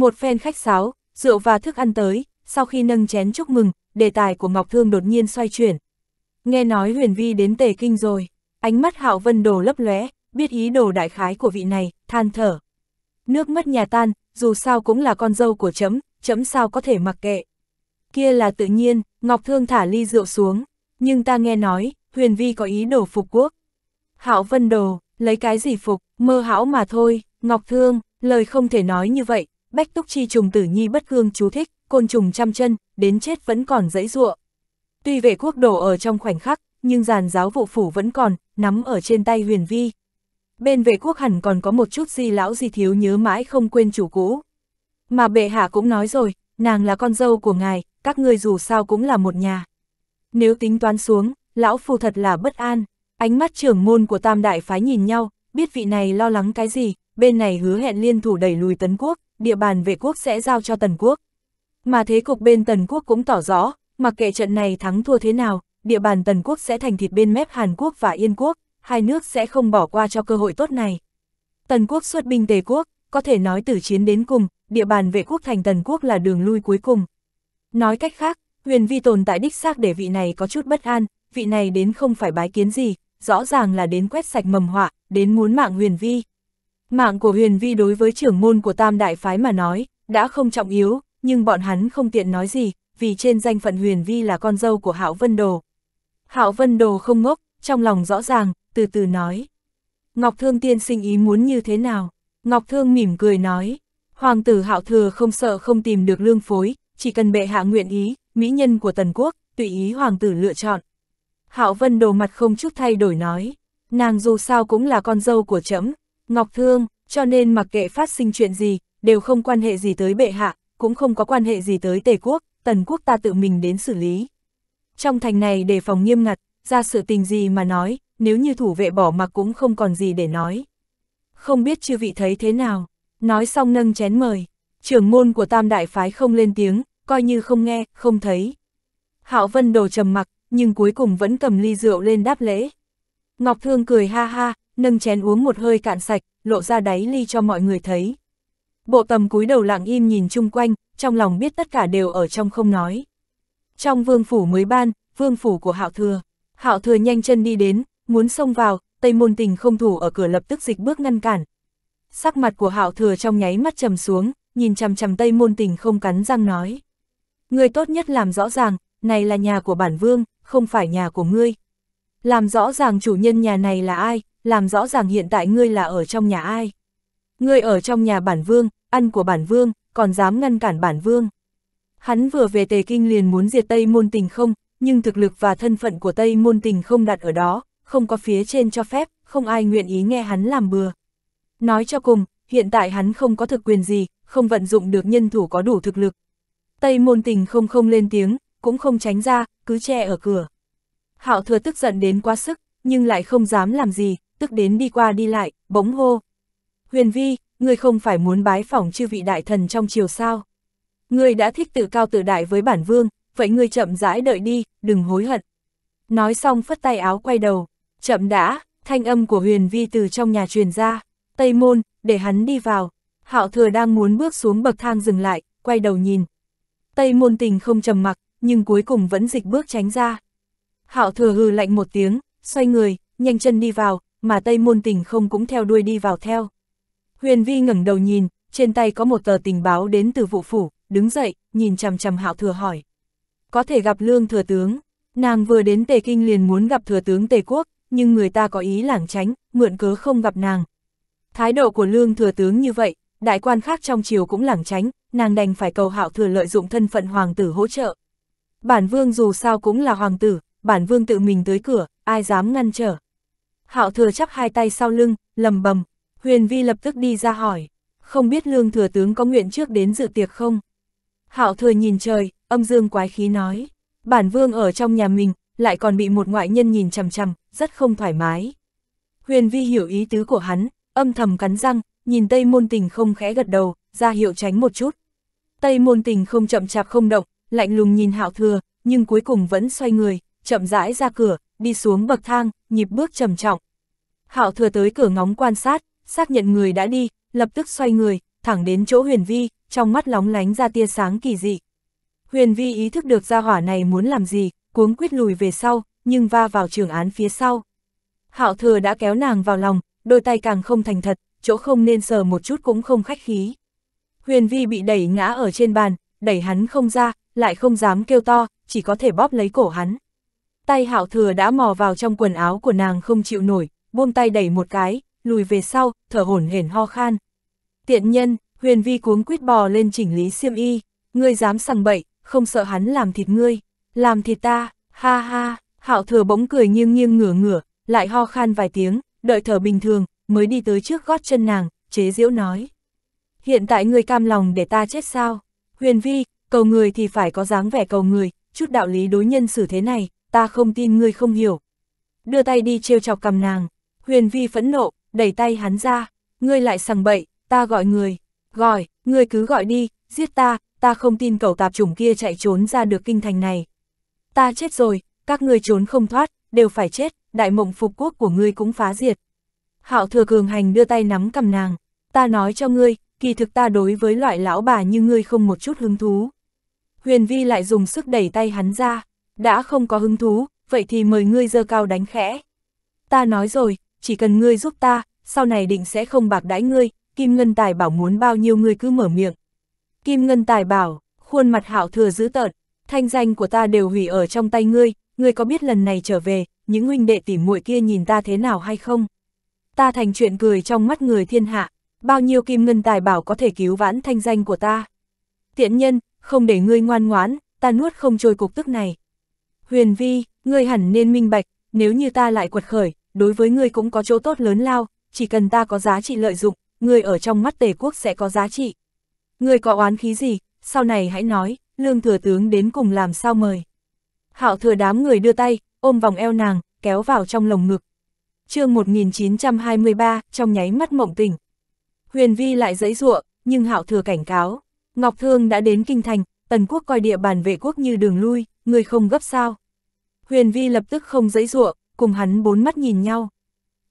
Một phen khách sáo, rượu và thức ăn tới, sau khi nâng chén chúc mừng, đề tài của Ngọc Thương đột nhiên xoay chuyển. Nghe nói huyền vi đến tề kinh rồi, ánh mắt hạo vân đồ lấp lóe, biết ý đồ đại khái của vị này, than thở. Nước mất nhà tan, dù sao cũng là con dâu của chấm, chấm sao có thể mặc kệ. Kia là tự nhiên, Ngọc Thương thả ly rượu xuống, nhưng ta nghe nói, huyền vi có ý đồ phục quốc. Hạo vân đồ, lấy cái gì phục, mơ hão mà thôi, Ngọc Thương, lời không thể nói như vậy, Bách túc chi trùng tử nhi bất gương chú thích, côn trùng trăm chân, đến chết vẫn còn dãy ruộng. Tuy vệ quốc đổ ở trong khoảnh khắc, nhưng giàn giáo vụ phủ vẫn còn, nắm ở trên tay huyền vi. Bên vệ quốc hẳn còn có một chút gì lão gì thiếu nhớ mãi không quên chủ cũ. Mà bệ hạ cũng nói rồi, nàng là con dâu của ngài, các ngươi dù sao cũng là một nhà. Nếu tính toán xuống, lão phù thật là bất an, ánh mắt trưởng môn của tam đại phái nhìn nhau, biết vị này lo lắng cái gì, bên này hứa hẹn liên thủ đẩy lùi tấn quốc, địa bàn vệ quốc sẽ giao cho Tần Quốc. Mà thế cục bên Tần Quốc cũng tỏ rõ, mặc kệ trận này thắng thua thế nào, địa bàn Tần Quốc sẽ thành thịt bên mép Hàn Quốc và Yên Quốc, hai nước sẽ không bỏ qua cho cơ hội tốt này. Tần Quốc xuất binh Tề Quốc, có thể nói từ chiến đến cùng, địa bàn vệ quốc thành Tần Quốc là đường lui cuối cùng. Nói cách khác, huyền vi tồn tại đích xác để vị này có chút bất an, vị này đến không phải bái kiến gì, rõ ràng là đến quét sạch mầm họa, đến muốn mạng huyền vi. Mạng của huyền vi đối với trưởng môn của tam đại phái mà nói, đã không trọng yếu, nhưng bọn hắn không tiện nói gì, vì trên danh phận huyền vi là con dâu của Hạo Vân Đồ. Hạo Vân Đồ không ngốc, trong lòng rõ ràng, từ từ nói. Ngọc Thương tiên sinh ý muốn như thế nào? Ngọc Thương mỉm cười nói, Hoàng tử Hạo Thừa không sợ không tìm được lương phối, chỉ cần bệ hạ nguyện ý, mỹ nhân của Tần Quốc, tùy ý Hoàng tử lựa chọn. Hạo Vân Đồ mặt không chút thay đổi nói, nàng dù sao cũng là con dâu của trẫm Ngọc Thương, cho nên mặc kệ phát sinh chuyện gì, đều không quan hệ gì tới bệ hạ, cũng không có quan hệ gì tới tề quốc, tần quốc ta tự mình đến xử lý. Trong thành này đề phòng nghiêm ngặt, ra sự tình gì mà nói, nếu như thủ vệ bỏ mặc cũng không còn gì để nói. Không biết chư vị thấy thế nào, nói xong nâng chén mời, trưởng môn của tam đại phái không lên tiếng, coi như không nghe, không thấy. Hạo Vân đồ trầm mặc, nhưng cuối cùng vẫn cầm ly rượu lên đáp lễ. Ngọc Thương cười ha ha, nâng chén uống một hơi cạn sạch, lộ ra đáy ly cho mọi người thấy. Bộ tầm cúi đầu lặng im nhìn chung quanh, trong lòng biết tất cả đều ở trong không nói. Trong vương phủ mới ban, vương phủ của hạo thừa, hạo thừa nhanh chân đi đến, muốn xông vào, tây môn tình không thủ ở cửa lập tức dịch bước ngăn cản. Sắc mặt của hạo thừa trong nháy mắt trầm xuống, nhìn chằm chằm tây môn tình không cắn răng nói. Người tốt nhất làm rõ ràng, này là nhà của bản vương, không phải nhà của ngươi. Làm rõ ràng chủ nhân nhà này là ai, làm rõ ràng hiện tại ngươi là ở trong nhà ai. Ngươi ở trong nhà bản vương, ăn của bản vương, còn dám ngăn cản bản vương. Hắn vừa về Tề Kinh liền muốn diệt Tây Môn Tình không, nhưng thực lực và thân phận của Tây Môn Tình không đặt ở đó, không có phía trên cho phép, không ai nguyện ý nghe hắn làm bừa. Nói cho cùng, hiện tại hắn không có thực quyền gì, không vận dụng được nhân thủ có đủ thực lực. Tây Môn Tình không không lên tiếng, cũng không tránh ra, cứ che ở cửa. Hạo thừa tức giận đến quá sức, nhưng lại không dám làm gì, tức đến đi qua đi lại, bỗng hô. Huyền Vi, ngươi không phải muốn bái phỏng chư vị đại thần trong chiều sao? Ngươi đã thích tự cao tự đại với bản vương, vậy ngươi chậm rãi đợi đi, đừng hối hận. Nói xong phất tay áo quay đầu, chậm đã, thanh âm của Huyền Vi từ trong nhà truyền ra, Tây Môn, để hắn đi vào. Hạo thừa đang muốn bước xuống bậc thang dừng lại, quay đầu nhìn. Tây Môn tình không trầm mặc, nhưng cuối cùng vẫn dịch bước tránh ra. Hạo thừa hừ lạnh một tiếng, xoay người, nhanh chân đi vào, mà Tây Môn Tình không cũng theo đuôi đi vào theo. Huyền Vi ngẩng đầu nhìn, trên tay có một tờ tình báo đến từ vụ phủ, đứng dậy, nhìn chằm chằm Hạo Thừa hỏi. Có thể gặp Lương Thừa Tướng, nàng vừa đến Tề Kinh liền muốn gặp Thừa Tướng Tề Quốc, nhưng người ta có ý lảng tránh, mượn cớ không gặp nàng. Thái độ của Lương Thừa Tướng như vậy, đại quan khác trong triều cũng lảng tránh, nàng đành phải cầu Hạo Thừa lợi dụng thân phận hoàng tử hỗ trợ. Bản vương dù sao cũng là hoàng tử, bản vương tự mình tới cửa, ai dám ngăn trở. Hạo thừa chắp hai tay sau lưng, lầm bầm, huyền vi lập tức đi ra hỏi, không biết lương thừa tướng có nguyện trước đến dự tiệc không? Hạo thừa nhìn trời, âm dương quái khí nói, bản vương ở trong nhà mình, lại còn bị một ngoại nhân nhìn chằm chằm, rất không thoải mái. Huyền vi hiểu ý tứ của hắn, âm thầm cắn răng, nhìn Tây Môn Tình không khẽ gật đầu, ra hiệu tránh một chút. Tây Môn Tình không chậm chạp không động, lạnh lùng nhìn Hạo Thừa, nhưng cuối cùng vẫn xoay người, chậm rãi ra cửa, đi xuống bậc thang, nhịp bước trầm trọng. Hạo thừa tới cửa ngóng quan sát, xác nhận người đã đi, lập tức xoay người, thẳng đến chỗ huyền vi, trong mắt lóng lánh ra tia sáng kỳ dị. Huyền vi ý thức được ra hỏa này muốn làm gì, cuống quyết lùi về sau, nhưng va vào trường án phía sau. Hạo thừa đã kéo nàng vào lòng, đôi tay càng không thành thật, chỗ không nên sờ một chút cũng không khách khí. Huyền vi bị đẩy ngã ở trên bàn, đẩy hắn không ra, lại không dám kêu to, chỉ có thể bóp lấy cổ hắn. Tay hạo thừa đã mò vào trong quần áo của nàng không chịu nổi, buông tay đẩy một cái, lùi về sau, thở hổn hển ho khan. Tiện nhân, huyền vi cuống quýt bò lên chỉnh lý xiêm y, ngươi dám sằng bậy, không sợ hắn làm thịt ngươi, làm thịt ta, ha ha, hạo thừa bỗng cười nghiêng nghiêng ngửa ngửa, lại ho khan vài tiếng, đợi thở bình thường, mới đi tới trước gót chân nàng, chế diễu nói. Hiện tại ngươi cam lòng để ta chết sao? Huyền vi, cầu người thì phải có dáng vẻ cầu người, chút đạo lý đối nhân xử thế này, ta không tin ngươi không hiểu. Đưa tay đi trêu chọc cầm nàng, huyền vi phẫn nộ, đẩy tay hắn ra, ngươi lại sằng bậy, ta gọi người, gọi, ngươi cứ gọi đi, giết ta, ta không tin cậu tạp chủng kia chạy trốn ra được kinh thành này. Ta chết rồi, các ngươi trốn không thoát, đều phải chết, đại mộng phục quốc của ngươi cũng phá diệt. Hạo thừa cường hành đưa tay nắm cầm nàng, ta nói cho ngươi, kỳ thực ta đối với loại lão bà như ngươi không một chút hứng thú. Huyền vi lại dùng sức đẩy tay hắn ra, đã không có hứng thú, vậy thì mời ngươi dơ cao đánh khẽ. Ta nói rồi, chỉ cần ngươi giúp ta, sau này định sẽ không bạc đãi ngươi, Kim Ngân Tài bảo muốn bao nhiêu ngươi cứ mở miệng. Kim Ngân Tài bảo, khuôn mặt hạo thừa dữ tợn, thanh danh của ta đều hủy ở trong tay ngươi, ngươi có biết lần này trở về, những huynh đệ tỉ muội kia nhìn ta thế nào hay không? Ta thành chuyện cười trong mắt người thiên hạ, bao nhiêu Kim Ngân Tài bảo có thể cứu vãn thanh danh của ta? Tiện nhân, không để ngươi ngoan ngoãn, ta nuốt không trôi cục tức này. Huyền Vi, ngươi hẳn nên minh bạch, nếu như ta lại quật khởi, đối với ngươi cũng có chỗ tốt lớn lao, chỉ cần ta có giá trị lợi dụng, ngươi ở trong mắt tề quốc sẽ có giá trị. Ngươi có oán khí gì, sau này hãy nói, lương thừa tướng đến cùng làm sao mời. Hạo thừa đám người đưa tay, ôm vòng eo nàng, kéo vào trong lồng ngực. chương 1923, trong nháy mắt mộng tỉnh. Huyền Vi lại dãy ruộng, nhưng hạo thừa cảnh cáo. Ngọc Thương đã đến Kinh Thành, Tần Quốc coi địa bàn vệ quốc như đường lui, người không gấp sao. Huyền Vi lập tức không dãy ruộng, cùng hắn bốn mắt nhìn nhau.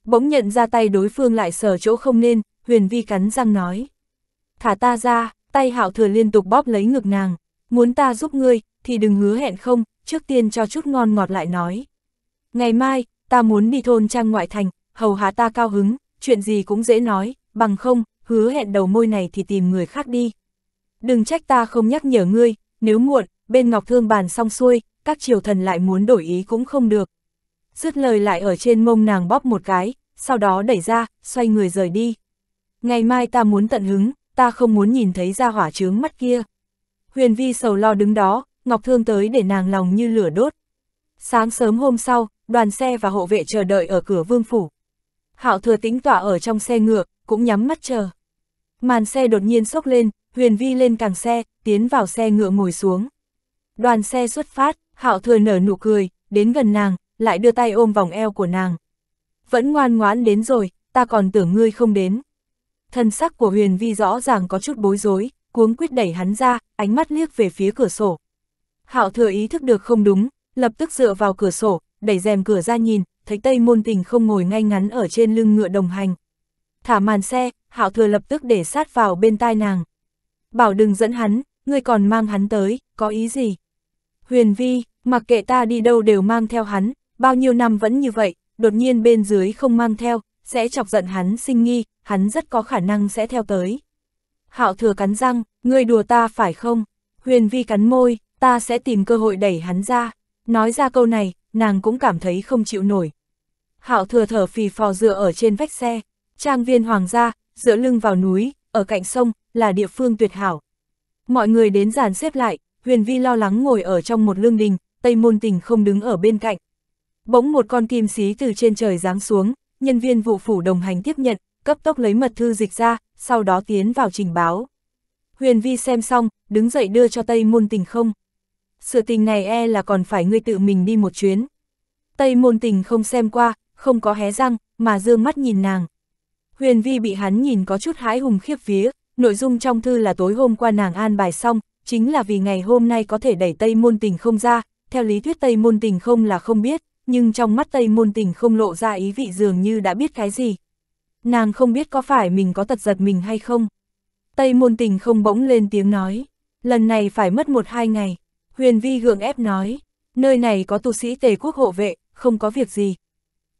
Bỗng nhận ra tay đối phương lại sờ chỗ không nên, Huyền Vi cắn răng nói. Thả ta ra, tay hạo thừa liên tục bóp lấy ngực nàng, muốn ta giúp ngươi, thì đừng hứa hẹn không, trước tiên cho chút ngon ngọt lại nói. Ngày mai, ta muốn đi thôn trang ngoại thành, hầu hạ ta cao hứng, chuyện gì cũng dễ nói, bằng không, hứa hẹn đầu môi này thì tìm người khác đi. Đừng trách ta không nhắc nhở ngươi, nếu muộn, bên Ngọc Thương bàn xong xuôi, các triều thần lại muốn đổi ý cũng không được. Dứt lời lại ở trên mông nàng bóp một cái, sau đó đẩy ra, xoay người rời đi. Ngày mai ta muốn tận hứng, ta không muốn nhìn thấy ra hỏa trướng mắt kia. Huyền vi sầu lo đứng đó, Ngọc Thương tới để nàng lòng như lửa đốt. Sáng sớm hôm sau, đoàn xe và hộ vệ chờ đợi ở cửa vương phủ. Hạo thừa tính tọa ở trong xe ngựa, cũng nhắm mắt chờ. Màn xe đột nhiên sốc lên, Huyền Vi lên càng xe, tiến vào xe ngựa ngồi xuống. Đoàn xe xuất phát, Hạo thừa nở nụ cười, đến gần nàng, lại đưa tay ôm vòng eo của nàng. Vẫn ngoan ngoãn đến rồi, ta còn tưởng ngươi không đến. Thân sắc của huyền vi rõ ràng có chút bối rối, cuống quyết đẩy hắn ra, ánh mắt liếc về phía cửa sổ. Hạo thừa ý thức được không đúng, lập tức dựa vào cửa sổ, đẩy rèm cửa ra nhìn, thấy tây môn tình không ngồi ngay ngắn ở trên lưng ngựa đồng hành. Thả màn xe, hạo thừa lập tức để sát vào bên tai nàng. Bảo đừng dẫn hắn, ngươi còn mang hắn tới, có ý gì? Huyền Vi, mặc kệ ta đi đâu đều mang theo hắn, bao nhiêu năm vẫn như vậy, đột nhiên bên dưới không mang theo, sẽ chọc giận hắn sinh nghi, hắn rất có khả năng sẽ theo tới. Hạo thừa cắn răng, ngươi đùa ta phải không? Huyền Vi cắn môi, ta sẽ tìm cơ hội đẩy hắn ra. Nói ra câu này, nàng cũng cảm thấy không chịu nổi. Hạo thừa thở phì phò dựa ở trên vách xe, trang viên hoàng gia, dựa lưng vào núi, ở cạnh sông, là địa phương tuyệt hảo. Mọi người đến dàn xếp lại, huyền vi lo lắng ngồi ở trong một lương đình, tây môn tình không đứng ở bên cạnh. Bỗng một con kim xí từ trên trời giáng xuống, nhân viên vụ phủ đồng hành tiếp nhận, cấp tốc lấy mật thư dịch ra, sau đó tiến vào trình báo. Huyền vi xem xong, đứng dậy đưa cho tây môn tình không. Sự tình này e là còn phải ngươi tự mình đi một chuyến. Tây môn tình không xem qua, không có hé răng, mà dương mắt nhìn nàng. Huyền vi bị hắn nhìn có chút hái hùng khiếp vía, nội dung trong thư là tối hôm qua nàng an bài xong, chính là vì ngày hôm nay có thể đẩy Tây Môn Tình không ra, theo lý thuyết Tây Môn Tình không là không biết, nhưng trong mắt Tây Môn Tình không lộ ra ý vị dường như đã biết cái gì. Nàng không biết có phải mình có tật giật mình hay không. Tây Môn Tình không bỗng lên tiếng nói, lần này phải mất một hai ngày. Huyền Vi gượng ép nói, nơi này có tu sĩ tề quốc hộ vệ, không có việc gì.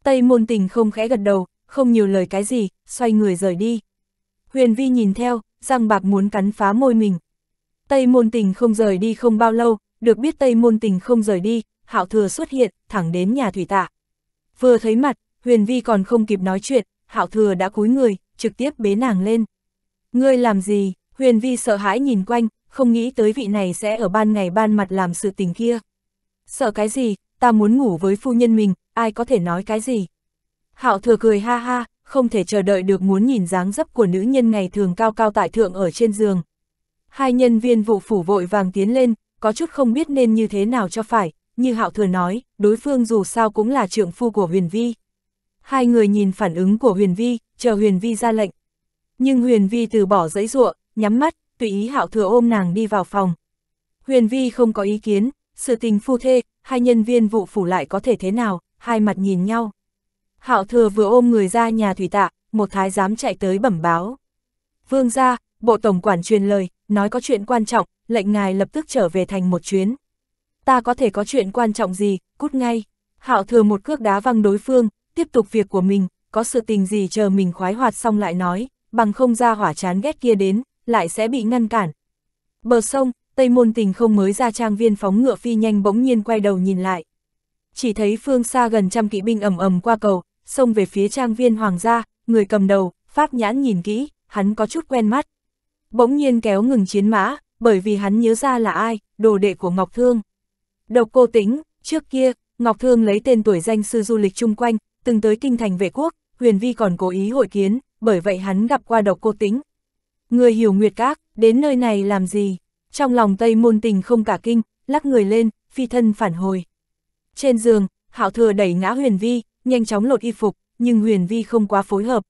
Tây Môn Tình không khẽ gật đầu, không nhiều lời cái gì, xoay người rời đi. Huyền Vi nhìn theo, răng bạc muốn cắn phá môi mình, Tây Môn Tình không rời đi không bao lâu, được biết Tây Môn Tình không rời đi, Hạo Thừa xuất hiện, thẳng đến nhà Thủy Tạ. Vừa thấy mặt, Huyền Vi còn không kịp nói chuyện, Hạo Thừa đã cúi người, trực tiếp bế nàng lên. Ngươi làm gì? Huyền Vi sợ hãi nhìn quanh, không nghĩ tới vị này sẽ ở ban ngày ban mặt làm sự tình kia. Sợ cái gì, ta muốn ngủ với phu nhân mình, ai có thể nói cái gì. Hạo thừa cười ha ha, không thể chờ đợi được muốn nhìn dáng dấp của nữ nhân ngày thường cao cao tại thượng ở trên giường. Hai nhân viên vụ phủ vội vàng tiến lên, có chút không biết nên như thế nào cho phải, như Hạo Thừa nói, đối phương dù sao cũng là trượng phu của Huyền Vi. Hai người nhìn phản ứng của Huyền Vi, chờ Huyền Vi ra lệnh. Nhưng Huyền Vi từ bỏ giấy ruộng, nhắm mắt, tùy ý Hạo Thừa ôm nàng đi vào phòng. Huyền Vi không có ý kiến, sự tình phu thê, hai nhân viên vụ phủ lại có thể thế nào, hai mặt nhìn nhau. Hạo Thừa vừa ôm người ra nhà thủy tạ, một thái giám chạy tới bẩm báo. Vương gia, bộ tổng quản truyền lời, nói có chuyện quan trọng, lệnh ngài lập tức trở về thành một chuyến. Ta có thể có chuyện quan trọng gì, cút ngay. Hạo thừa một cước đá văng đối phương, tiếp tục việc của mình, có sự tình gì chờ mình khoái hoạt xong lại nói, bằng không ra hỏa chán ghét kia đến, lại sẽ bị ngăn cản. Bờ sông, Tây Môn Tình không mới ra trang viên phóng ngựa phi nhanh bỗng nhiên quay đầu nhìn lại. Chỉ thấy phương xa gần trăm kỵ binh ầm ầm qua cầu, sông về phía trang viên hoàng gia, người cầm đầu, Pháp Nhãn nhìn kỹ, hắn có chút quen mắt, bỗng nhiên kéo ngừng chiến mã, bởi vì hắn nhớ ra là ai, đồ đệ của Ngọc Thương. Độc cô tính, trước kia, Ngọc Thương lấy tên tuổi danh sư du lịch chung quanh, từng tới kinh thành vệ quốc, Huyền Vi còn cố ý hội kiến, bởi vậy hắn gặp qua độc cô tính. Người hiểu Nguyệt Các, đến nơi này làm gì? Trong lòng Tây môn tình không cả kinh, lắc người lên, phi thân phản hồi. Trên giường, Hạo Thừa đẩy ngã Huyền Vi, nhanh chóng lột y phục, nhưng Huyền Vi không quá phối hợp.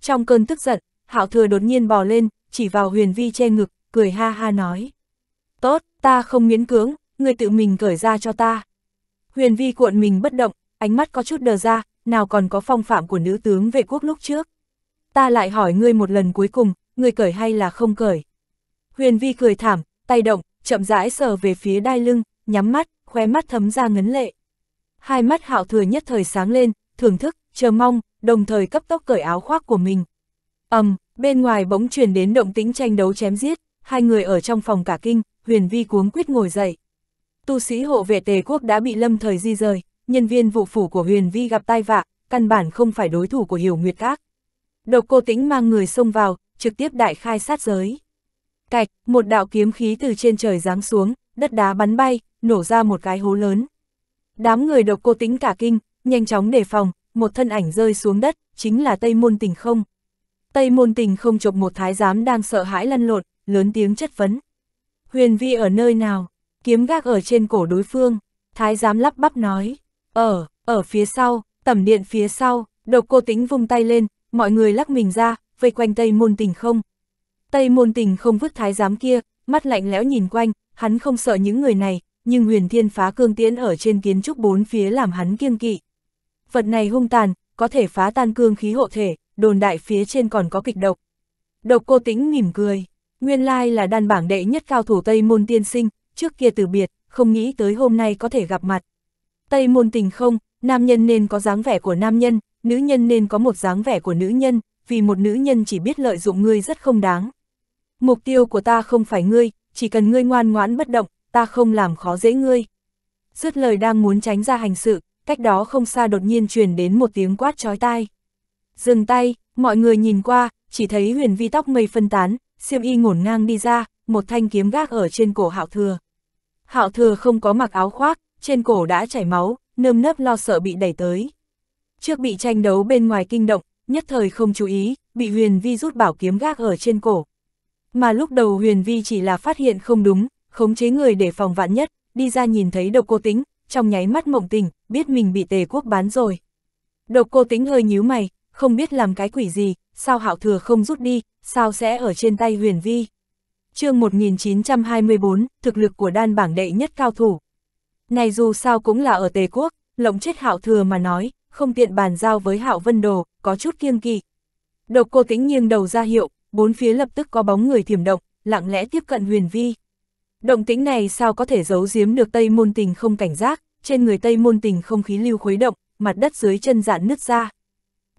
Trong cơn tức giận, Hạo Thừa đột nhiên bò lên, chỉ vào huyền vi che ngực, cười ha ha nói. Tốt, ta không miễn cưỡng, người tự mình cởi ra cho ta. Huyền vi cuộn mình bất động, ánh mắt có chút đờ ra, nào còn có phong phạm của nữ tướng vệ quốc lúc trước. Ta lại hỏi ngươi một lần cuối cùng, ngươi cởi hay là không cởi? Huyền vi cười thảm, tay động, chậm rãi sờ về phía đai lưng, nhắm mắt, khóe mắt thấm ra ngấn lệ. Hai mắt hạo thừa nhất thời sáng lên, thưởng thức, chờ mong, đồng thời cấp tốc cởi áo khoác của mình. ầm, Bên ngoài bỗng truyền đến động tính tranh đấu chém giết, hai người ở trong phòng cả kinh, huyền vi cuống quyết ngồi dậy. Tu sĩ hộ vệ tề quốc đã bị lâm thời di rời, nhân viên vụ phủ của huyền vi gặp tai vạ, căn bản không phải đối thủ của Hiểu Nguyệt Các. Độc cô tính mang người xông vào, trực tiếp đại khai sát giới. Cạch, một đạo kiếm khí từ trên trời giáng xuống, đất đá bắn bay, nổ ra một cái hố lớn. Đám người độc cô tính cả kinh, nhanh chóng đề phòng, một thân ảnh rơi xuống đất, chính là Tây Môn Tình không. Tây môn tình không chộp một thái giám đang sợ hãi lăn lộn, lớn tiếng chất vấn. Huyền vi ở nơi nào? Kiếm gác ở trên cổ đối phương. Thái giám lắp bắp nói. Ở, ở phía sau, tẩm điện phía sau, độc cô tính vung tay lên, mọi người lắc mình ra, vây quanh Tây môn tình không. Tây môn tình không vứt thái giám kia, mắt lạnh lẽo nhìn quanh, hắn không sợ những người này, nhưng huyền thiên phá cương tiễn ở trên kiến trúc bốn phía làm hắn kiêng kỵ. Vật này hung tàn, có thể phá tan cương khí hộ thể, đồn đại phía trên còn có kịch độc. Độc cô tĩnh mỉm cười, nguyên lai là đàn bảng đệ nhất cao thủ Tây Môn tiên sinh, trước kia từ biệt, không nghĩ tới hôm nay có thể gặp mặt. Tây Môn tình không, nam nhân nên có dáng vẻ của nam nhân, nữ nhân nên có một dáng vẻ của nữ nhân, vì một nữ nhân chỉ biết lợi dụng ngươi rất không đáng. Mục tiêu của ta không phải ngươi, chỉ cần ngươi ngoan ngoãn bất động, ta không làm khó dễ ngươi. Dứt lời đang muốn tránh ra hành sự, cách đó không xa đột nhiên truyền đến một tiếng quát chói tai. Dừng tay, mọi người nhìn qua, chỉ thấy huyền vi tóc mây phân tán, siêm y ngổn ngang đi ra, một thanh kiếm gác ở trên cổ hạo thừa. Hạo thừa không có mặc áo khoác, trên cổ đã chảy máu, nơm nớp lo sợ bị đẩy tới. Trước bị tranh đấu bên ngoài kinh động, nhất thời không chú ý, bị huyền vi rút bảo kiếm gác ở trên cổ. Mà lúc đầu huyền vi chỉ là phát hiện không đúng, khống chế người để phòng vạn nhất, đi ra nhìn thấy độc cô tính, trong nháy mắt mộng tình, biết mình bị tề quốc bán rồi. Độc cô tính hơi nhíu mày, không biết làm cái quỷ gì, sao hạo thừa không rút đi, sao sẽ ở trên tay huyền vi. chương 1924, thực lực của đan bảng đệ nhất cao thủ. Này dù sao cũng là ở Tề Quốc, lộng chết hạo thừa mà nói, không tiện bàn giao với hạo vân đồ, có chút kiêng kỵ. Độc cô tĩnh nghiêng đầu ra hiệu, bốn phía lập tức có bóng người thiểm động, lặng lẽ tiếp cận huyền vi. Động tĩnh này sao có thể giấu giếm được Tây Môn Tình không cảnh giác, trên người Tây Môn Tình không khí lưu khuấy động, mặt đất dưới chân dạn nứt ra.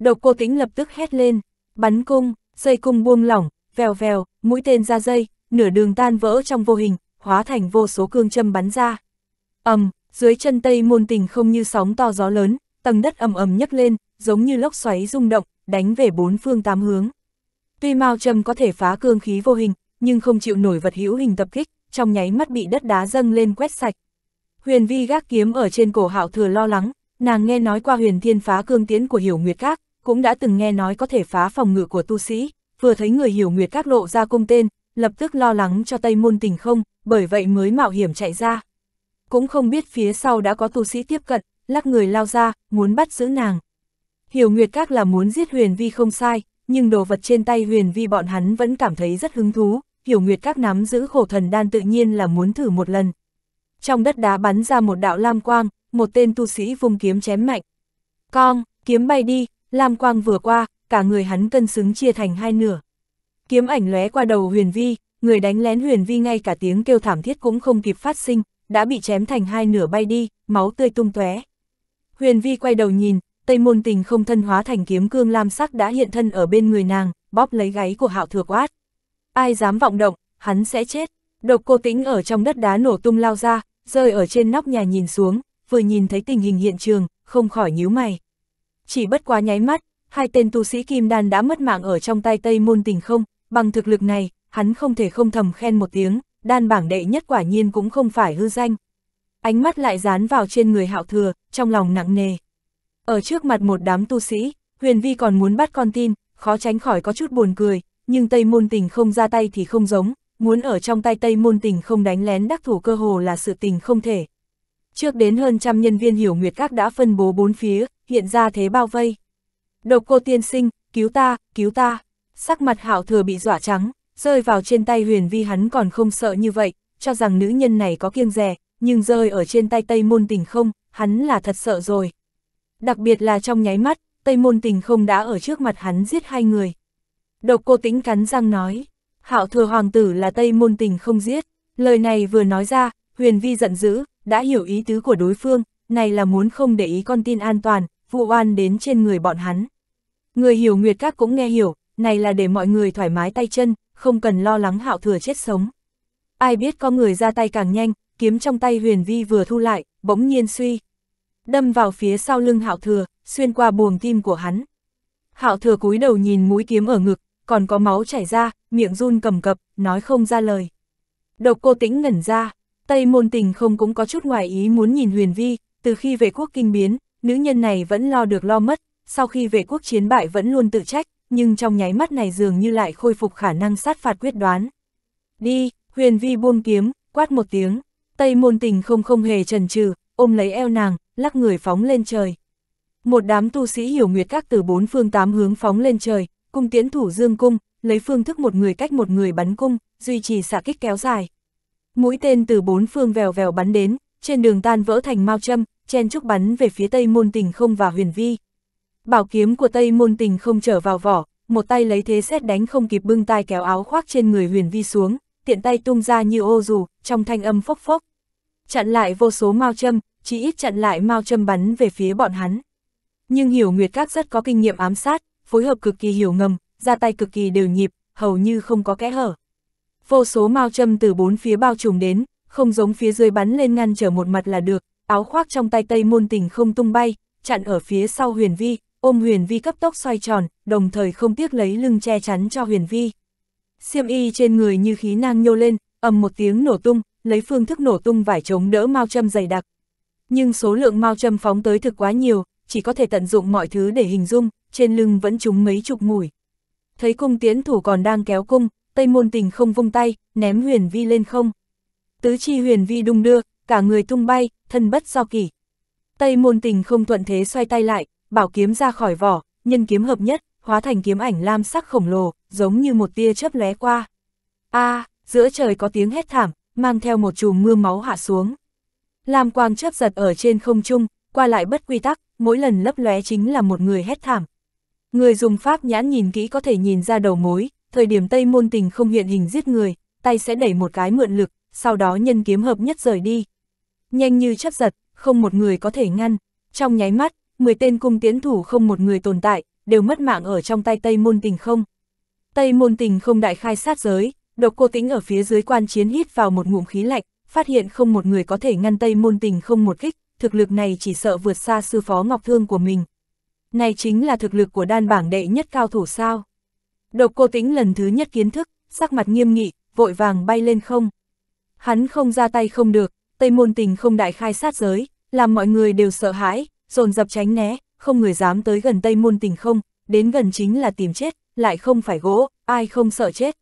Độc cô tính lập tức hét lên, bắn cung, dây cung buông lỏng, vèo vèo, mũi tên ra dây, nửa đường tan vỡ trong vô hình, hóa thành vô số cương châm bắn ra. ầm, dưới chân tây môn tình không như sóng to gió lớn, tầng đất ầm ầm nhấc lên, giống như lốc xoáy rung động, đánh về bốn phương tám hướng. Tuy Mao châm có thể phá cương khí vô hình, nhưng không chịu nổi vật hữu hình tập kích, trong nháy mắt bị đất đá dâng lên quét sạch. Huyền Vi gác kiếm ở trên cổ Hạo Thừa lo lắng, nàng nghe nói qua Huyền Thiên phá cương tiến của Hiểu Nguyệt Các, cũng đã từng nghe nói có thể phá phòng ngự của tu sĩ, vừa thấy người hiểu nguyệt các lộ ra cung tên, lập tức lo lắng cho Tây Môn Tình không, bởi vậy mới mạo hiểm chạy ra. Cũng không biết phía sau đã có tu sĩ tiếp cận, lắc người lao ra, muốn bắt giữ nàng. Hiểu Nguyệt Các là muốn giết Huyền Vi không sai, nhưng đồ vật trên tay Huyền Vi bọn hắn vẫn cảm thấy rất hứng thú, Hiểu Nguyệt Các nắm giữ khổ thần đan tự nhiên là muốn thử một lần. Trong đất đá bắn ra một đạo lam quang, một tên tu sĩ vung kiếm chém mạnh. con kiếm bay đi, Lam quang vừa qua, cả người hắn cân xứng chia thành hai nửa. Kiếm ảnh lóe qua đầu huyền vi, người đánh lén huyền vi ngay cả tiếng kêu thảm thiết cũng không kịp phát sinh, đã bị chém thành hai nửa bay đi, máu tươi tung tóe. Huyền vi quay đầu nhìn, tây môn tình không thân hóa thành kiếm cương lam sắc đã hiện thân ở bên người nàng, bóp lấy gáy của hạo thừa quát. Ai dám vọng động, hắn sẽ chết. Độc cô tĩnh ở trong đất đá nổ tung lao ra, rơi ở trên nóc nhà nhìn xuống, vừa nhìn thấy tình hình hiện trường, không khỏi nhíu mày chỉ bất quá nháy mắt, hai tên tu sĩ kim đan đã mất mạng ở trong tay Tây Môn Tình không, bằng thực lực này, hắn không thể không thầm khen một tiếng, đan bảng đệ nhất quả nhiên cũng không phải hư danh. Ánh mắt lại dán vào trên người hạo thừa, trong lòng nặng nề. Ở trước mặt một đám tu sĩ, Huyền Vi còn muốn bắt con tin, khó tránh khỏi có chút buồn cười, nhưng Tây Môn Tình không ra tay thì không giống, muốn ở trong tay Tây Môn Tình không đánh lén đắc thủ cơ hồ là sự tình không thể. Trước đến hơn trăm nhân viên hiểu nguyệt các đã phân bố bốn phía, hiện ra thế bao vây. Độc cô tiên sinh, cứu ta, cứu ta. Sắc mặt hạo thừa bị dọa trắng, rơi vào trên tay huyền vi hắn còn không sợ như vậy, cho rằng nữ nhân này có kiêng rẻ, nhưng rơi ở trên tay Tây Môn Tình không, hắn là thật sợ rồi. Đặc biệt là trong nháy mắt, Tây Môn Tình không đã ở trước mặt hắn giết hai người. Độc cô tĩnh cắn răng nói, hạo thừa hoàng tử là Tây Môn Tình không giết, lời này vừa nói ra, huyền vi giận dữ, đã hiểu ý tứ của đối phương, này là muốn không để ý con tin an toàn, vụ oan đến trên người bọn hắn. Người hiểu Nguyệt Các cũng nghe hiểu, này là để mọi người thoải mái tay chân, không cần lo lắng hạo thừa chết sống. Ai biết có người ra tay càng nhanh, kiếm trong tay huyền vi vừa thu lại, bỗng nhiên suy. Đâm vào phía sau lưng hạo thừa, xuyên qua buồng tim của hắn. Hạo thừa cúi đầu nhìn mũi kiếm ở ngực, còn có máu chảy ra, miệng run cầm cập, nói không ra lời. Độc cô tĩnh ngẩn ra, Tây môn tình không cũng có chút ngoài ý muốn nhìn huyền vi, từ khi về quốc kinh biến, nữ nhân này vẫn lo được lo mất, sau khi về quốc chiến bại vẫn luôn tự trách, nhưng trong nháy mắt này dường như lại khôi phục khả năng sát phạt quyết đoán. Đi, huyền vi buông kiếm, quát một tiếng, Tây môn tình không không hề trần trừ, ôm lấy eo nàng, lắc người phóng lên trời. Một đám tu sĩ hiểu nguyệt các từ bốn phương tám hướng phóng lên trời, cung tiến thủ dương cung, lấy phương thức một người cách một người bắn cung, duy trì xạ kích kéo dài mũi tên từ bốn phương vèo vèo bắn đến, trên đường tan vỡ thành mao châm, chen trúc bắn về phía Tây Môn Tình Không và Huyền Vi. Bảo kiếm của Tây Môn Tình Không trở vào vỏ, một tay lấy thế xét đánh không kịp bưng tay kéo áo khoác trên người Huyền Vi xuống, tiện tay tung ra như ô dù, trong thanh âm phốc phốc. Chặn lại vô số mao châm, chỉ ít chặn lại mao châm bắn về phía bọn hắn. Nhưng Hiểu Nguyệt Các rất có kinh nghiệm ám sát, phối hợp cực kỳ hiểu ngầm, ra tay cực kỳ đều nhịp, hầu như không có kẽ hở vô số mao châm từ bốn phía bao trùm đến, không giống phía dưới bắn lên ngăn trở một mặt là được, áo khoác trong tay Tây Môn Tình không tung bay, chặn ở phía sau Huyền Vi, ôm Huyền Vi cấp tốc xoay tròn, đồng thời không tiếc lấy lưng che chắn cho Huyền Vi. Xiêm y trên người như khí nang nhô lên, ầm một tiếng nổ tung, lấy phương thức nổ tung vải chống đỡ mao châm dày đặc. Nhưng số lượng mao châm phóng tới thực quá nhiều, chỉ có thể tận dụng mọi thứ để hình dung, trên lưng vẫn trúng mấy chục mũi. Thấy cung tiến thủ còn đang kéo cung, Tây Môn Tình không vung tay, ném huyền vi lên không. Tứ chi huyền vi đung đưa, cả người tung bay, thân bất do kỷ. Tây Môn Tình không thuận thế xoay tay lại, bảo kiếm ra khỏi vỏ, nhân kiếm hợp nhất, hóa thành kiếm ảnh lam sắc khổng lồ, giống như một tia chớp lóe qua. A, à, giữa trời có tiếng hét thảm, mang theo một chùm mưa máu hạ xuống. Lam quang chớp giật ở trên không trung, qua lại bất quy tắc, mỗi lần lấp lóe chính là một người hét thảm. Người dùng pháp nhãn nhìn kỹ có thể nhìn ra đầu mối, thời điểm Tây Môn Tình không hiện hình giết người, tay sẽ đẩy một cái mượn lực, sau đó nhân kiếm hợp nhất rời đi. Nhanh như chấp giật, không một người có thể ngăn. Trong nháy mắt, 10 tên cung tiến thủ không một người tồn tại, đều mất mạng ở trong tay Tây Môn Tình không. Tây Môn Tình không đại khai sát giới, độc cô tính ở phía dưới quan chiến hít vào một ngụm khí lạnh, phát hiện không một người có thể ngăn Tây Môn Tình không một kích, thực lực này chỉ sợ vượt xa sư phó Ngọc Thương của mình. Này chính là thực lực của đan bảng đệ nhất cao thủ sao. Độc cô tĩnh lần thứ nhất kiến thức, sắc mặt nghiêm nghị, vội vàng bay lên không. Hắn không ra tay không được, Tây Môn Tình không đại khai sát giới, làm mọi người đều sợ hãi, dồn dập tránh né, không người dám tới gần Tây Môn Tình không, đến gần chính là tìm chết, lại không phải gỗ, ai không sợ chết.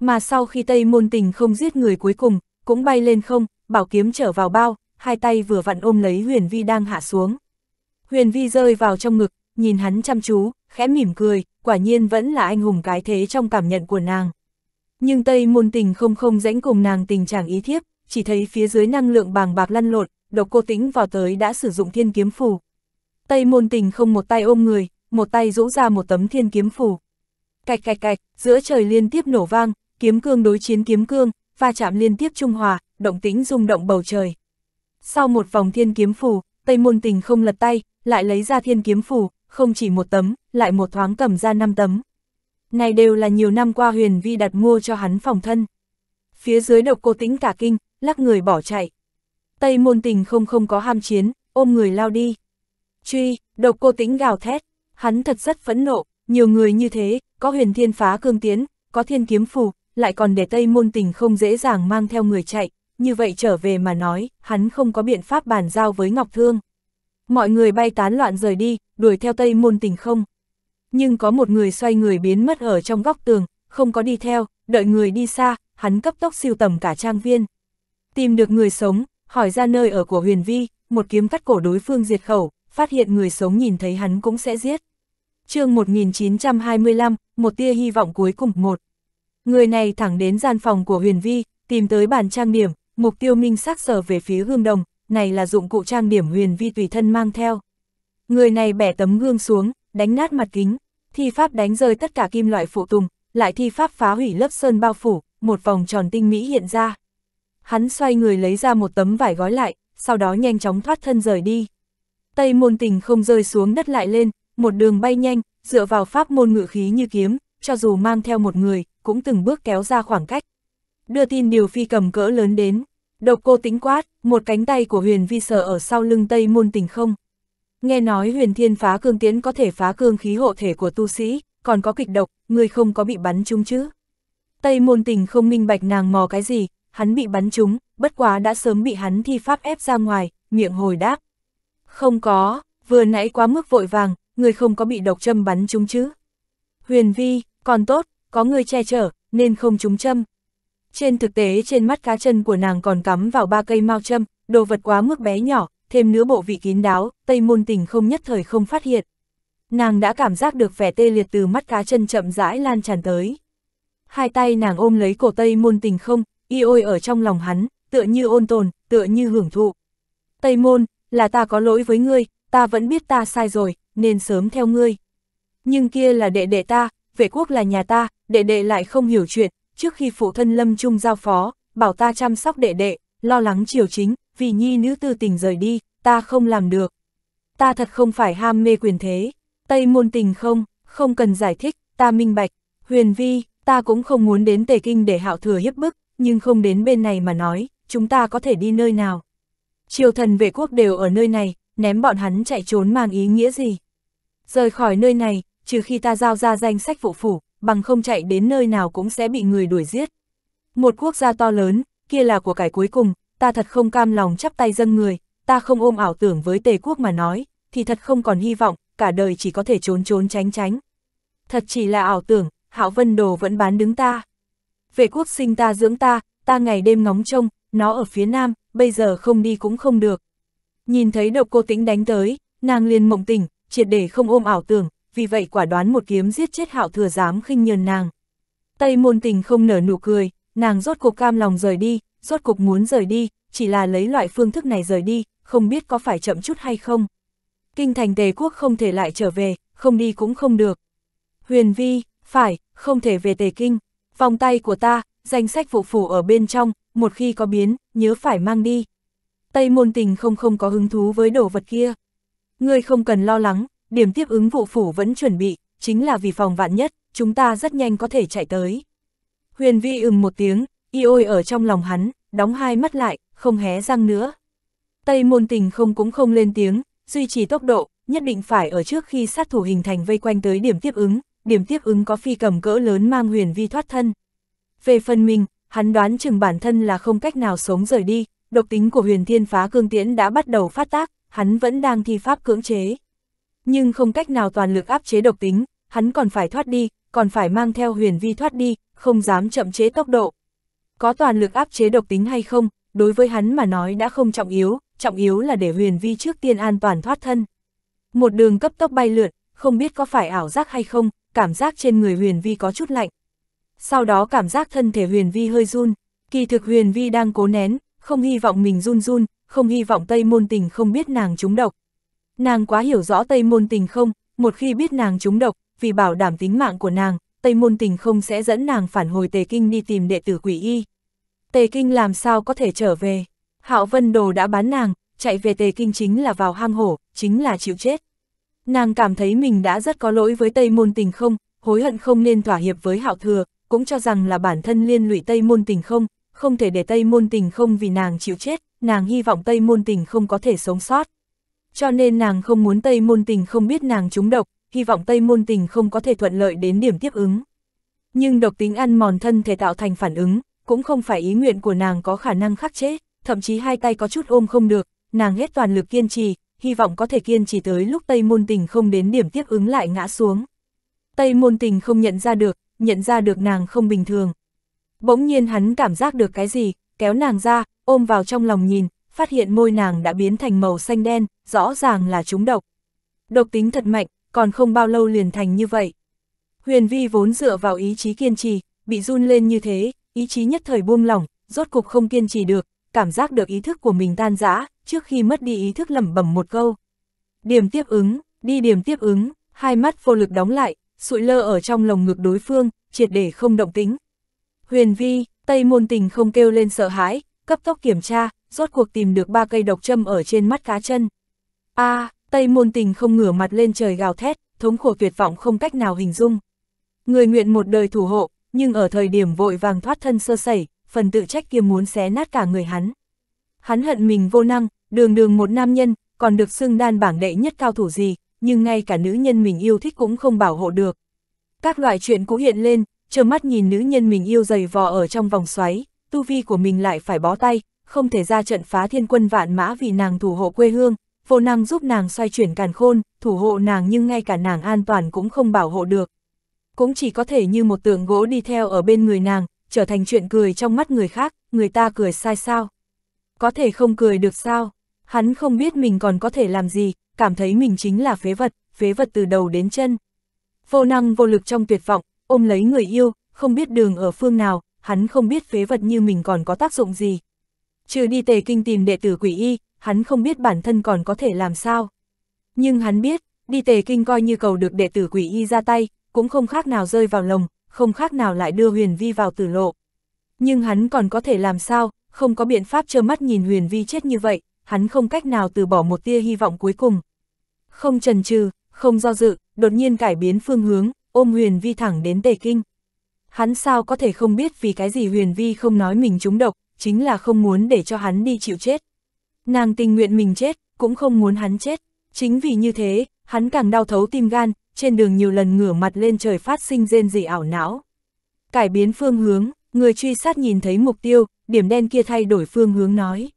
Mà sau khi Tây Môn Tình không giết người cuối cùng, cũng bay lên không, bảo kiếm trở vào bao, hai tay vừa vặn ôm lấy Huyền Vi đang hạ xuống. Huyền Vi rơi vào trong ngực, nhìn hắn chăm chú, khẽ mỉm cười, quả nhiên vẫn là anh hùng cái thế trong cảm nhận của nàng. Nhưng Tây môn tình không không rãnh cùng nàng tình trạng ý thiếp, chỉ thấy phía dưới năng lượng bàng bạc lăn lộn, độc cô tĩnh vào tới đã sử dụng thiên kiếm phù. Tây môn tình không một tay ôm người, một tay rũ ra một tấm thiên kiếm phù. Cạch cạch cạch, giữa trời liên tiếp nổ vang, kiếm cương đối chiến kiếm cương, va chạm liên tiếp trung hòa, động tĩnh rung động bầu trời. Sau một vòng thiên kiếm phù, Tây môn tình không lật tay, lại lấy ra thiên kiếm phù, không chỉ một tấm, lại một thoáng cầm ra năm tấm. Này đều là nhiều năm qua Huyền Vi đặt mua cho hắn phòng thân. Phía dưới độc cô tĩnh cả kinh, lắc người bỏ chạy. Tây môn tình không không có ham chiến, ôm người lao đi. Truy, độc cô tĩnh gào thét, hắn thật rất phẫn nộ, nhiều người như thế, có huyền thiên phá cương tiến, có thiên kiếm phù, lại còn để Tây môn tình không dễ dàng mang theo người chạy, như vậy trở về mà nói, hắn không có biện pháp bàn giao với Ngọc Thương mọi người bay tán loạn rời đi, đuổi theo Tây Môn Tình không. Nhưng có một người xoay người biến mất ở trong góc tường, không có đi theo, đợi người đi xa, hắn cấp tốc siêu tầm cả trang viên. Tìm được người sống, hỏi ra nơi ở của Huyền Vi, một kiếm cắt cổ đối phương diệt khẩu, phát hiện người sống nhìn thấy hắn cũng sẽ giết. chương 1925, một tia hy vọng cuối cùng một. Người này thẳng đến gian phòng của Huyền Vi, tìm tới bàn trang điểm, mục tiêu minh xác sở về phía gương đồng, này là dụng cụ trang điểm huyền vi tùy thân mang theo. Người này bẻ tấm gương xuống, đánh nát mặt kính, thi pháp đánh rơi tất cả kim loại phụ tùng, lại thi pháp phá hủy lớp sơn bao phủ, một vòng tròn tinh mỹ hiện ra. Hắn xoay người lấy ra một tấm vải gói lại, sau đó nhanh chóng thoát thân rời đi. Tây môn tình không rơi xuống đất lại lên, một đường bay nhanh, dựa vào pháp môn ngự khí như kiếm, cho dù mang theo một người, cũng từng bước kéo ra khoảng cách. Đưa tin điều phi cầm cỡ lớn đến, độc cô tính quát, một cánh tay của huyền vi sở ở sau lưng tây môn tình không. Nghe nói huyền thiên phá cương tiến có thể phá cương khí hộ thể của tu sĩ, còn có kịch độc, người không có bị bắn trúng chứ. Tây môn tình không minh bạch nàng mò cái gì, hắn bị bắn trúng, bất quá đã sớm bị hắn thi pháp ép ra ngoài, miệng hồi đáp. Không có, vừa nãy quá mức vội vàng, người không có bị độc châm bắn trúng chứ. Huyền vi, còn tốt, có người che chở, nên không trúng châm. Trên thực tế trên mắt cá chân của nàng còn cắm vào ba cây mao châm, đồ vật quá mức bé nhỏ, thêm nữa bộ vị kín đáo, tây môn tình không nhất thời không phát hiện. Nàng đã cảm giác được vẻ tê liệt từ mắt cá chân chậm rãi lan tràn tới. Hai tay nàng ôm lấy cổ tây môn tình không, y ôi ở trong lòng hắn, tựa như ôn tồn, tựa như hưởng thụ. Tây môn, là ta có lỗi với ngươi, ta vẫn biết ta sai rồi, nên sớm theo ngươi. Nhưng kia là đệ đệ ta, vệ quốc là nhà ta, đệ đệ lại không hiểu chuyện, trước khi phụ thân Lâm Trung giao phó, bảo ta chăm sóc đệ đệ, lo lắng triều chính, vì nhi nữ tư tình rời đi, ta không làm được. Ta thật không phải ham mê quyền thế, Tây môn tình không, không cần giải thích, ta minh bạch, huyền vi, ta cũng không muốn đến Tề Kinh để hạo thừa hiếp bức, nhưng không đến bên này mà nói, chúng ta có thể đi nơi nào. Triều thần vệ quốc đều ở nơi này, ném bọn hắn chạy trốn mang ý nghĩa gì. Rời khỏi nơi này, trừ khi ta giao ra danh sách phụ phủ, bằng không chạy đến nơi nào cũng sẽ bị người đuổi giết. Một quốc gia to lớn, kia là của cải cuối cùng, ta thật không cam lòng chắp tay dâng người, ta không ôm ảo tưởng với tề quốc mà nói, thì thật không còn hy vọng, cả đời chỉ có thể trốn trốn tránh tránh. Thật chỉ là ảo tưởng, Hạo Vân Đồ vẫn bán đứng ta. về quốc sinh ta dưỡng ta, ta ngày đêm ngóng trông, nó ở phía nam, bây giờ không đi cũng không được. Nhìn thấy độc cô tĩnh đánh tới, nàng liền mộng tỉnh, triệt để không ôm ảo tưởng, vì vậy quả đoán một kiếm giết chết hạo thừa dám khinh nhờn nàng. Tây môn tình không nở nụ cười, nàng rốt cục cam lòng rời đi, rốt cục muốn rời đi, chỉ là lấy loại phương thức này rời đi, không biết có phải chậm chút hay không. Kinh thành tề quốc không thể lại trở về, không đi cũng không được. Huyền vi, phải, không thể về tề kinh. Vòng tay của ta, danh sách phụ phủ ở bên trong, một khi có biến, nhớ phải mang đi. Tây môn tình không không có hứng thú với đồ vật kia. Ngươi không cần lo lắng, điểm tiếp ứng vụ phủ vẫn chuẩn bị, chính là vì phòng vạn nhất, chúng ta rất nhanh có thể chạy tới. Huyền vi ừm một tiếng, y ôi ở trong lòng hắn, đóng hai mắt lại, không hé răng nữa. Tây môn tình không cũng không lên tiếng, duy trì tốc độ, nhất định phải ở trước khi sát thủ hình thành vây quanh tới điểm tiếp ứng, điểm tiếp ứng có phi cầm cỡ lớn mang huyền vi thoát thân. Về phần mình, hắn đoán chừng bản thân là không cách nào sống rời đi, độc tính của huyền thiên phá cương tiễn đã bắt đầu phát tác, hắn vẫn đang thi pháp cưỡng chế nhưng không cách nào toàn lực áp chế độc tính, hắn còn phải thoát đi, còn phải mang theo huyền vi thoát đi, không dám chậm chế tốc độ. Có toàn lực áp chế độc tính hay không, đối với hắn mà nói đã không trọng yếu, trọng yếu là để huyền vi trước tiên an toàn thoát thân. Một đường cấp tốc bay lượn, không biết có phải ảo giác hay không, cảm giác trên người huyền vi có chút lạnh. Sau đó cảm giác thân thể huyền vi hơi run, kỳ thực huyền vi đang cố nén, không hy vọng mình run run, không hy vọng Tây Môn Tình không biết nàng trúng độc. Nàng quá hiểu rõ Tây Môn Tình không, một khi biết nàng trúng độc, vì bảo đảm tính mạng của nàng, Tây Môn Tình không sẽ dẫn nàng phản hồi Tề Kinh đi tìm đệ tử quỷ y. Tề Kinh làm sao có thể trở về? Hạo Vân Đồ đã bán nàng, chạy về Tề Kinh chính là vào hang hổ, chính là chịu chết. Nàng cảm thấy mình đã rất có lỗi với Tây Môn Tình không, hối hận không nên thỏa hiệp với Hạo Thừa, cũng cho rằng là bản thân liên lụy Tây Môn Tình không, không thể để Tây Môn Tình không vì nàng chịu chết, nàng hy vọng Tây Môn Tình không có thể sống sót. Cho nên nàng không muốn Tây Môn Tình không biết nàng trúng độc, hy vọng Tây Môn Tình không có thể thuận lợi đến điểm tiếp ứng. Nhưng độc tính ăn mòn thân thể tạo thành phản ứng, cũng không phải ý nguyện của nàng có khả năng khắc chế, thậm chí hai tay có chút ôm không được, nàng hết toàn lực kiên trì, hy vọng có thể kiên trì tới lúc Tây Môn Tình không đến điểm tiếp ứng lại ngã xuống. Tây Môn Tình không nhận ra được, nhận ra được nàng không bình thường. Bỗng nhiên hắn cảm giác được cái gì, kéo nàng ra, ôm vào trong lòng nhìn, phát hiện môi nàng đã biến thành màu xanh đen, rõ ràng là trúng độc. Độc tính thật mạnh, còn không bao lâu liền thành như vậy. Huyền Vi vốn dựa vào ý chí kiên trì, bị run lên như thế, ý chí nhất thời buông lỏng, rốt cục không kiên trì được, cảm giác được ý thức của mình tan rã, trước khi mất đi ý thức lẩm bẩm một câu. Điểm tiếp ứng, đi điểm tiếp ứng, hai mắt vô lực đóng lại, sụi lơ ở trong lồng ngực đối phương, triệt để không động tính. Huyền Vi, Tây Môn Tình không kêu lên sợ hãi, cấp tốc kiểm tra, rốt cuộc tìm được ba cây độc châm ở trên mắt cá chân. a à, Tây môn tình không ngửa mặt lên trời gào thét, thống khổ tuyệt vọng không cách nào hình dung. Người nguyện một đời thủ hộ, nhưng ở thời điểm vội vàng thoát thân sơ sẩy, phần tự trách kia muốn xé nát cả người hắn. Hắn hận mình vô năng, đường đường một nam nhân, còn được xưng đan bảng đệ nhất cao thủ gì, nhưng ngay cả nữ nhân mình yêu thích cũng không bảo hộ được. Các loại chuyện cũ hiện lên, trơ mắt nhìn nữ nhân mình yêu dày vò ở trong vòng xoáy, tu vi của mình lại phải bó tay, không thể ra trận phá thiên quân vạn mã vì nàng thủ hộ quê hương, vô năng giúp nàng xoay chuyển càn khôn, thủ hộ nàng nhưng ngay cả nàng an toàn cũng không bảo hộ được. Cũng chỉ có thể như một tượng gỗ đi theo ở bên người nàng, trở thành chuyện cười trong mắt người khác, người ta cười sai sao. Có thể không cười được sao, hắn không biết mình còn có thể làm gì, cảm thấy mình chính là phế vật, phế vật từ đầu đến chân. Vô năng vô lực trong tuyệt vọng, ôm lấy người yêu, không biết đường ở phương nào, hắn không biết phế vật như mình còn có tác dụng gì trừ đi tề kinh tìm đệ tử quỷ y, hắn không biết bản thân còn có thể làm sao. Nhưng hắn biết, đi tề kinh coi như cầu được đệ tử quỷ y ra tay, cũng không khác nào rơi vào lồng, không khác nào lại đưa huyền vi vào tử lộ. Nhưng hắn còn có thể làm sao, không có biện pháp trơ mắt nhìn huyền vi chết như vậy, hắn không cách nào từ bỏ một tia hy vọng cuối cùng. Không trần trừ, không do dự, đột nhiên cải biến phương hướng, ôm huyền vi thẳng đến tề kinh. Hắn sao có thể không biết vì cái gì huyền vi không nói mình trúng độc, chính là không muốn để cho hắn đi chịu chết. Nàng tình nguyện mình chết, cũng không muốn hắn chết. Chính vì như thế, hắn càng đau thấu tim gan, trên đường nhiều lần ngửa mặt lên trời phát sinh rên rỉ ảo não. Cải biến phương hướng, người truy sát nhìn thấy mục tiêu, điểm đen kia thay đổi phương hướng nói.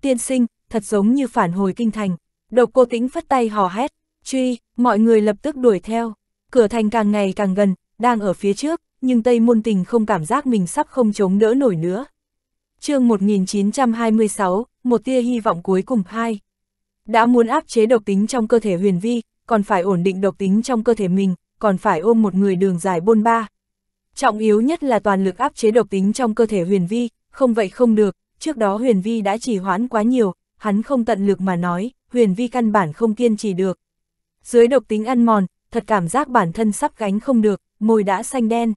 Tiên sinh, thật giống như phản hồi kinh thành. Độc cô tĩnh phất tay hò hét, truy, mọi người lập tức đuổi theo. Cửa thành càng ngày càng gần, đang ở phía trước, nhưng Tây Môn Tình không cảm giác mình sắp không chống đỡ nổi nữa, chương 1926, một tia hy vọng cuối cùng hai. Đã muốn áp chế độc tính trong cơ thể huyền vi, còn phải ổn định độc tính trong cơ thể mình, còn phải ôm một người đường dài bôn ba. Trọng yếu nhất là toàn lực áp chế độc tính trong cơ thể huyền vi, không vậy không được, trước đó huyền vi đã chỉ hoãn quá nhiều, hắn không tận lực mà nói, huyền vi căn bản không kiên trì được. Dưới độc tính ăn mòn, thật cảm giác bản thân sắp gánh không được, môi đã xanh đen.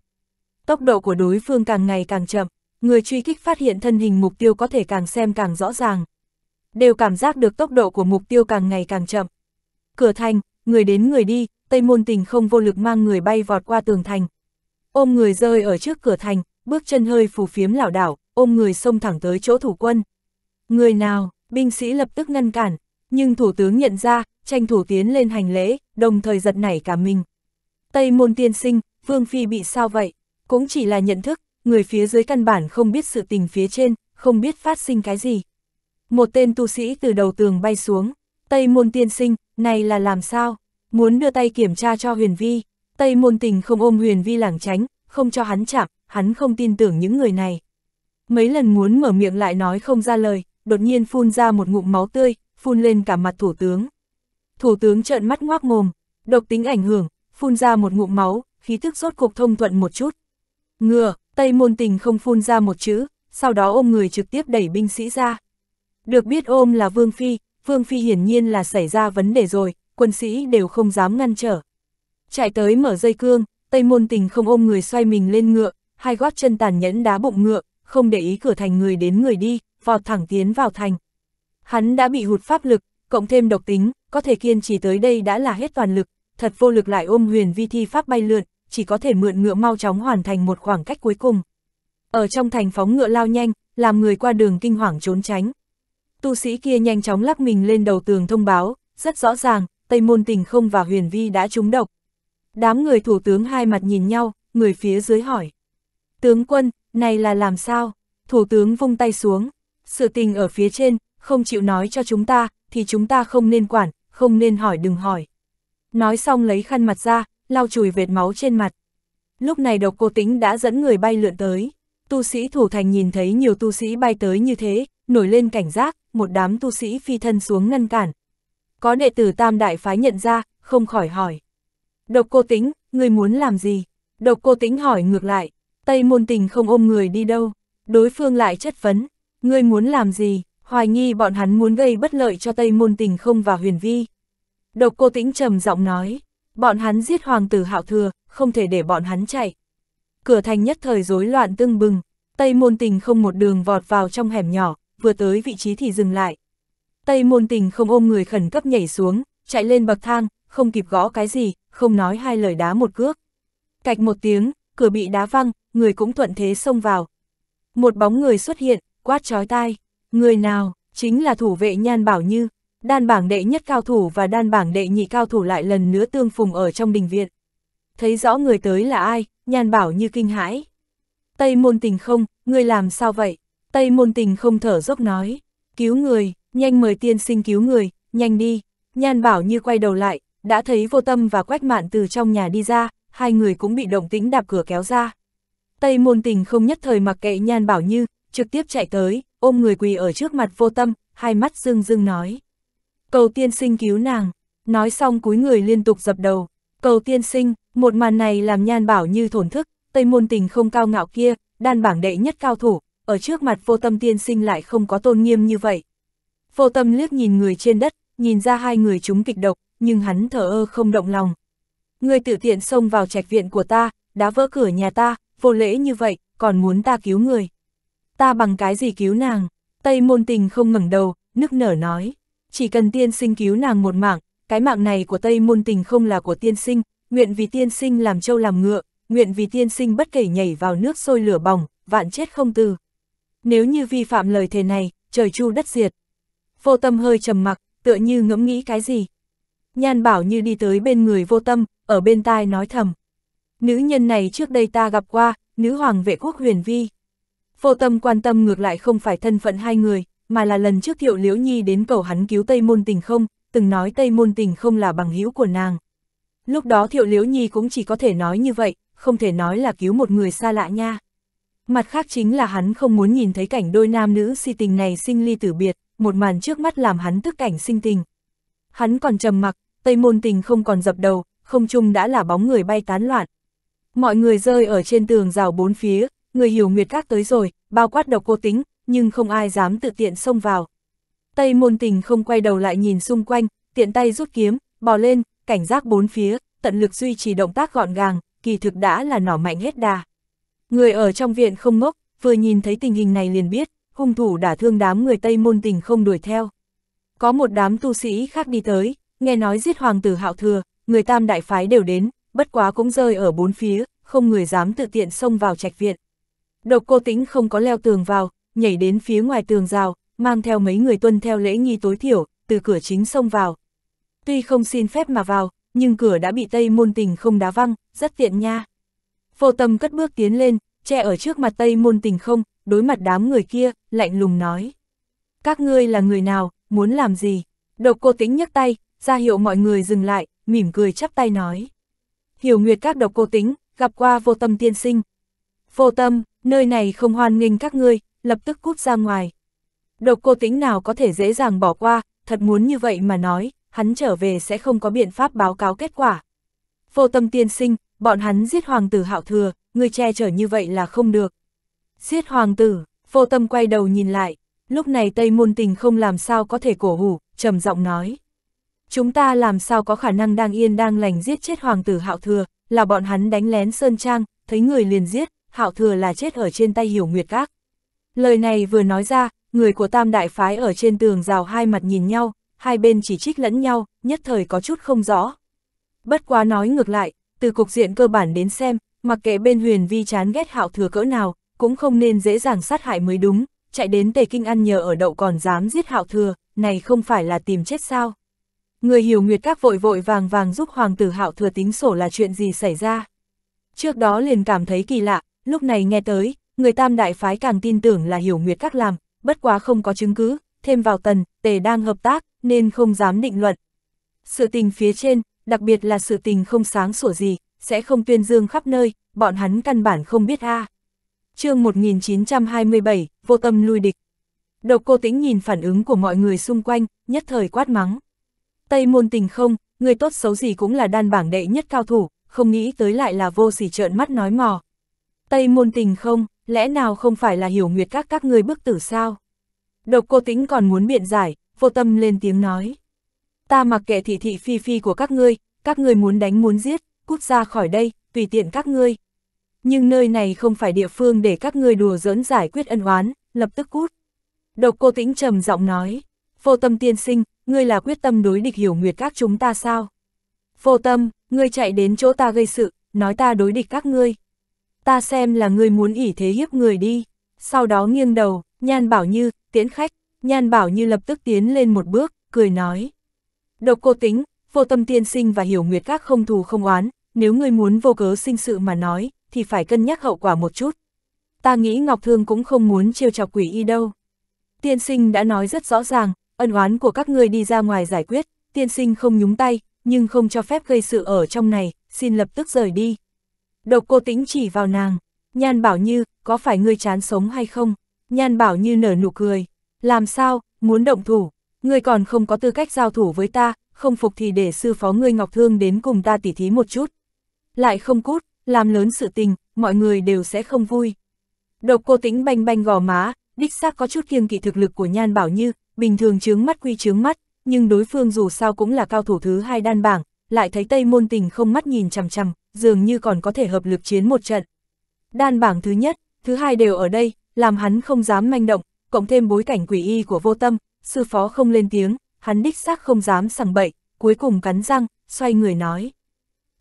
Tốc độ của đối phương càng ngày càng chậm, người truy kích phát hiện thân hình mục tiêu có thể càng xem càng rõ ràng. Đều cảm giác được tốc độ của mục tiêu càng ngày càng chậm. Cửa thành, người đến người đi, Tây Môn Tình không vô lực mang người bay vọt qua tường thành. Ôm người rơi ở trước cửa thành, bước chân hơi phù phiếm lảo đảo, ôm người xông thẳng tới chỗ thủ quân. Người nào, binh sĩ lập tức ngăn cản, nhưng thủ tướng nhận ra, tranh thủ tiến lên hành lễ, đồng thời giật nảy cả mình. Tây môn tiên sinh, Vương Phi bị sao vậy? Cũng chỉ là nhận thức, người phía dưới căn bản không biết sự tình phía trên, không biết phát sinh cái gì. Một tên tu sĩ từ đầu tường bay xuống, Tây Môn tiên sinh, này là làm sao? Muốn đưa tay kiểm tra cho Huyền Vi, Tây Môn tình không ôm Huyền Vi lảng tránh, không cho hắn chạm, hắn không tin tưởng những người này. Mấy lần muốn mở miệng lại nói không ra lời, đột nhiên phun ra một ngụm máu tươi, phun lên cả mặt thủ tướng. Thủ tướng trợn mắt ngoác mồm, độc tính ảnh hưởng, phun ra một ngụm máu, khí thức rốt cục thông thuận một chút. Ngừa, Tây môn tình không phun ra một chữ, sau đó ôm người trực tiếp đẩy binh sĩ ra. Được biết ôm là Vương Phi, Vương Phi hiển nhiên là xảy ra vấn đề rồi, quân sĩ đều không dám ngăn trở. Chạy tới mở dây cương, Tây môn tình không ôm người xoay mình lên ngựa, hai gót chân tàn nhẫn đá bụng ngựa, không để ý cửa thành người đến người đi, vọt thẳng tiến vào thành. Hắn đã bị hụt pháp lực, cộng thêm độc tính, có thể kiên trì tới đây đã là hết toàn lực, thật vô lực lại ôm huyền vi thi pháp bay lượn, chỉ có thể mượn ngựa mau chóng hoàn thành một khoảng cách cuối cùng. Ở trong thành phóng ngựa lao nhanh, làm người qua đường kinh hoàng trốn tránh. Tu sĩ kia nhanh chóng lắc mình lên đầu tường thông báo, rất rõ ràng, Tây Môn Tình không và Huyền Vi đã trúng độc. Đám người thủ tướng hai mặt nhìn nhau, người phía dưới hỏi. Tướng quân, này là làm sao? Thủ tướng vung tay xuống. Sự tình ở phía trên, không chịu nói cho chúng ta, thì chúng ta không nên quản, không nên hỏi đừng hỏi. Nói xong lấy khăn mặt ra, lau chùi vệt máu trên mặt. Lúc này độc cô tính đã dẫn người bay lượn tới. Tu sĩ thủ thành nhìn thấy nhiều tu sĩ bay tới như thế, nổi lên cảnh giác, một đám tu sĩ phi thân xuống ngăn cản. Có đệ tử tam đại phái nhận ra, không khỏi hỏi. Độc cô tính, người muốn làm gì? Độc cô tính hỏi ngược lại, Tây môn tình không ôm người đi đâu. Đối phương lại chất vấn, người muốn làm gì? Hoài nghi bọn hắn muốn gây bất lợi cho Tây môn tình không và huyền vi. Độc cô tĩnh trầm giọng nói, Bọn hắn giết hoàng tử hạo thừa, không thể để bọn hắn chạy. Cửa thành nhất thời rối loạn tưng bừng, Tây Môn Tình không một đường vọt vào trong hẻm nhỏ, vừa tới vị trí thì dừng lại. Tây Môn Tình không ôm người khẩn cấp nhảy xuống, chạy lên bậc thang, không kịp gõ cái gì, không nói hai lời đá một cước. Cạch một tiếng, cửa bị đá văng, người cũng thuận thế xông vào. Một bóng người xuất hiện, quát chói tai, người nào, chính là thủ vệ Nhan Bảo Như, đan bảng đệ nhất cao thủ và đan bảng đệ nhị cao thủ lại lần nữa tương phùng ở trong đình viện. Thấy rõ người tới là ai, nhan bảo như kinh hãi. Tây môn tình không, ngươi làm sao vậy? Tây môn tình không thở dốc nói, cứu người, nhanh mời tiên sinh cứu người, nhanh đi. Nhan bảo như quay đầu lại, đã thấy vô tâm và quách mạn từ trong nhà đi ra, hai người cũng bị động tĩnh đạp cửa kéo ra. Tây môn tình không nhất thời mặc kệ nhan bảo như, trực tiếp chạy tới, ôm người quỳ ở trước mặt vô tâm, hai mắt rưng rưng nói cầu tiên sinh cứu nàng, nói xong cúi người liên tục dập đầu, cầu tiên sinh, một màn này làm nhan bảo như thổn thức, tây môn tình không cao ngạo kia, đan bảng đệ nhất cao thủ, ở trước mặt vô tâm tiên sinh lại không có tôn nghiêm như vậy. Vô tâm liếc nhìn người trên đất, nhìn ra hai người chúng kịch độc, nhưng hắn thở ơ không động lòng. Người tự tiện xông vào trạch viện của ta, đã vỡ cửa nhà ta, vô lễ như vậy, còn muốn ta cứu người. Ta bằng cái gì cứu nàng? Tây môn tình không ngẩng đầu, nức nở nói chỉ cần tiên sinh cứu nàng một mạng, cái mạng này của Tây Môn Tình không là của tiên sinh, nguyện vì tiên sinh làm trâu làm ngựa, nguyện vì tiên sinh bất kể nhảy vào nước sôi lửa bỏng, vạn chết không từ. Nếu như vi phạm lời thề này, trời chu đất diệt. Vô tâm hơi trầm mặc, tựa như ngẫm nghĩ cái gì. Nhan bảo như đi tới bên người vô tâm, ở bên tai nói thầm. Nữ nhân này trước đây ta gặp qua, nữ hoàng vệ quốc huyền vi. Vô tâm quan tâm ngược lại không phải thân phận hai người, mà là lần trước Thiệu Liễu Nhi đến cầu hắn cứu Tây Môn Tình không, từng nói Tây Môn Tình không là bằng hữu của nàng. Lúc đó Thiệu Liễu Nhi cũng chỉ có thể nói như vậy, không thể nói là cứu một người xa lạ nha. Mặt khác chính là hắn không muốn nhìn thấy cảnh đôi nam nữ si tình này sinh ly tử biệt, một màn trước mắt làm hắn tức cảnh sinh tình. Hắn còn trầm mặc, Tây Môn Tình không còn dập đầu, không trung đã là bóng người bay tán loạn. Mọi người rơi ở trên tường rào bốn phía, người hiểu Nguyệt Các tới rồi, bao quát độc cô tính, nhưng không ai dám tự tiện xông vào. Tây môn tình không quay đầu lại nhìn xung quanh, tiện tay rút kiếm, bò lên, cảnh giác bốn phía, tận lực duy trì động tác gọn gàng, kỳ thực đã là nỏ mạnh hết đà. Người ở trong viện không ngốc, vừa nhìn thấy tình hình này liền biết, hung thủ đã thương đám người Tây môn tình không đuổi theo. Có một đám tu sĩ khác đi tới, nghe nói giết hoàng tử hạo thừa, người tam đại phái đều đến, bất quá cũng rơi ở bốn phía, không người dám tự tiện xông vào trạch viện. Độc cô tĩnh không có leo tường vào, nhảy đến phía ngoài tường rào, mang theo mấy người tuân theo lễ nghi tối thiểu, từ cửa chính xông vào. Tuy không xin phép mà vào, nhưng cửa đã bị Tây Môn Tình không đá văng, rất tiện nha. Vô tâm cất bước tiến lên, che ở trước mặt Tây Môn Tình không, đối mặt đám người kia, lạnh lùng nói. Các ngươi là người nào, muốn làm gì? Độc cô tính nhấc tay, ra hiệu mọi người dừng lại, mỉm cười chắp tay nói. Hiểu nguyệt các độc cô tính, gặp qua vô tâm tiên sinh. Vô tâm, nơi này không hoan nghênh các ngươi, lập tức cút ra ngoài. Độc cô tính nào có thể dễ dàng bỏ qua, thật muốn như vậy mà nói, hắn trở về sẽ không có biện pháp báo cáo kết quả. Vô tâm tiên sinh, bọn hắn giết hoàng tử hạo thừa, người che chở như vậy là không được. Giết hoàng tử, vô tâm quay đầu nhìn lại, lúc này Tây Môn Tình không làm sao có thể cổ hủ, trầm giọng nói. Chúng ta làm sao có khả năng đang yên đang lành giết chết hoàng tử hạo thừa, là bọn hắn đánh lén Sơn Trang, thấy người liền giết, hạo thừa là chết ở trên tay hiểu nguyệt các. Lời này vừa nói ra, người của tam đại phái ở trên tường rào hai mặt nhìn nhau, hai bên chỉ trích lẫn nhau, nhất thời có chút không rõ. Bất quá nói ngược lại, từ cục diện cơ bản đến xem, mặc kệ bên huyền vi chán ghét hạo thừa cỡ nào, cũng không nên dễ dàng sát hại mới đúng, chạy đến tề kinh ăn nhờ ở đậu còn dám giết hạo thừa, này không phải là tìm chết sao. Người hiểu nguyệt các vội vội vàng vàng giúp hoàng tử hạo thừa tính sổ là chuyện gì xảy ra. Trước đó liền cảm thấy kỳ lạ, lúc này nghe tới, người tam đại phái càng tin tưởng là hiểu nguyệt các làm, bất quá không có chứng cứ, thêm vào tần, tề đang hợp tác, nên không dám định luận. Sự tình phía trên, đặc biệt là sự tình không sáng sủa gì, sẽ không tuyên dương khắp nơi, bọn hắn căn bản không biết a. À. chương 1927, vô tâm lui địch. Độc cô tĩnh nhìn phản ứng của mọi người xung quanh, nhất thời quát mắng. Tây môn tình không, người tốt xấu gì cũng là đan bảng đệ nhất cao thủ, không nghĩ tới lại là vô sỉ trợn mắt nói mò. Tây môn tình không, lẽ nào không phải là hiểu nguyệt các các ngươi bức tử sao? Độc cô Tĩnh còn muốn biện giải, vô tâm lên tiếng nói. Ta mặc kệ thị thị phi phi của các ngươi, các ngươi muốn đánh muốn giết, cút ra khỏi đây, tùy tiện các ngươi. Nhưng nơi này không phải địa phương để các ngươi đùa giỡn giải quyết ân oán, lập tức cút. Độc cô tĩnh trầm giọng nói, vô tâm tiên sinh, ngươi là quyết tâm đối địch hiểu nguyệt các chúng ta sao? Vô tâm, ngươi chạy đến chỗ ta gây sự, nói ta đối địch các ngươi ta xem là người muốn ỉ thế hiếp người đi. Sau đó nghiêng đầu, Nhan Bảo Như, tiễn khách, Nhan Bảo Như lập tức tiến lên một bước, cười nói. Độc cô tính, vô tâm tiên sinh và hiểu nguyệt các không thù không oán, nếu người muốn vô cớ sinh sự mà nói, thì phải cân nhắc hậu quả một chút. Ta nghĩ Ngọc Thương cũng không muốn trêu chọc quỷ y đâu. Tiên sinh đã nói rất rõ ràng, ân oán của các ngươi đi ra ngoài giải quyết, tiên sinh không nhúng tay, nhưng không cho phép gây sự ở trong này, xin lập tức rời đi. Độc cô tính chỉ vào nàng. Nhan bảo như, có phải ngươi chán sống hay không? Nhan bảo như nở nụ cười. Làm sao, muốn động thủ? Ngươi còn không có tư cách giao thủ với ta, không phục thì để sư phó ngươi Ngọc Thương đến cùng ta tỉ thí một chút. Lại không cút, làm lớn sự tình, mọi người đều sẽ không vui. Độc cô tính banh banh gò má, đích xác có chút kiêng kỵ thực lực của Nhan Bảo Như, bình thường chướng mắt quy chướng mắt, nhưng đối phương dù sao cũng là cao thủ thứ hai đan bảng, lại thấy Tây Môn Tình không mắt nhìn chằm chằm, dường như còn có thể hợp lực chiến một trận. Đan bảng thứ nhất, thứ hai đều ở đây, làm hắn không dám manh động, cộng thêm bối cảnh quỷ y của vô tâm, sư phó không lên tiếng, hắn đích xác không dám sằng bậy, cuối cùng cắn răng, xoay người nói.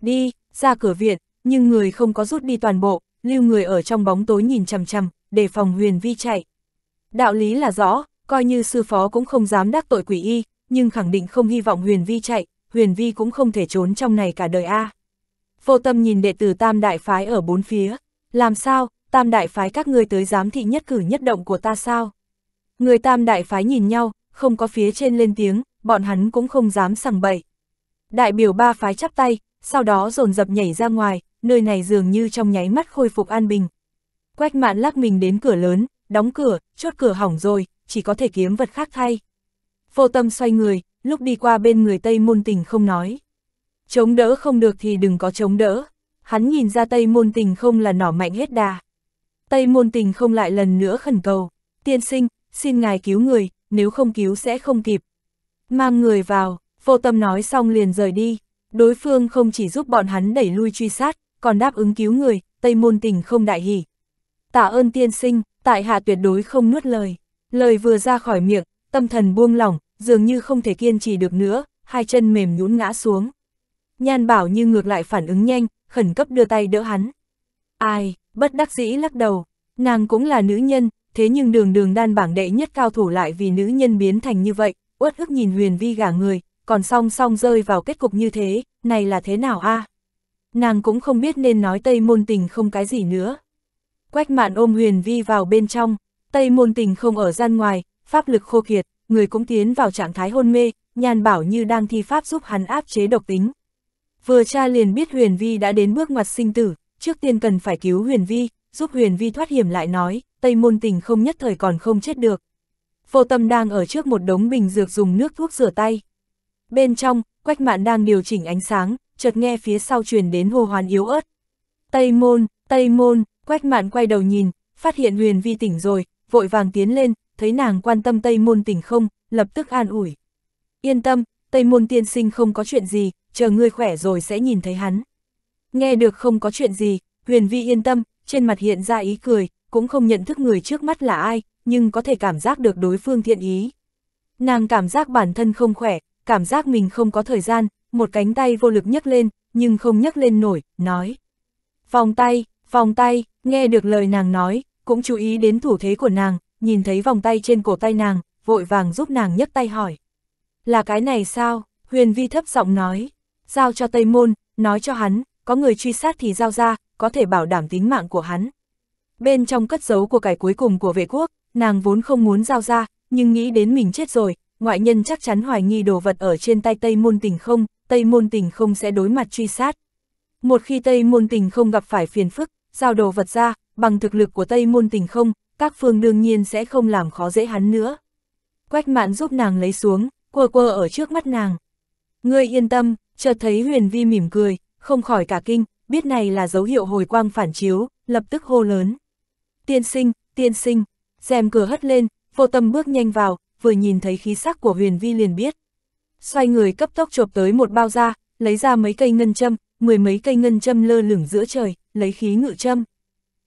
Đi, ra cửa viện, nhưng người không có rút đi toàn bộ, lưu người ở trong bóng tối nhìn chằm chằm, để phòng huyền vi chạy. Đạo lý là rõ, coi như sư phó cũng không dám đắc tội quỷ y, nhưng khẳng định không hy vọng huyền vi chạy, huyền vi cũng không thể trốn trong này cả đời a à vô tâm nhìn đệ tử tam đại phái ở bốn phía, làm sao, tam đại phái các ngươi tới giám thị nhất cử nhất động của ta sao? Người tam đại phái nhìn nhau, không có phía trên lên tiếng, bọn hắn cũng không dám sằng bậy. Đại biểu ba phái chắp tay, sau đó dồn dập nhảy ra ngoài, nơi này dường như trong nháy mắt khôi phục an bình. Quách mạn lắc mình đến cửa lớn, đóng cửa, chốt cửa hỏng rồi, chỉ có thể kiếm vật khác thay. Vô tâm xoay người, lúc đi qua bên người Tây Môn Tình không nói. Chống đỡ không được thì đừng có chống đỡ. Hắn nhìn ra Tây Môn Tình không là nỏ mạnh hết đà. Tây Môn Tình không lại lần nữa khẩn cầu. Tiên sinh, xin ngài cứu người, nếu không cứu sẽ không kịp. Mang người vào, vô tâm nói xong liền rời đi. Đối phương không chỉ giúp bọn hắn đẩy lui truy sát, còn đáp ứng cứu người, Tây Môn Tình không đại hỉ. Tạ ơn tiên sinh, tại hạ tuyệt đối không nuốt lời. Lời vừa ra khỏi miệng, tâm thần buông lỏng, dường như không thể kiên trì được nữa, hai chân mềm nhũn ngã xuống. Nhan bảo như ngược lại phản ứng nhanh, khẩn cấp đưa tay đỡ hắn. Ai, bất đắc dĩ lắc đầu, nàng cũng là nữ nhân, thế nhưng đường đường đan bảng đệ nhất cao thủ lại vì nữ nhân biến thành như vậy, uất ức nhìn huyền vi gả người, còn song song rơi vào kết cục như thế, này là thế nào a? À? Nàng cũng không biết nên nói Tây Môn Tình không cái gì nữa. Quách mạn ôm huyền vi vào bên trong, Tây Môn Tình không ở gian ngoài, pháp lực khô kiệt, người cũng tiến vào trạng thái hôn mê, nhàn bảo như đang thi pháp giúp hắn áp chế độc tính. Vừa cha liền biết Huyền Vi đã đến bước ngoặt sinh tử, trước tiên cần phải cứu Huyền Vi, giúp Huyền Vi thoát hiểm lại nói, Tây Môn Tình không nhất thời còn không chết được. Vô Tâm đang ở trước một đống bình dược dùng nước thuốc rửa tay. Bên trong, Quách Mạn đang điều chỉnh ánh sáng, chợt nghe phía sau truyền đến hồ hoàn yếu ớt. Tây Môn, Tây Môn, Quách Mạn quay đầu nhìn, phát hiện Huyền Vi tỉnh rồi, vội vàng tiến lên, thấy nàng quan tâm Tây Môn tỉnh không, lập tức an ủi. Yên tâm, Tây môn tiên sinh không có chuyện gì, chờ ngươi khỏe rồi sẽ nhìn thấy hắn. Nghe được không có chuyện gì, huyền vi yên tâm, trên mặt hiện ra ý cười, cũng không nhận thức người trước mắt là ai, nhưng có thể cảm giác được đối phương thiện ý. Nàng cảm giác bản thân không khỏe, cảm giác mình không có thời gian, một cánh tay vô lực nhấc lên, nhưng không nhấc lên nổi, nói. Vòng tay, vòng tay, nghe được lời nàng nói, cũng chú ý đến thủ thế của nàng, nhìn thấy vòng tay trên cổ tay nàng, vội vàng giúp nàng nhấc tay hỏi. Là cái này sao? Huyền Vi thấp giọng nói. Giao cho Tây Môn, nói cho hắn, có người truy sát thì giao ra, có thể bảo đảm tính mạng của hắn. Bên trong cất giấu của cải cuối cùng của vệ quốc, nàng vốn không muốn giao ra, nhưng nghĩ đến mình chết rồi, ngoại nhân chắc chắn hoài nghi đồ vật ở trên tay Tây Môn Tình không, Tây Môn Tình không sẽ đối mặt truy sát. Một khi Tây Môn Tình không gặp phải phiền phức, giao đồ vật ra, bằng thực lực của Tây Môn Tình không, các phương đương nhiên sẽ không làm khó dễ hắn nữa. Quách mạn giúp nàng lấy xuống, quơ quơ ở trước mắt nàng. Ngươi yên tâm, chợt thấy huyền vi mỉm cười, không khỏi cả kinh, biết này là dấu hiệu hồi quang phản chiếu, lập tức hô lớn. Tiên sinh, tiên sinh, rèm cửa hất lên, vô tâm bước nhanh vào, vừa nhìn thấy khí sắc của huyền vi liền biết. Xoay người cấp tốc chộp tới một bao da, lấy ra mấy cây ngân châm, mười mấy cây ngân châm lơ lửng giữa trời, lấy khí ngự châm.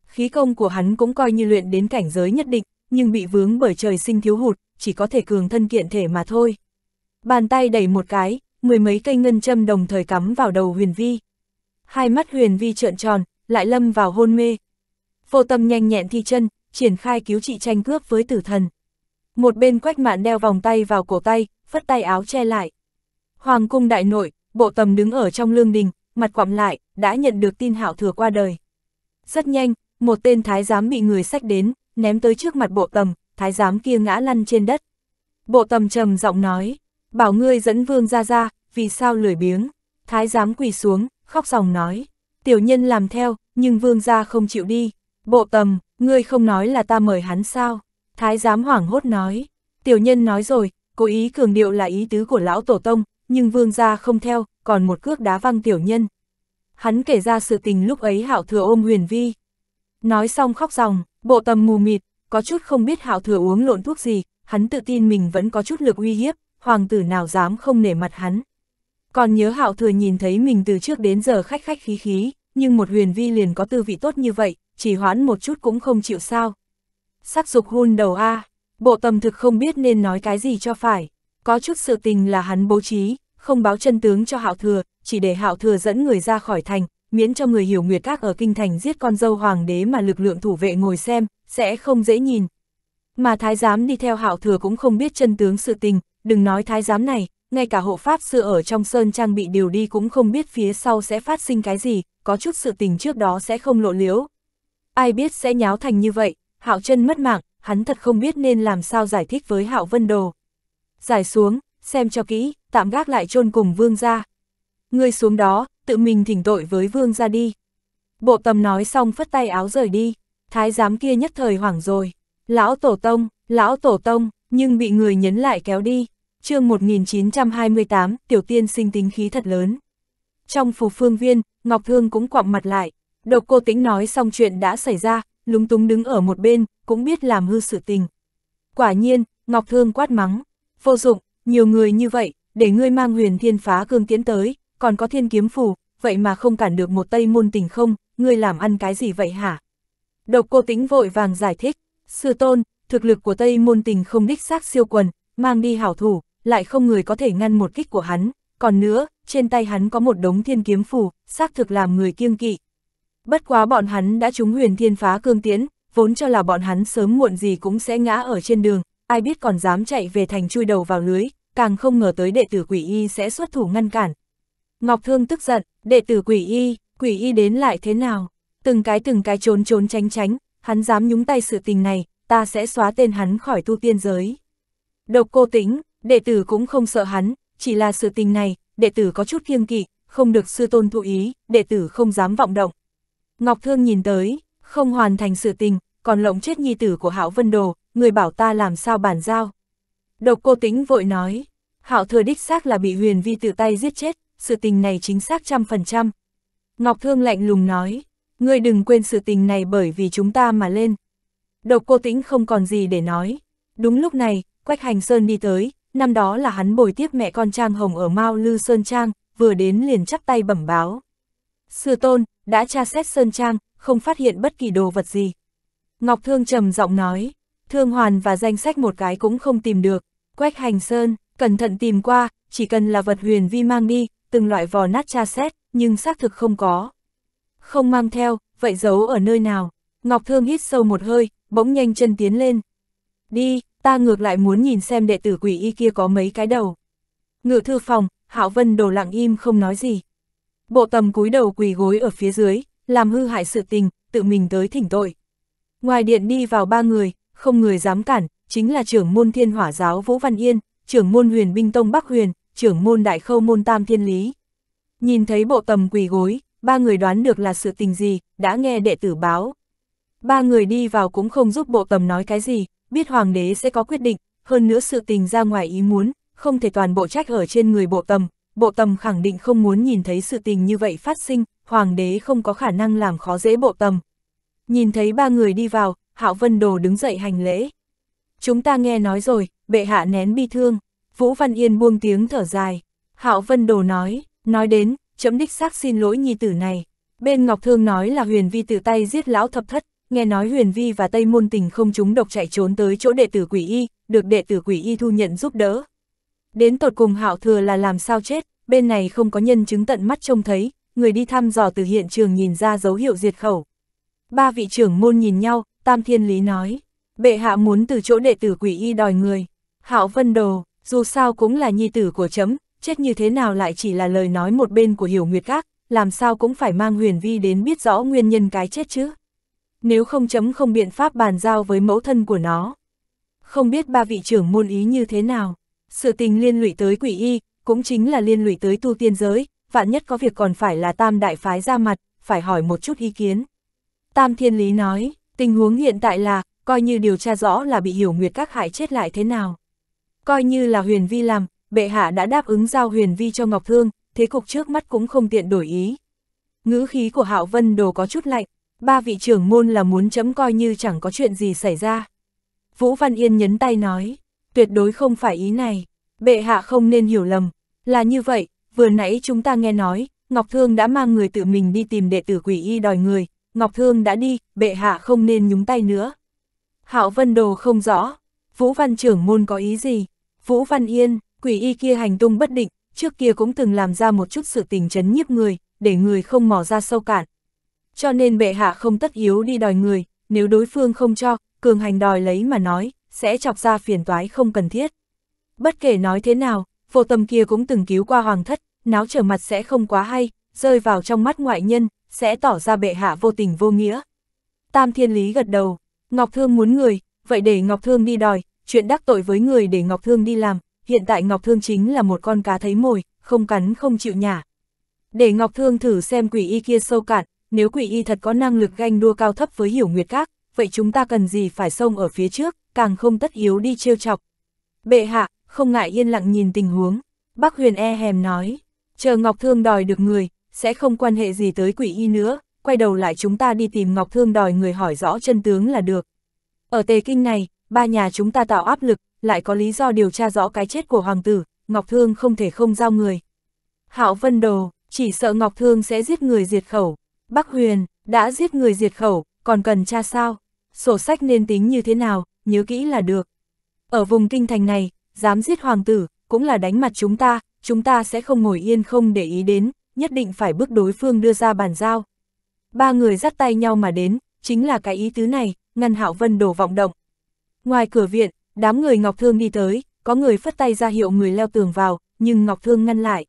Khí công của hắn cũng coi như luyện đến cảnh giới nhất định, nhưng bị vướng bởi trời sinh thiếu hụt, chỉ có thể cường thân kiện thể mà thôi. Bàn tay đẩy một cái, mười mấy cây ngân châm đồng thời cắm vào đầu huyền vi. Hai mắt huyền vi trợn tròn, lại lâm vào hôn mê. Vô tâm nhanh nhẹn thi chân, triển khai cứu trị tranh cướp với tử thần. Một bên quách mạn đeo vòng tay vào cổ tay, phất tay áo che lại. Hoàng cung đại nội, bộ tầm đứng ở trong lương đình, mặt quặm lại, đã nhận được tin hảo thừa qua đời. Rất nhanh, một tên thái giám bị người sách đến, ném tới trước mặt bộ tầm, thái giám kia ngã lăn trên đất. Bộ tầm trầm giọng nói, Bảo ngươi dẫn vương ra ra, vì sao lười biếng? Thái giám quỳ xuống, khóc dòng nói. Tiểu nhân làm theo, nhưng vương ra không chịu đi. Bộ tầm, ngươi không nói là ta mời hắn sao? Thái giám hoảng hốt nói. Tiểu nhân nói rồi, cố ý cường điệu là ý tứ của lão tổ tông, nhưng vương gia không theo, còn một cước đá văng tiểu nhân. Hắn kể ra sự tình lúc ấy hạo thừa ôm huyền vi. Nói xong khóc dòng bộ tầm mù mịt, có chút không biết hạo thừa uống lộn thuốc gì, hắn tự tin mình vẫn có chút lực uy hiếp, hoàng tử nào dám không nể mặt hắn. Còn nhớ hạo thừa nhìn thấy mình từ trước đến giờ khách khách khí khí, nhưng một huyền vi liền có tư vị tốt như vậy, chỉ hoãn một chút cũng không chịu sao. Sắc dục hôn đầu A, bộ tầm thực không biết nên nói cái gì cho phải, có chút sự tình là hắn bố trí, không báo chân tướng cho hạo thừa, chỉ để hạo thừa dẫn người ra khỏi thành, miễn cho người hiểu nguyệt các ở kinh thành giết con dâu hoàng đế mà lực lượng thủ vệ ngồi xem, sẽ không dễ nhìn. Mà thái giám đi theo hạo thừa cũng không biết chân tướng sự tình, đừng nói thái giám này, ngay cả hộ pháp sư ở trong sơn trang bị điều đi cũng không biết phía sau sẽ phát sinh cái gì, có chút sự tình trước đó sẽ không lộ liễu. Ai biết sẽ nháo thành như vậy, Hạo chân mất mạng, hắn thật không biết nên làm sao giải thích với Hạo Vân Đồ. Giải xuống, xem cho kỹ, tạm gác lại chôn cùng vương gia. Ngươi xuống đó, tự mình thỉnh tội với vương gia đi. Bộ tầm nói xong phất tay áo rời đi, thái giám kia nhất thời hoảng rồi. Lão Tổ Tông, Lão Tổ Tông, nhưng bị người nhấn lại kéo đi chương 1928, tiểu tiên sinh tính khí thật lớn. Trong phù phương viên, Ngọc Thương cũng quặm mặt lại, độc cô tính nói xong chuyện đã xảy ra, lúng túng đứng ở một bên, cũng biết làm hư sự tình. Quả nhiên, Ngọc Thương quát mắng, vô dụng, nhiều người như vậy, để ngươi mang huyền thiên phá cương tiến tới, còn có thiên kiếm phù, vậy mà không cản được một tây môn tình không, ngươi làm ăn cái gì vậy hả? Độc cô tính vội vàng giải thích, sư tôn, thực lực của tây môn tình không đích xác siêu quần, mang đi hảo thủ, lại không người có thể ngăn một kích của hắn, còn nữa, trên tay hắn có một đống thiên kiếm phù, xác thực làm người kiêng kỵ. Bất quá bọn hắn đã trúng huyền thiên phá cương tiễn, vốn cho là bọn hắn sớm muộn gì cũng sẽ ngã ở trên đường, ai biết còn dám chạy về thành chui đầu vào lưới, càng không ngờ tới đệ tử quỷ y sẽ xuất thủ ngăn cản. Ngọc Thương tức giận, đệ tử quỷ y, quỷ y đến lại thế nào? Từng cái từng cái trốn trốn tránh tránh, hắn dám nhúng tay sự tình này, ta sẽ xóa tên hắn khỏi tu tiên giới. Độc cô tính, đệ tử cũng không sợ hắn, chỉ là sự tình này, đệ tử có chút kiêng kỵ, không được sư tôn thụ ý, đệ tử không dám vọng động. Ngọc Thương nhìn tới, không hoàn thành sự tình, còn lộng chết nhi tử của Hạo Vân Đồ, người bảo ta làm sao bàn giao. Độc cô tính vội nói, Hạo thừa đích xác là bị huyền vi tự tay giết chết, sự tình này chính xác trăm phần trăm. Ngọc Thương lạnh lùng nói, ngươi đừng quên sự tình này bởi vì chúng ta mà lên. Độc cô tĩnh không còn gì để nói. Đúng lúc này, Quách Hành Sơn đi tới, năm đó là hắn bồi tiếp mẹ con Trang Hồng ở Mao Lư Sơn Trang, vừa đến liền chắp tay bẩm báo. Sư tôn, đã tra xét Sơn Trang, không phát hiện bất kỳ đồ vật gì. Ngọc Thương trầm giọng nói, Thương Hoàn và danh sách một cái cũng không tìm được, Quách Hành Sơn, cẩn thận tìm qua, chỉ cần là vật huyền vi mang đi, từng loại vò nát tra xét, nhưng xác thực không có. Không mang theo, vậy giấu ở nơi nào? Ngọc Thương hít sâu một hơi, bỗng nhanh chân tiến lên. Đi, ta ngược lại muốn nhìn xem đệ tử quỷ y kia có mấy cái đầu. Ngự thư phòng, Hạo Vân đồ lặng im không nói gì. Bộ tầm cúi đầu quỳ gối ở phía dưới, làm hư hại sự tình, tự mình tới thỉnh tội. Ngoài điện đi vào ba người, không người dám cản, chính là trưởng môn thiên hỏa giáo Vũ Văn Yên, trưởng môn huyền binh tông Bắc Huyền, trưởng môn đại khâu môn tam thiên lý. Nhìn thấy bộ tầm quỳ gối, ba người đoán được là sự tình gì, đã nghe đệ tử báo. Ba người đi vào cũng không giúp bộ tầm nói cái gì, biết hoàng đế sẽ có quyết định, hơn nữa sự tình ra ngoài ý muốn, không thể toàn bộ trách ở trên người bộ tầm, bộ tầm khẳng định không muốn nhìn thấy sự tình như vậy phát sinh, hoàng đế không có khả năng làm khó dễ bộ tầm. Nhìn thấy ba người đi vào, Hạo Vân Đồ đứng dậy hành lễ. Chúng ta nghe nói rồi, bệ hạ nén bi thương, Vũ Văn Yên buông tiếng thở dài. Hạo Vân Đồ nói, nói đến, chấm đích xác xin lỗi nhi tử này. Bên Ngọc Thương nói là huyền vi tự tay giết lão thập thất, nghe nói Huyền Vi và Tây Môn Tình không chúng độc chạy trốn tới chỗ đệ tử quỷ y, được đệ tử quỷ y thu nhận giúp đỡ. Đến tột cùng hạo thừa là làm sao chết, bên này không có nhân chứng tận mắt trông thấy, người đi thăm dò từ hiện trường nhìn ra dấu hiệu diệt khẩu. Ba vị trưởng môn nhìn nhau, Tam Thiên Lý nói, bệ hạ muốn từ chỗ đệ tử quỷ y đòi người. Hạo Vân Đồ, dù sao cũng là nhi tử của chấm, chết như thế nào lại chỉ là lời nói một bên của Hiểu Nguyệt khác làm sao cũng phải mang Huyền Vi đến biết rõ nguyên nhân cái chết chứ nếu không chấm không biện pháp bàn giao với mẫu thân của nó. Không biết ba vị trưởng môn ý như thế nào, sự tình liên lụy tới quỷ y, cũng chính là liên lụy tới tu tiên giới, vạn nhất có việc còn phải là tam đại phái ra mặt, phải hỏi một chút ý kiến. Tam Thiên Lý nói, tình huống hiện tại là, coi như điều tra rõ là bị hiểu nguyệt các hại chết lại thế nào. Coi như là huyền vi làm, bệ hạ đã đáp ứng giao huyền vi cho Ngọc Thương, thế cục trước mắt cũng không tiện đổi ý. Ngữ khí của Hạo Vân Đồ có chút lạnh, Ba vị trưởng môn là muốn chấm coi như chẳng có chuyện gì xảy ra. Vũ Văn Yên nhấn tay nói, tuyệt đối không phải ý này, bệ hạ không nên hiểu lầm. Là như vậy, vừa nãy chúng ta nghe nói, Ngọc Thương đã mang người tự mình đi tìm đệ tử quỷ y đòi người, Ngọc Thương đã đi, bệ hạ không nên nhúng tay nữa. Hạo Vân Đồ không rõ, Vũ Văn trưởng môn có ý gì? Vũ Văn Yên, quỷ y kia hành tung bất định, trước kia cũng từng làm ra một chút sự tình chấn nhiếp người, để người không mò ra sâu cạn, cho nên bệ hạ không tất yếu đi đòi người, nếu đối phương không cho, cường hành đòi lấy mà nói, sẽ chọc ra phiền toái không cần thiết. Bất kể nói thế nào, vô tâm kia cũng từng cứu qua hoàng thất, náo trở mặt sẽ không quá hay, rơi vào trong mắt ngoại nhân, sẽ tỏ ra bệ hạ vô tình vô nghĩa. Tam Thiên Lý gật đầu, Ngọc Thương muốn người, vậy để Ngọc Thương đi đòi, chuyện đắc tội với người để Ngọc Thương đi làm, hiện tại Ngọc Thương chính là một con cá thấy mồi, không cắn không chịu nhả. Để Ngọc Thương thử xem quỷ y kia sâu cạn, nếu quỷ y thật có năng lực ganh đua cao thấp với hiểu nguyệt các, vậy chúng ta cần gì phải xông ở phía trước, càng không tất yếu đi trêu chọc. Bệ hạ, không ngại yên lặng nhìn tình huống, bác huyền e hèm nói, chờ Ngọc Thương đòi được người, sẽ không quan hệ gì tới quỷ y nữa, quay đầu lại chúng ta đi tìm Ngọc Thương đòi người hỏi rõ chân tướng là được. Ở tề kinh này, ba nhà chúng ta tạo áp lực, lại có lý do điều tra rõ cái chết của hoàng tử, Ngọc Thương không thể không giao người. Hạo Vân Đồ, chỉ sợ Ngọc Thương sẽ giết người diệt khẩu, Bắc Huyền, đã giết người diệt khẩu, còn cần tra sao? Sổ sách nên tính như thế nào, nhớ kỹ là được. Ở vùng kinh thành này, dám giết hoàng tử, cũng là đánh mặt chúng ta, chúng ta sẽ không ngồi yên không để ý đến, nhất định phải bước đối phương đưa ra bàn giao. Ba người dắt tay nhau mà đến, chính là cái ý tứ này, ngăn hạo vân đổ vọng động. Ngoài cửa viện, đám người Ngọc Thương đi tới, có người phất tay ra hiệu người leo tường vào, nhưng Ngọc Thương ngăn lại.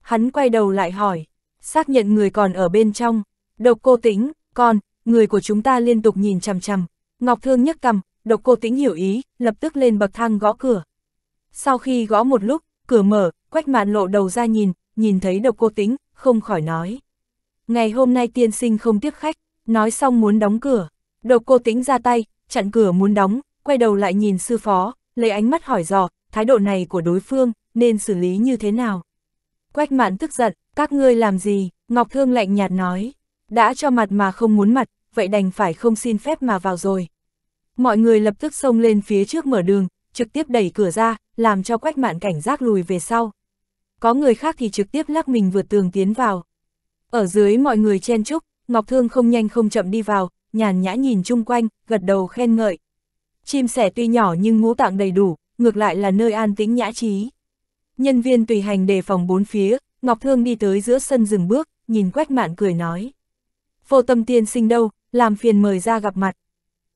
Hắn quay đầu lại hỏi, xác nhận người còn ở bên trong. Độc cô tĩnh, con, người của chúng ta liên tục nhìn chằm chằm. Ngọc Thương nhấc cầm, độc cô tĩnh hiểu ý, lập tức lên bậc thang gõ cửa. Sau khi gõ một lúc, cửa mở, quách mạn lộ đầu ra nhìn, nhìn thấy độc cô tĩnh, không khỏi nói. Ngày hôm nay tiên sinh không tiếp khách, nói xong muốn đóng cửa. Độc cô tĩnh ra tay, chặn cửa muốn đóng, quay đầu lại nhìn sư phó, lấy ánh mắt hỏi dò, thái độ này của đối phương, nên xử lý như thế nào. Quách mạn tức giận, các ngươi làm gì, Ngọc Thương lạnh nhạt nói. Đã cho mặt mà không muốn mặt, vậy đành phải không xin phép mà vào rồi. Mọi người lập tức xông lên phía trước mở đường, trực tiếp đẩy cửa ra, làm cho quách mạn cảnh giác lùi về sau. Có người khác thì trực tiếp lắc mình vượt tường tiến vào. Ở dưới mọi người chen chúc, Ngọc Thương không nhanh không chậm đi vào, nhàn nhã nhìn chung quanh, gật đầu khen ngợi. Chim sẻ tuy nhỏ nhưng ngũ tạng đầy đủ, ngược lại là nơi an tĩnh nhã trí. Nhân viên tùy hành đề phòng bốn phía, Ngọc Thương đi tới giữa sân rừng bước, nhìn Quách Mạn cười nói. "Phô tâm tiên sinh đâu, làm phiền mời ra gặp mặt.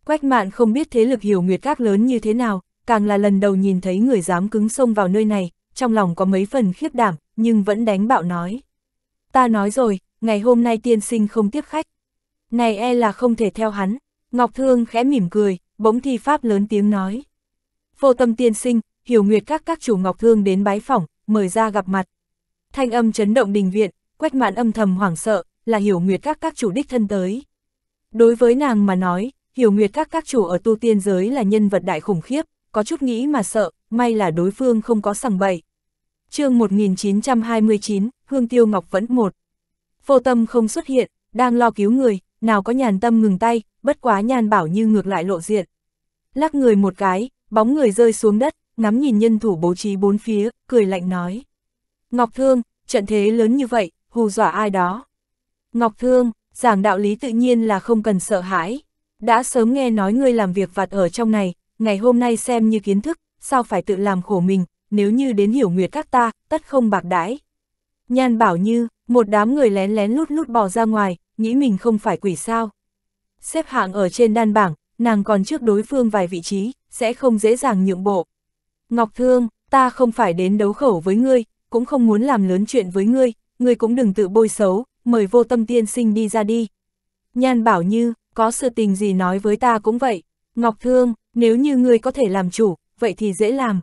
Quách Mạn không biết thế lực hiểu nguyệt các lớn như thế nào, càng là lần đầu nhìn thấy người dám cứng sông vào nơi này, trong lòng có mấy phần khiếp đảm, nhưng vẫn đánh bạo nói. Ta nói rồi, ngày hôm nay tiên sinh không tiếp khách. Này e là không thể theo hắn. Ngọc Thương khẽ mỉm cười, bỗng thi pháp lớn tiếng nói. "Phô tâm tiên sinh, Hiểu Nguyệt các các chủ Ngọc Thương đến bái phỏng, mời ra gặp mặt. Thanh âm chấn động đình viện, quách mạn âm thầm hoảng sợ, là Hiểu Nguyệt các các chủ đích thân tới. Đối với nàng mà nói, Hiểu Nguyệt các các chủ ở tu tiên giới là nhân vật đại khủng khiếp, có chút nghĩ mà sợ, may là đối phương không có sằng bậy. chương 1929, Hương Tiêu Ngọc vẫn một. Vô tâm không xuất hiện, đang lo cứu người, nào có nhàn tâm ngừng tay, bất quá nhàn bảo như ngược lại lộ diện. Lắc người một cái, bóng người rơi xuống đất, ngắm nhìn nhân thủ bố trí bốn phía, cười lạnh nói. Ngọc Thương, trận thế lớn như vậy, hù dọa ai đó. Ngọc Thương, giảng đạo lý tự nhiên là không cần sợ hãi. Đã sớm nghe nói ngươi làm việc vặt ở trong này, ngày hôm nay xem như kiến thức, sao phải tự làm khổ mình, nếu như đến hiểu nguyệt các ta, tất không bạc đãi. Nhan bảo như, một đám người lén lén lút lút bò ra ngoài, nghĩ mình không phải quỷ sao. Xếp hạng ở trên đan bảng, nàng còn trước đối phương vài vị trí, sẽ không dễ dàng nhượng bộ. Ngọc Thương, ta không phải đến đấu khẩu với ngươi, cũng không muốn làm lớn chuyện với ngươi, ngươi cũng đừng tự bôi xấu, mời vô tâm tiên sinh đi ra đi. Nhan bảo như, có sự tình gì nói với ta cũng vậy. Ngọc Thương, nếu như ngươi có thể làm chủ, vậy thì dễ làm.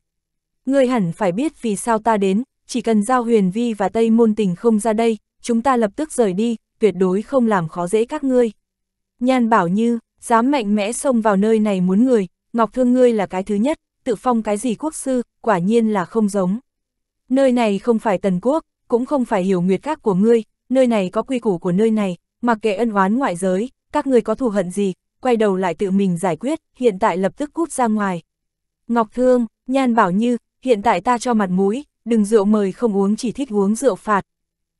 Ngươi hẳn phải biết vì sao ta đến, chỉ cần giao huyền vi và Tây Môn Tình không ra đây, chúng ta lập tức rời đi, tuyệt đối không làm khó dễ các ngươi. Nhan bảo như, dám mạnh mẽ xông vào nơi này muốn người, Ngọc Thương ngươi là cái thứ nhất, tự phong cái gì quốc sư, quả nhiên là không giống. Nơi này không phải tần quốc, cũng không phải hiểu nguyệt các của ngươi, nơi này có quy củ của nơi này, mặc kệ ân oán ngoại giới, các ngươi có thù hận gì, quay đầu lại tự mình giải quyết, hiện tại lập tức cút ra ngoài. Ngọc Thương, Nhan Bảo Như, hiện tại ta cho mặt mũi, đừng rượu mời không uống chỉ thích uống rượu phạt.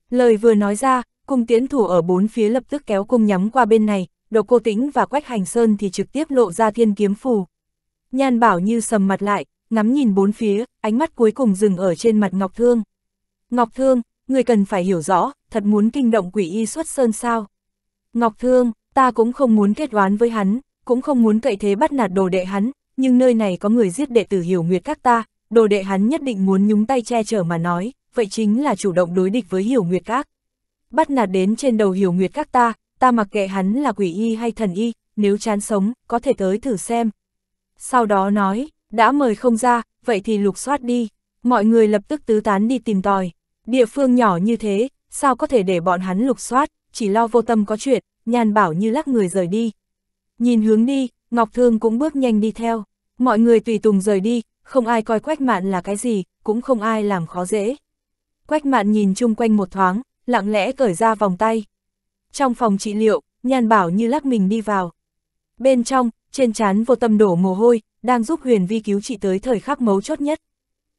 Lời vừa nói ra, cung tiến thủ ở bốn phía lập tức kéo cung nhắm qua bên này, độc cô tĩnh và quách hành sơn thì trực tiếp lộ ra thiên kiếm phù. Nhan bảo như sầm mặt lại, ngắm nhìn bốn phía, ánh mắt cuối cùng dừng ở trên mặt Ngọc Thương. Ngọc Thương, người cần phải hiểu rõ, thật muốn kinh động quỷ y xuất sơn sao. Ngọc Thương, ta cũng không muốn kết oán với hắn, cũng không muốn cậy thế bắt nạt đồ đệ hắn, nhưng nơi này có người giết đệ tử hiểu nguyệt các ta, đồ đệ hắn nhất định muốn nhúng tay che chở mà nói, vậy chính là chủ động đối địch với hiểu nguyệt các. Bắt nạt đến trên đầu hiểu nguyệt các ta, ta mặc kệ hắn là quỷ y hay thần y, nếu chán sống, có thể tới thử xem, sau đó nói, đã mời không ra, vậy thì lục soát đi, mọi người lập tức tứ tán đi tìm tòi. Địa phương nhỏ như thế, sao có thể để bọn hắn lục soát, chỉ lo vô tâm có chuyện, nhàn bảo như lắc người rời đi. Nhìn hướng đi, Ngọc Thương cũng bước nhanh đi theo, mọi người tùy tùng rời đi, không ai coi quách mạn là cái gì, cũng không ai làm khó dễ. Quách mạn nhìn chung quanh một thoáng, lặng lẽ cởi ra vòng tay. Trong phòng trị liệu, nhàn bảo như lắc mình đi vào. Bên trong, trên trán vô tâm đổ mồ hôi, đang giúp huyền vi cứu trị tới thời khắc mấu chốt nhất.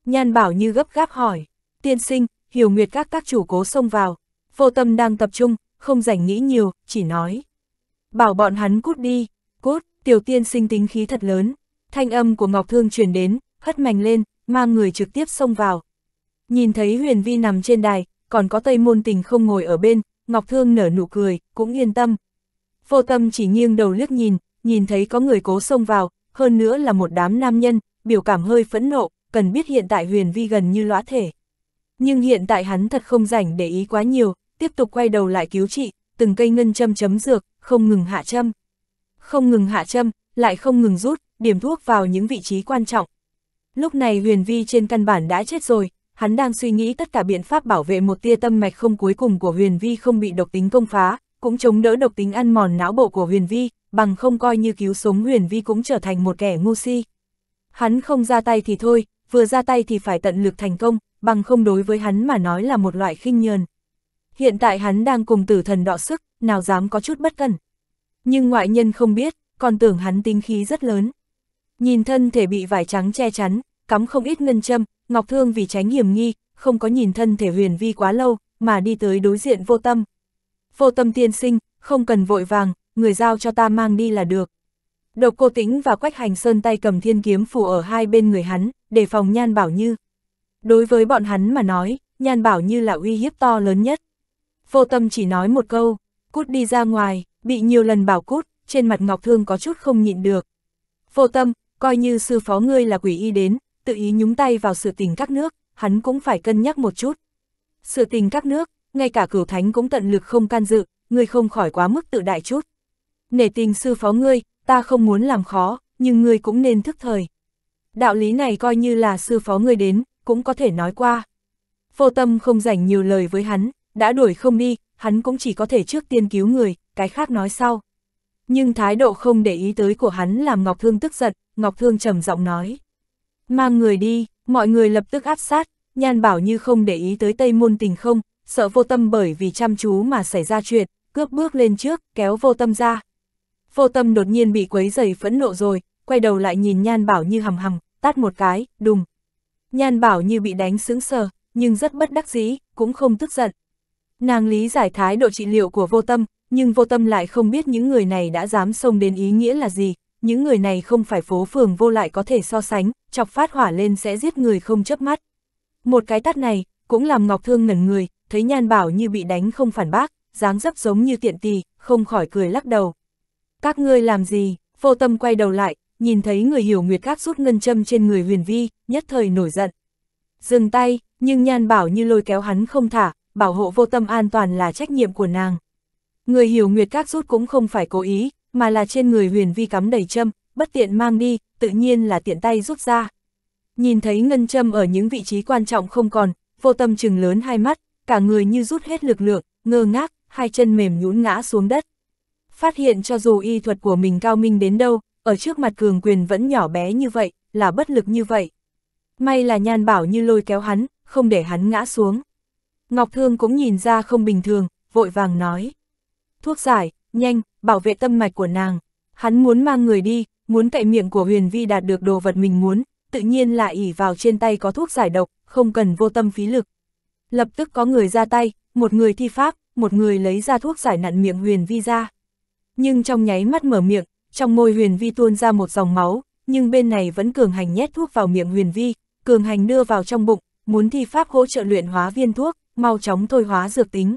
Nhan bảo như gấp gáp hỏi, tiên sinh, hiểu nguyệt các các chủ cố xông vào, vô tâm đang tập trung, không rảnh nghĩ nhiều, chỉ nói. Bảo bọn hắn cút đi, cút, tiểu tiên sinh tính khí thật lớn, thanh âm của Ngọc Thương truyền đến, hất mạnh lên, mang người trực tiếp xông vào. Nhìn thấy huyền vi nằm trên đài, còn có tây môn tình không ngồi ở bên, Ngọc Thương nở nụ cười, cũng yên tâm. Vô tâm chỉ nghiêng đầu liếc nhìn, nhìn thấy có người cố xông vào, hơn nữa là một đám nam nhân, biểu cảm hơi phẫn nộ, cần biết hiện tại huyền vi gần như lõa thể. Nhưng hiện tại hắn thật không rảnh để ý quá nhiều, tiếp tục quay đầu lại cứu trị, từng cây ngân châm chấm dược, không ngừng hạ châm. Không ngừng hạ châm, lại không ngừng rút, điểm thuốc vào những vị trí quan trọng. Lúc này huyền vi trên căn bản đã chết rồi, hắn đang suy nghĩ tất cả biện pháp bảo vệ một tia tâm mạch không cuối cùng của huyền vi không bị độc tính công phá, cũng chống đỡ độc tính ăn mòn não bộ của huyền vi, bằng không coi như cứu sống huyền vi cũng trở thành một kẻ ngu si. Hắn không ra tay thì thôi, vừa ra tay thì phải tận lực thành công, bằng không đối với hắn mà nói là một loại khinh nhờn. Hiện tại hắn đang cùng tử thần đọ sức, nào dám có chút bất cẩn. Nhưng ngoại nhân không biết, còn tưởng hắn tinh khí rất lớn. Nhìn thân thể bị vải trắng che chắn, cắm không ít ngân châm, Ngọc Thương vì tránh hiểm nghi, không có nhìn thân thể huyền vi quá lâu, mà đi tới đối diện vô tâm. Vô tâm tiên sinh, không cần vội vàng, người giao cho ta mang đi là được. Độc cô tĩnh và quách hành sơn tay cầm thiên kiếm phủ ở hai bên người hắn, để phòng nhan bảo như. Đối với bọn hắn mà nói, nhan bảo như là uy hiếp to lớn nhất. Vô tâm chỉ nói một câu, cút đi ra ngoài, bị nhiều lần bảo cút, trên mặt Ngọc Thương có chút không nhịn được. Vô tâm, coi như sư phó ngươi là quỷ y đến, tự ý nhúng tay vào sự tình các nước, hắn cũng phải cân nhắc một chút. Sự tình các nước, ngay cả cửu thánh cũng tận lực không can dự, ngươi không khỏi quá mức tự đại chút nể tình sư phó ngươi, ta không muốn làm khó, nhưng ngươi cũng nên thức thời. Đạo lý này coi như là sư phó ngươi đến, cũng có thể nói qua. Vô tâm không rảnh nhiều lời với hắn, đã đuổi không đi, hắn cũng chỉ có thể trước tiên cứu người, cái khác nói sau. Nhưng thái độ không để ý tới của hắn làm Ngọc Thương tức giận, Ngọc Thương trầm giọng nói. Mang người đi, mọi người lập tức áp sát, nhan bảo như không để ý tới Tây Môn tình không, sợ vô tâm bởi vì chăm chú mà xảy ra chuyện, cướp bước lên trước, kéo vô tâm ra. Vô tâm đột nhiên bị quấy dày phẫn nộ rồi, quay đầu lại nhìn nhan bảo như hầm hầm, tát một cái, đùng. Nhan bảo như bị đánh sững sờ, nhưng rất bất đắc dĩ, cũng không tức giận. Nàng lý giải thái độ trị liệu của vô tâm, nhưng vô tâm lại không biết những người này đã dám xông đến ý nghĩa là gì, những người này không phải phố phường vô lại có thể so sánh, chọc phát hỏa lên sẽ giết người không chớp mắt. Một cái tát này, cũng làm Ngọc Thương ngẩn người, thấy nhan bảo như bị đánh không phản bác, dáng dấp giống như tiện tì, không khỏi cười lắc đầu. Các ngươi làm gì? Vô tâm quay đầu lại, nhìn thấy người hiểu nguyệt các rút ngân châm trên người huyền vi, nhất thời nổi giận. Dừng tay, nhưng nhan bảo như lôi kéo hắn không thả, bảo hộ vô tâm an toàn là trách nhiệm của nàng. Người hiểu nguyệt các rút cũng không phải cố ý, mà là trên người huyền vi cắm đầy châm, bất tiện mang đi, tự nhiên là tiện tay rút ra. Nhìn thấy ngân châm ở những vị trí quan trọng không còn, vô tâm chừng lớn hai mắt, cả người như rút hết lực lượng, ngơ ngác, hai chân mềm nhũn ngã xuống đất phát hiện cho dù y thuật của mình cao minh đến đâu, ở trước mặt cường quyền vẫn nhỏ bé như vậy, là bất lực như vậy. May là nhan bảo như lôi kéo hắn, không để hắn ngã xuống. Ngọc Thương cũng nhìn ra không bình thường, vội vàng nói. Thuốc giải, nhanh, bảo vệ tâm mạch của nàng. Hắn muốn mang người đi, muốn cậy miệng của huyền vi đạt được đồ vật mình muốn, tự nhiên là ỉ vào trên tay có thuốc giải độc, không cần vô tâm phí lực. Lập tức có người ra tay, một người thi pháp, một người lấy ra thuốc giải nặn miệng huyền vi ra nhưng trong nháy mắt mở miệng, trong môi huyền vi tuôn ra một dòng máu, nhưng bên này vẫn cường hành nhét thuốc vào miệng huyền vi, cường hành đưa vào trong bụng, muốn thi pháp hỗ trợ luyện hóa viên thuốc, mau chóng thôi hóa dược tính.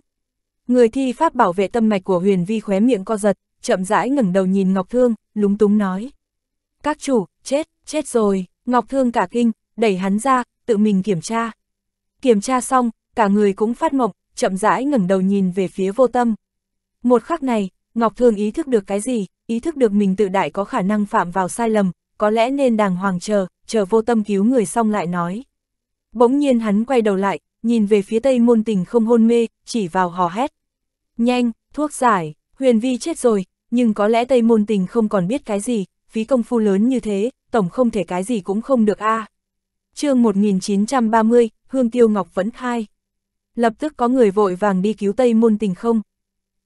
Người thi pháp bảo vệ tâm mạch của huyền vi khóe miệng co giật, chậm rãi ngẩng đầu nhìn Ngọc Thương, lúng túng nói. Các chủ, chết, chết rồi, Ngọc Thương cả kinh, đẩy hắn ra, tự mình kiểm tra. Kiểm tra xong, cả người cũng phát mộng, chậm rãi ngẩng đầu nhìn về phía vô tâm. Một khắc này, Ngọc Thương ý thức được cái gì, ý thức được mình tự đại có khả năng phạm vào sai lầm, có lẽ nên đàng hoàng chờ, chờ vô tâm cứu người xong lại nói. Bỗng nhiên hắn quay đầu lại, nhìn về phía tây môn tình không hôn mê, chỉ vào hò hét. Nhanh, thuốc giải, huyền vi chết rồi, nhưng có lẽ tây môn tình không còn biết cái gì, phí công phu lớn như thế, tổng không thể cái gì cũng không được a. À. chương 1930, Hương Tiêu Ngọc vẫn khai. Lập tức có người vội vàng đi cứu tây môn tình không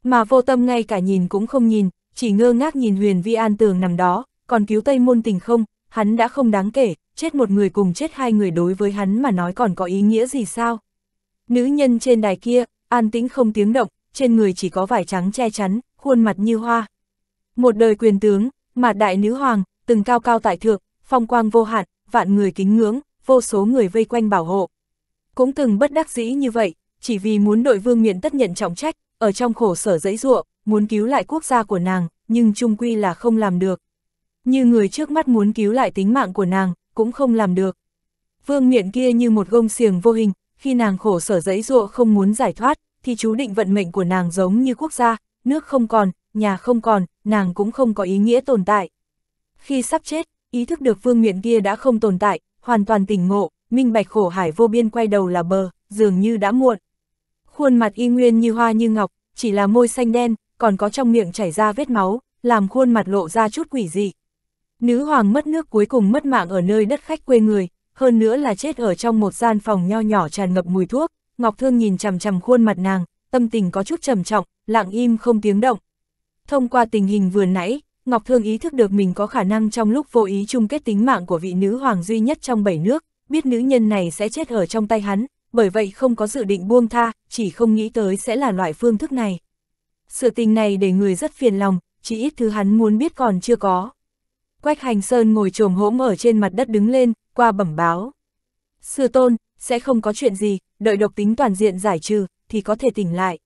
mà vô tâm ngay cả nhìn cũng không nhìn, chỉ ngơ ngác nhìn huyền vi an tường nằm đó, còn cứu Tây Môn Tình không, hắn đã không đáng kể, chết một người cùng chết hai người đối với hắn mà nói còn có ý nghĩa gì sao? Nữ nhân trên đài kia, an tĩnh không tiếng động, trên người chỉ có vải trắng che chắn, khuôn mặt như hoa. Một đời quyền tướng, mà đại nữ hoàng, từng cao cao tại thượng, phong quang vô hạn, vạn người kính ngưỡng, vô số người vây quanh bảo hộ. Cũng từng bất đắc dĩ như vậy, chỉ vì muốn đội vương miện tất nhận trọng trách, ở trong khổ sở dẫy ruộng, muốn cứu lại quốc gia của nàng, nhưng trung quy là không làm được. Như người trước mắt muốn cứu lại tính mạng của nàng, cũng không làm được. Vương miện kia như một gông xiềng vô hình, khi nàng khổ sở dẫy ruộng không muốn giải thoát, thì chú định vận mệnh của nàng giống như quốc gia, nước không còn, nhà không còn, nàng cũng không có ý nghĩa tồn tại. Khi sắp chết, ý thức được vương miện kia đã không tồn tại, hoàn toàn tỉnh ngộ, minh bạch khổ hải vô biên quay đầu là bờ, dường như đã muộn khuôn mặt y nguyên như hoa như ngọc, chỉ là môi xanh đen, còn có trong miệng chảy ra vết máu, làm khuôn mặt lộ ra chút quỷ dị. Nữ hoàng mất nước cuối cùng mất mạng ở nơi đất khách quê người, hơn nữa là chết ở trong một gian phòng nho nhỏ tràn ngập mùi thuốc, Ngọc Thương nhìn chằm chằm khuôn mặt nàng, tâm tình có chút trầm trọng, lặng im không tiếng động. Thông qua tình hình vừa nãy, Ngọc Thương ý thức được mình có khả năng trong lúc vô ý chung kết tính mạng của vị nữ hoàng duy nhất trong bảy nước, biết nữ nhân này sẽ chết ở trong tay hắn, bởi vậy không có dự định buông tha, chỉ không nghĩ tới sẽ là loại phương thức này. Sự tình này để người rất phiền lòng, chỉ ít thứ hắn muốn biết còn chưa có. Quách hành sơn ngồi trồm hỗm ở trên mặt đất đứng lên, qua bẩm báo. Sư tôn, sẽ không có chuyện gì, đợi độc tính toàn diện giải trừ, thì có thể tỉnh lại.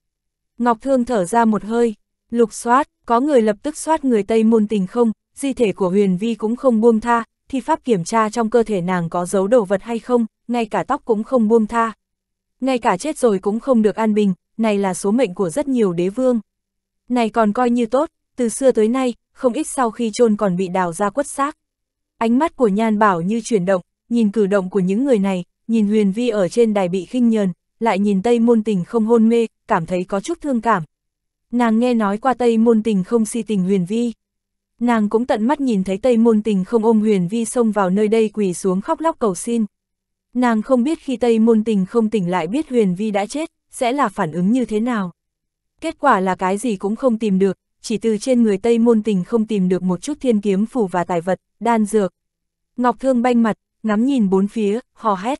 Ngọc Thương thở ra một hơi, lục soát, có người lập tức soát người Tây môn tình không, di thể của huyền vi cũng không buông tha, thì pháp kiểm tra trong cơ thể nàng có giấu đồ vật hay không, ngay cả tóc cũng không buông tha. Ngay cả chết rồi cũng không được an bình, này là số mệnh của rất nhiều đế vương. Này còn coi như tốt, từ xưa tới nay, không ít sau khi chôn còn bị đào ra quất xác. Ánh mắt của Nhan Bảo như chuyển động, nhìn cử động của những người này, nhìn Huyền Vi ở trên đài bị khinh nhờn, lại nhìn Tây Môn Tình không hôn mê, cảm thấy có chút thương cảm. Nàng nghe nói qua Tây Môn Tình không si tình Huyền Vi. Nàng cũng tận mắt nhìn thấy Tây Môn Tình không ôm Huyền Vi xông vào nơi đây quỳ xuống khóc lóc cầu xin. Nàng không biết khi Tây Môn Tình không tỉnh lại biết Huyền Vi đã chết, sẽ là phản ứng như thế nào. Kết quả là cái gì cũng không tìm được, chỉ từ trên người Tây Môn Tình không tìm được một chút thiên kiếm phủ và tài vật, đan dược. Ngọc Thương banh mặt, ngắm nhìn bốn phía, hò hét.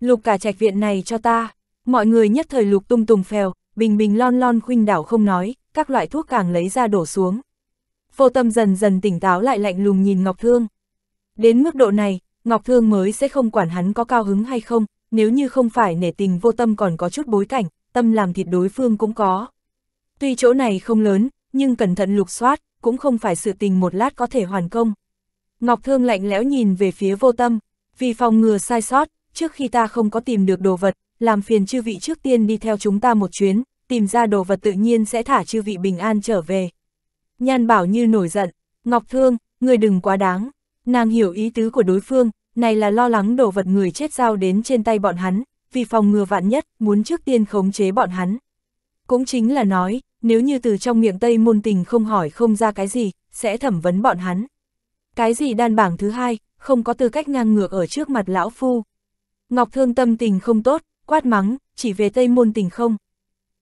Lục cả trạch viện này cho ta. Mọi người nhất thời lục tung tùng phèo, bình bình lon lon khuynh đảo không nói, các loại thuốc càng lấy ra đổ xuống. Vô tâm dần dần tỉnh táo lại lạnh lùng nhìn Ngọc Thương. Đến mức độ này, Ngọc Thương mới sẽ không quản hắn có cao hứng hay không, nếu như không phải nể tình vô tâm còn có chút bối cảnh, tâm làm thịt đối phương cũng có. Tuy chỗ này không lớn, nhưng cẩn thận lục soát, cũng không phải sự tình một lát có thể hoàn công. Ngọc Thương lạnh lẽo nhìn về phía vô tâm, vì phòng ngừa sai sót, trước khi ta không có tìm được đồ vật, làm phiền chư vị trước tiên đi theo chúng ta một chuyến, tìm ra đồ vật tự nhiên sẽ thả chư vị bình an trở về. Nhan bảo như nổi giận, Ngọc Thương, người đừng quá đáng. Nàng hiểu ý tứ của đối phương, này là lo lắng đồ vật người chết giao đến trên tay bọn hắn, vì phòng ngừa vạn nhất, muốn trước tiên khống chế bọn hắn. Cũng chính là nói, nếu như từ trong miệng Tây môn tình không hỏi không ra cái gì, sẽ thẩm vấn bọn hắn. Cái gì đan bảng thứ hai, không có tư cách ngang ngược ở trước mặt lão phu. Ngọc Thương tâm tình không tốt, quát mắng, chỉ về Tây môn tình không.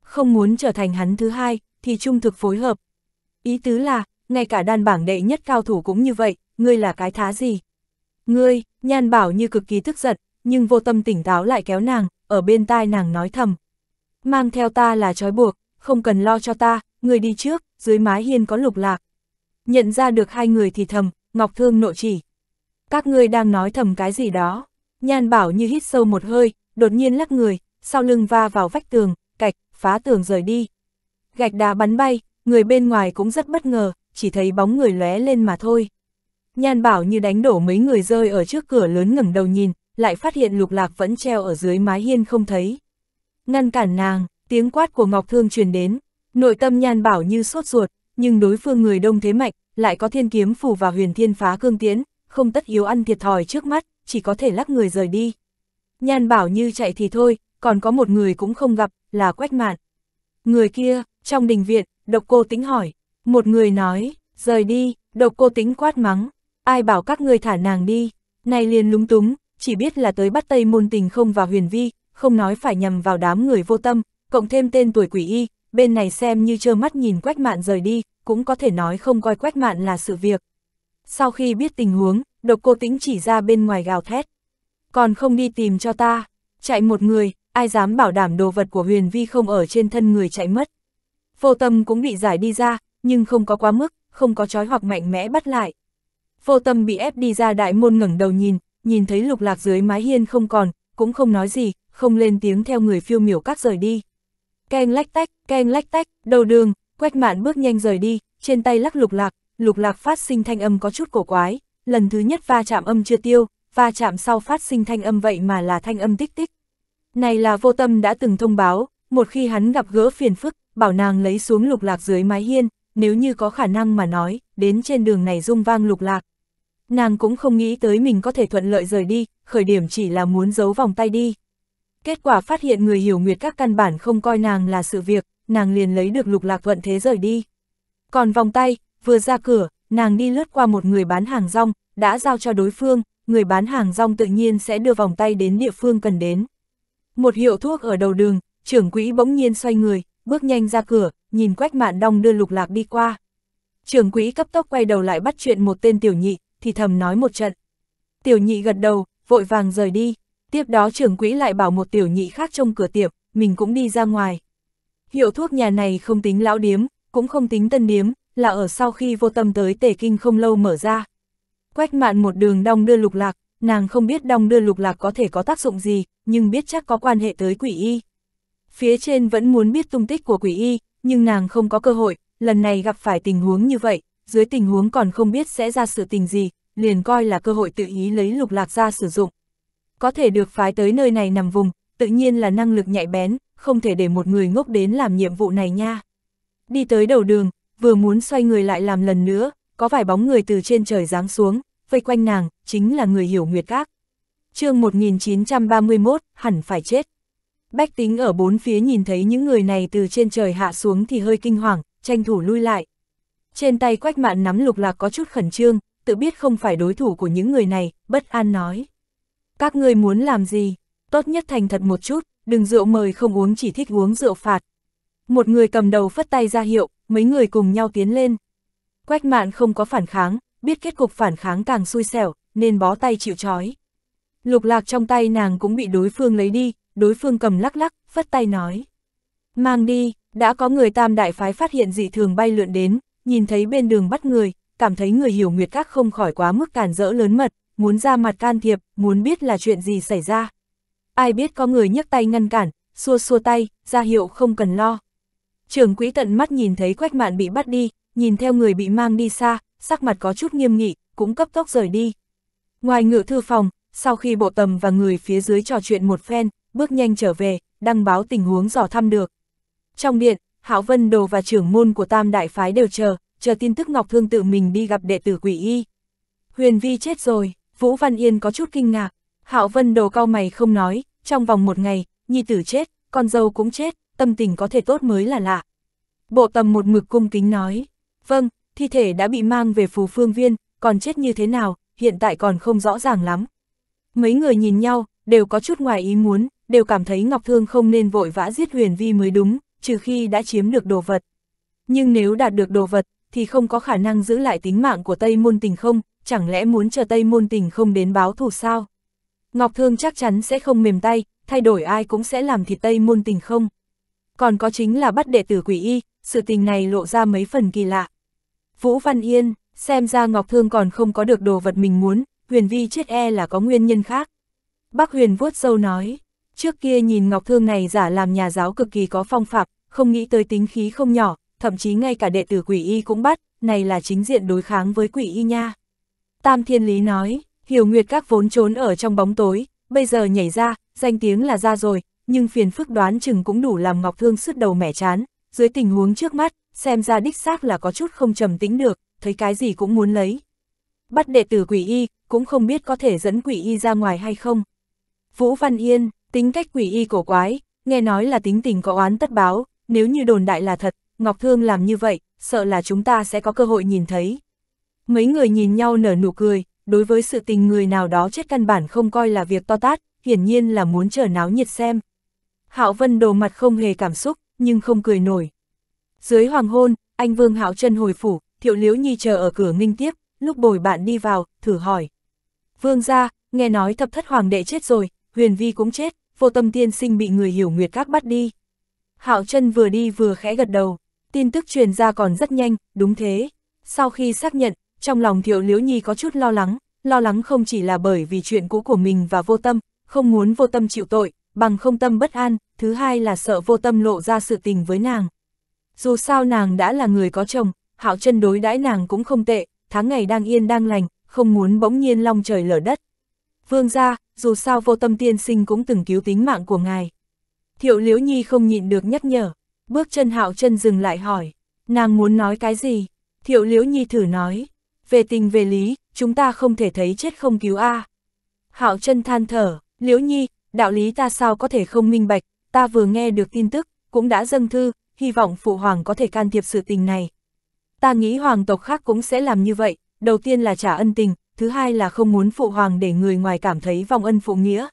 Không muốn trở thành hắn thứ hai, thì trung thực phối hợp. Ý tứ là, ngay cả đan bảng đệ nhất cao thủ cũng như vậy, ngươi là cái thá gì? Ngươi, nhan bảo như cực kỳ tức giận, nhưng vô tâm tỉnh táo lại kéo nàng, ở bên tai nàng nói thầm. Mang theo ta là trói buộc, không cần lo cho ta, ngươi đi trước, dưới mái hiên có lục lạc. Nhận ra được hai người thì thầm, Ngọc Thương nộ chỉ. Các ngươi đang nói thầm cái gì đó. Nhan bảo như hít sâu một hơi, đột nhiên lắc người, sau lưng va vào vách tường, cạch, phá tường rời đi. Gạch đá bắn bay, người bên ngoài cũng rất bất ngờ, chỉ thấy bóng người lóe lên mà thôi. Nhan bảo như đánh đổ mấy người rơi ở trước cửa lớn ngẩng đầu nhìn, lại phát hiện lục lạc vẫn treo ở dưới mái hiên không thấy. Ngăn cản nàng, tiếng quát của Ngọc Thương truyền đến, nội tâm nhan bảo như sốt ruột, nhưng đối phương người đông thế mạnh, lại có thiên kiếm phủ và huyền thiên phá cương tiễn, không tất yếu ăn thiệt thòi trước mắt, chỉ có thể lắc người rời đi. Nhan bảo như chạy thì thôi, còn có một người cũng không gặp, là quách mạn. Người kia, trong đình viện, độc cô tính hỏi, một người nói, rời đi, độc cô tính quát mắng, ai bảo các ngươi thả nàng đi, nay liền lúng túng, chỉ biết là tới bắt Tây Môn Tình không vào Huyền Vi, không nói phải nhầm vào đám người vô tâm, cộng thêm tên tuổi quỷ y, bên này xem như trơ mắt nhìn Quách Mạn rời đi, cũng có thể nói không coi Quách Mạn là sự việc. Sau khi biết tình huống, độc cô tĩnh chỉ ra bên ngoài gào thét. Còn không đi tìm cho ta, chạy một người, ai dám bảo đảm đồ vật của Huyền Vi không ở trên thân người chạy mất. Vô tâm cũng bị giải đi ra, nhưng không có quá mức, không có trói hoặc mạnh mẽ bắt lại. Vô tâm bị ép đi ra đại môn ngẩng đầu nhìn, nhìn thấy lục lạc dưới mái hiên không còn, cũng không nói gì, không lên tiếng theo người phiêu miểu các rời đi. Keng lách tách, keng lách tách, đầu đường, quách mạn bước nhanh rời đi, trên tay lắc lục lạc, lục lạc phát sinh thanh âm có chút cổ quái, lần thứ nhất va chạm âm chưa tiêu, va chạm sau phát sinh thanh âm vậy mà là thanh âm tích tích. Này là vô tâm đã từng thông báo, một khi hắn gặp gỡ phiền phức, bảo nàng lấy xuống lục lạc dưới mái hiên, nếu như có khả năng mà nói, đến trên đường này rung vang lục lạc, Nàng cũng không nghĩ tới mình có thể thuận lợi rời đi, khởi điểm chỉ là muốn giấu vòng tay đi. Kết quả phát hiện người hiểu nguyệt các căn bản không coi nàng là sự việc, nàng liền lấy được lục lạc vận thế rời đi. Còn vòng tay, vừa ra cửa, nàng đi lướt qua một người bán hàng rong, đã giao cho đối phương, người bán hàng rong tự nhiên sẽ đưa vòng tay đến địa phương cần đến. Một hiệu thuốc ở đầu đường, trưởng quỹ bỗng nhiên xoay người, bước nhanh ra cửa, nhìn quách mạn đong đưa lục lạc đi qua. Trưởng quỹ cấp tốc quay đầu lại bắt chuyện một tên tiểu nhị, thì thầm nói một trận. Tiểu nhị gật đầu, vội vàng rời đi. Tiếp đó trưởng quỹ lại bảo một tiểu nhị khác trong cửa tiệm, mình cũng đi ra ngoài. Hiệu thuốc nhà này không tính lão điếm, cũng không tính tân điếm, là ở sau khi vô tâm tới tề kinh không lâu mở ra. Quách mạn một đường đong đưa lục lạc, nàng không biết đong đưa lục lạc có thể có tác dụng gì, nhưng biết chắc có quan hệ tới quỷ y. Phía trên vẫn muốn biết tung tích của quỷ y, nhưng nàng không có cơ hội, lần này gặp phải tình huống như vậy, dưới tình huống còn không biết sẽ ra sự tình gì, liền coi là cơ hội tự ý lấy lục lạc ra sử dụng. Có thể được phái tới nơi này nằm vùng, tự nhiên là năng lực nhạy bén, không thể để một người ngốc đến làm nhiệm vụ này nha. Đi tới đầu đường, vừa muốn xoay người lại làm lần nữa, có vài bóng người từ trên trời giáng xuống, vây quanh nàng, chính là người hiểu nguyệt các. chương 1931, hẳn phải chết. Bách tính ở bốn phía nhìn thấy những người này từ trên trời hạ xuống thì hơi kinh hoàng, tranh thủ lui lại, trên tay quách mạn nắm lục lạc có chút khẩn trương, tự biết không phải đối thủ của những người này, bất an nói. Các ngươi muốn làm gì? Tốt nhất thành thật một chút, đừng rượu mời không uống chỉ thích uống rượu phạt. Một người cầm đầu phất tay ra hiệu, mấy người cùng nhau tiến lên. Quách mạn không có phản kháng, biết kết cục phản kháng càng xui xẻo, nên bó tay chịu chói Lục lạc trong tay nàng cũng bị đối phương lấy đi, đối phương cầm lắc lắc, phất tay nói. Mang đi, đã có người tam đại phái phát hiện dị thường bay lượn đến, nhìn thấy bên đường bắt người, cảm thấy người hiểu Nguyệt Các không khỏi quá mức cản rỡ lớn mật, muốn ra mặt can thiệp, muốn biết là chuyện gì xảy ra. Ai biết có người nhấc tay ngăn cản, xua xua tay, ra hiệu không cần lo. Trưởng quỹ tận mắt nhìn thấy Quách Mạn bị bắt đi, nhìn theo người bị mang đi xa, sắc mặt có chút nghiêm nghị, cũng cấp tốc rời đi. Ngoài ngựa thư phòng, sau khi bộ tầm và người phía dưới trò chuyện một phen, bước nhanh trở về, đăng báo tình huống dò thăm được. Trong điện, Hạo Vân Đồ và trưởng môn của Tam Đại Phái đều chờ, chờ tin tức Ngọc Thương tự mình đi gặp đệ tử quỷ y. Huyền Vi chết rồi, Vũ Văn Yên có chút kinh ngạc. Hạo Vân Đồ cao mày không nói, trong vòng một ngày, nhi tử chết, con dâu cũng chết, tâm tình có thể tốt mới là lạ. Bộ tầm một mực cung kính nói, vâng, thi thể đã bị mang về phù phương viên, còn chết như thế nào, hiện tại còn không rõ ràng lắm. Mấy người nhìn nhau, đều có chút ngoài ý muốn, đều cảm thấy Ngọc Thương không nên vội vã giết Huyền Vi mới đúng, trừ khi đã chiếm được đồ vật. Nhưng nếu đạt được đồ vật, thì không có khả năng giữ lại tính mạng của Tây Môn Tình không, chẳng lẽ muốn chờ Tây Môn Tình không đến báo thù sao? Ngọc Thương chắc chắn sẽ không mềm tay, thay đổi ai cũng sẽ làm thịt Tây Môn Tình không. Còn có chính là bắt đệ tử quỷ y, sự tình này lộ ra mấy phần kỳ lạ. Vũ Văn Yên, xem ra Ngọc Thương còn không có được đồ vật mình muốn, Huyền Vi chết e là có nguyên nhân khác. Bác Huyền vuốt sâu nói, Trước kia nhìn Ngọc Thương này giả làm nhà giáo cực kỳ có phong phạm, không nghĩ tới tính khí không nhỏ, thậm chí ngay cả đệ tử quỷ y cũng bắt, này là chính diện đối kháng với quỷ y nha. Tam Thiên Lý nói, Hiểu Nguyệt các vốn trốn ở trong bóng tối, bây giờ nhảy ra, danh tiếng là ra rồi, nhưng phiền phức đoán chừng cũng đủ làm Ngọc Thương sứt đầu mẻ chán, dưới tình huống trước mắt, xem ra đích xác là có chút không trầm tĩnh được, thấy cái gì cũng muốn lấy. Bắt đệ tử quỷ y, cũng không biết có thể dẫn quỷ y ra ngoài hay không. Vũ Văn Yên, Tính cách quỷ y cổ quái, nghe nói là tính tình có oán tất báo, nếu như đồn đại là thật, Ngọc Thương làm như vậy, sợ là chúng ta sẽ có cơ hội nhìn thấy. Mấy người nhìn nhau nở nụ cười, đối với sự tình người nào đó chết căn bản không coi là việc to tát, hiển nhiên là muốn chờ náo nhiệt xem. Hạo Vân đồ mặt không hề cảm xúc, nhưng không cười nổi. Dưới hoàng hôn, anh Vương Hạo chân hồi phủ, Thiệu Liễu Nhi chờ ở cửa nghinh tiếp, lúc bồi bạn đi vào, thử hỏi. Vương ra, nghe nói thập thất hoàng đệ chết rồi, huyền vi cũng chết, vô tâm tiên sinh bị người hiểu nguyệt các bắt đi. Hạo chân vừa đi vừa khẽ gật đầu, tin tức truyền ra còn rất nhanh, đúng thế. Sau khi xác nhận, trong lòng Thiệu Liễu Nhi có chút lo lắng, lo lắng không chỉ là bởi vì chuyện cũ của mình và vô tâm, không muốn vô tâm chịu tội, bằng không tâm bất an, thứ hai là sợ vô tâm lộ ra sự tình với nàng. Dù sao nàng đã là người có chồng, Hạo chân đối đãi nàng cũng không tệ, tháng ngày đang yên đang lành, không muốn bỗng nhiên long trời lở đất. Vương gia, dù sao vô tâm tiên sinh cũng từng cứu tính mạng của ngài. Thiệu Liễu Nhi không nhịn được nhắc nhở, bước chân hạo chân dừng lại hỏi, nàng muốn nói cái gì? Thiệu Liễu Nhi thử nói, về tình về lý, chúng ta không thể thấy chết không cứu a. À. Hạo chân than thở, Liễu Nhi, đạo lý ta sao có thể không minh bạch, ta vừa nghe được tin tức, cũng đã dâng thư, hy vọng phụ hoàng có thể can thiệp sự tình này. Ta nghĩ hoàng tộc khác cũng sẽ làm như vậy, đầu tiên là trả ân tình, thứ hai là không muốn phụ hoàng để người ngoài cảm thấy vòng ân phụ nghĩa.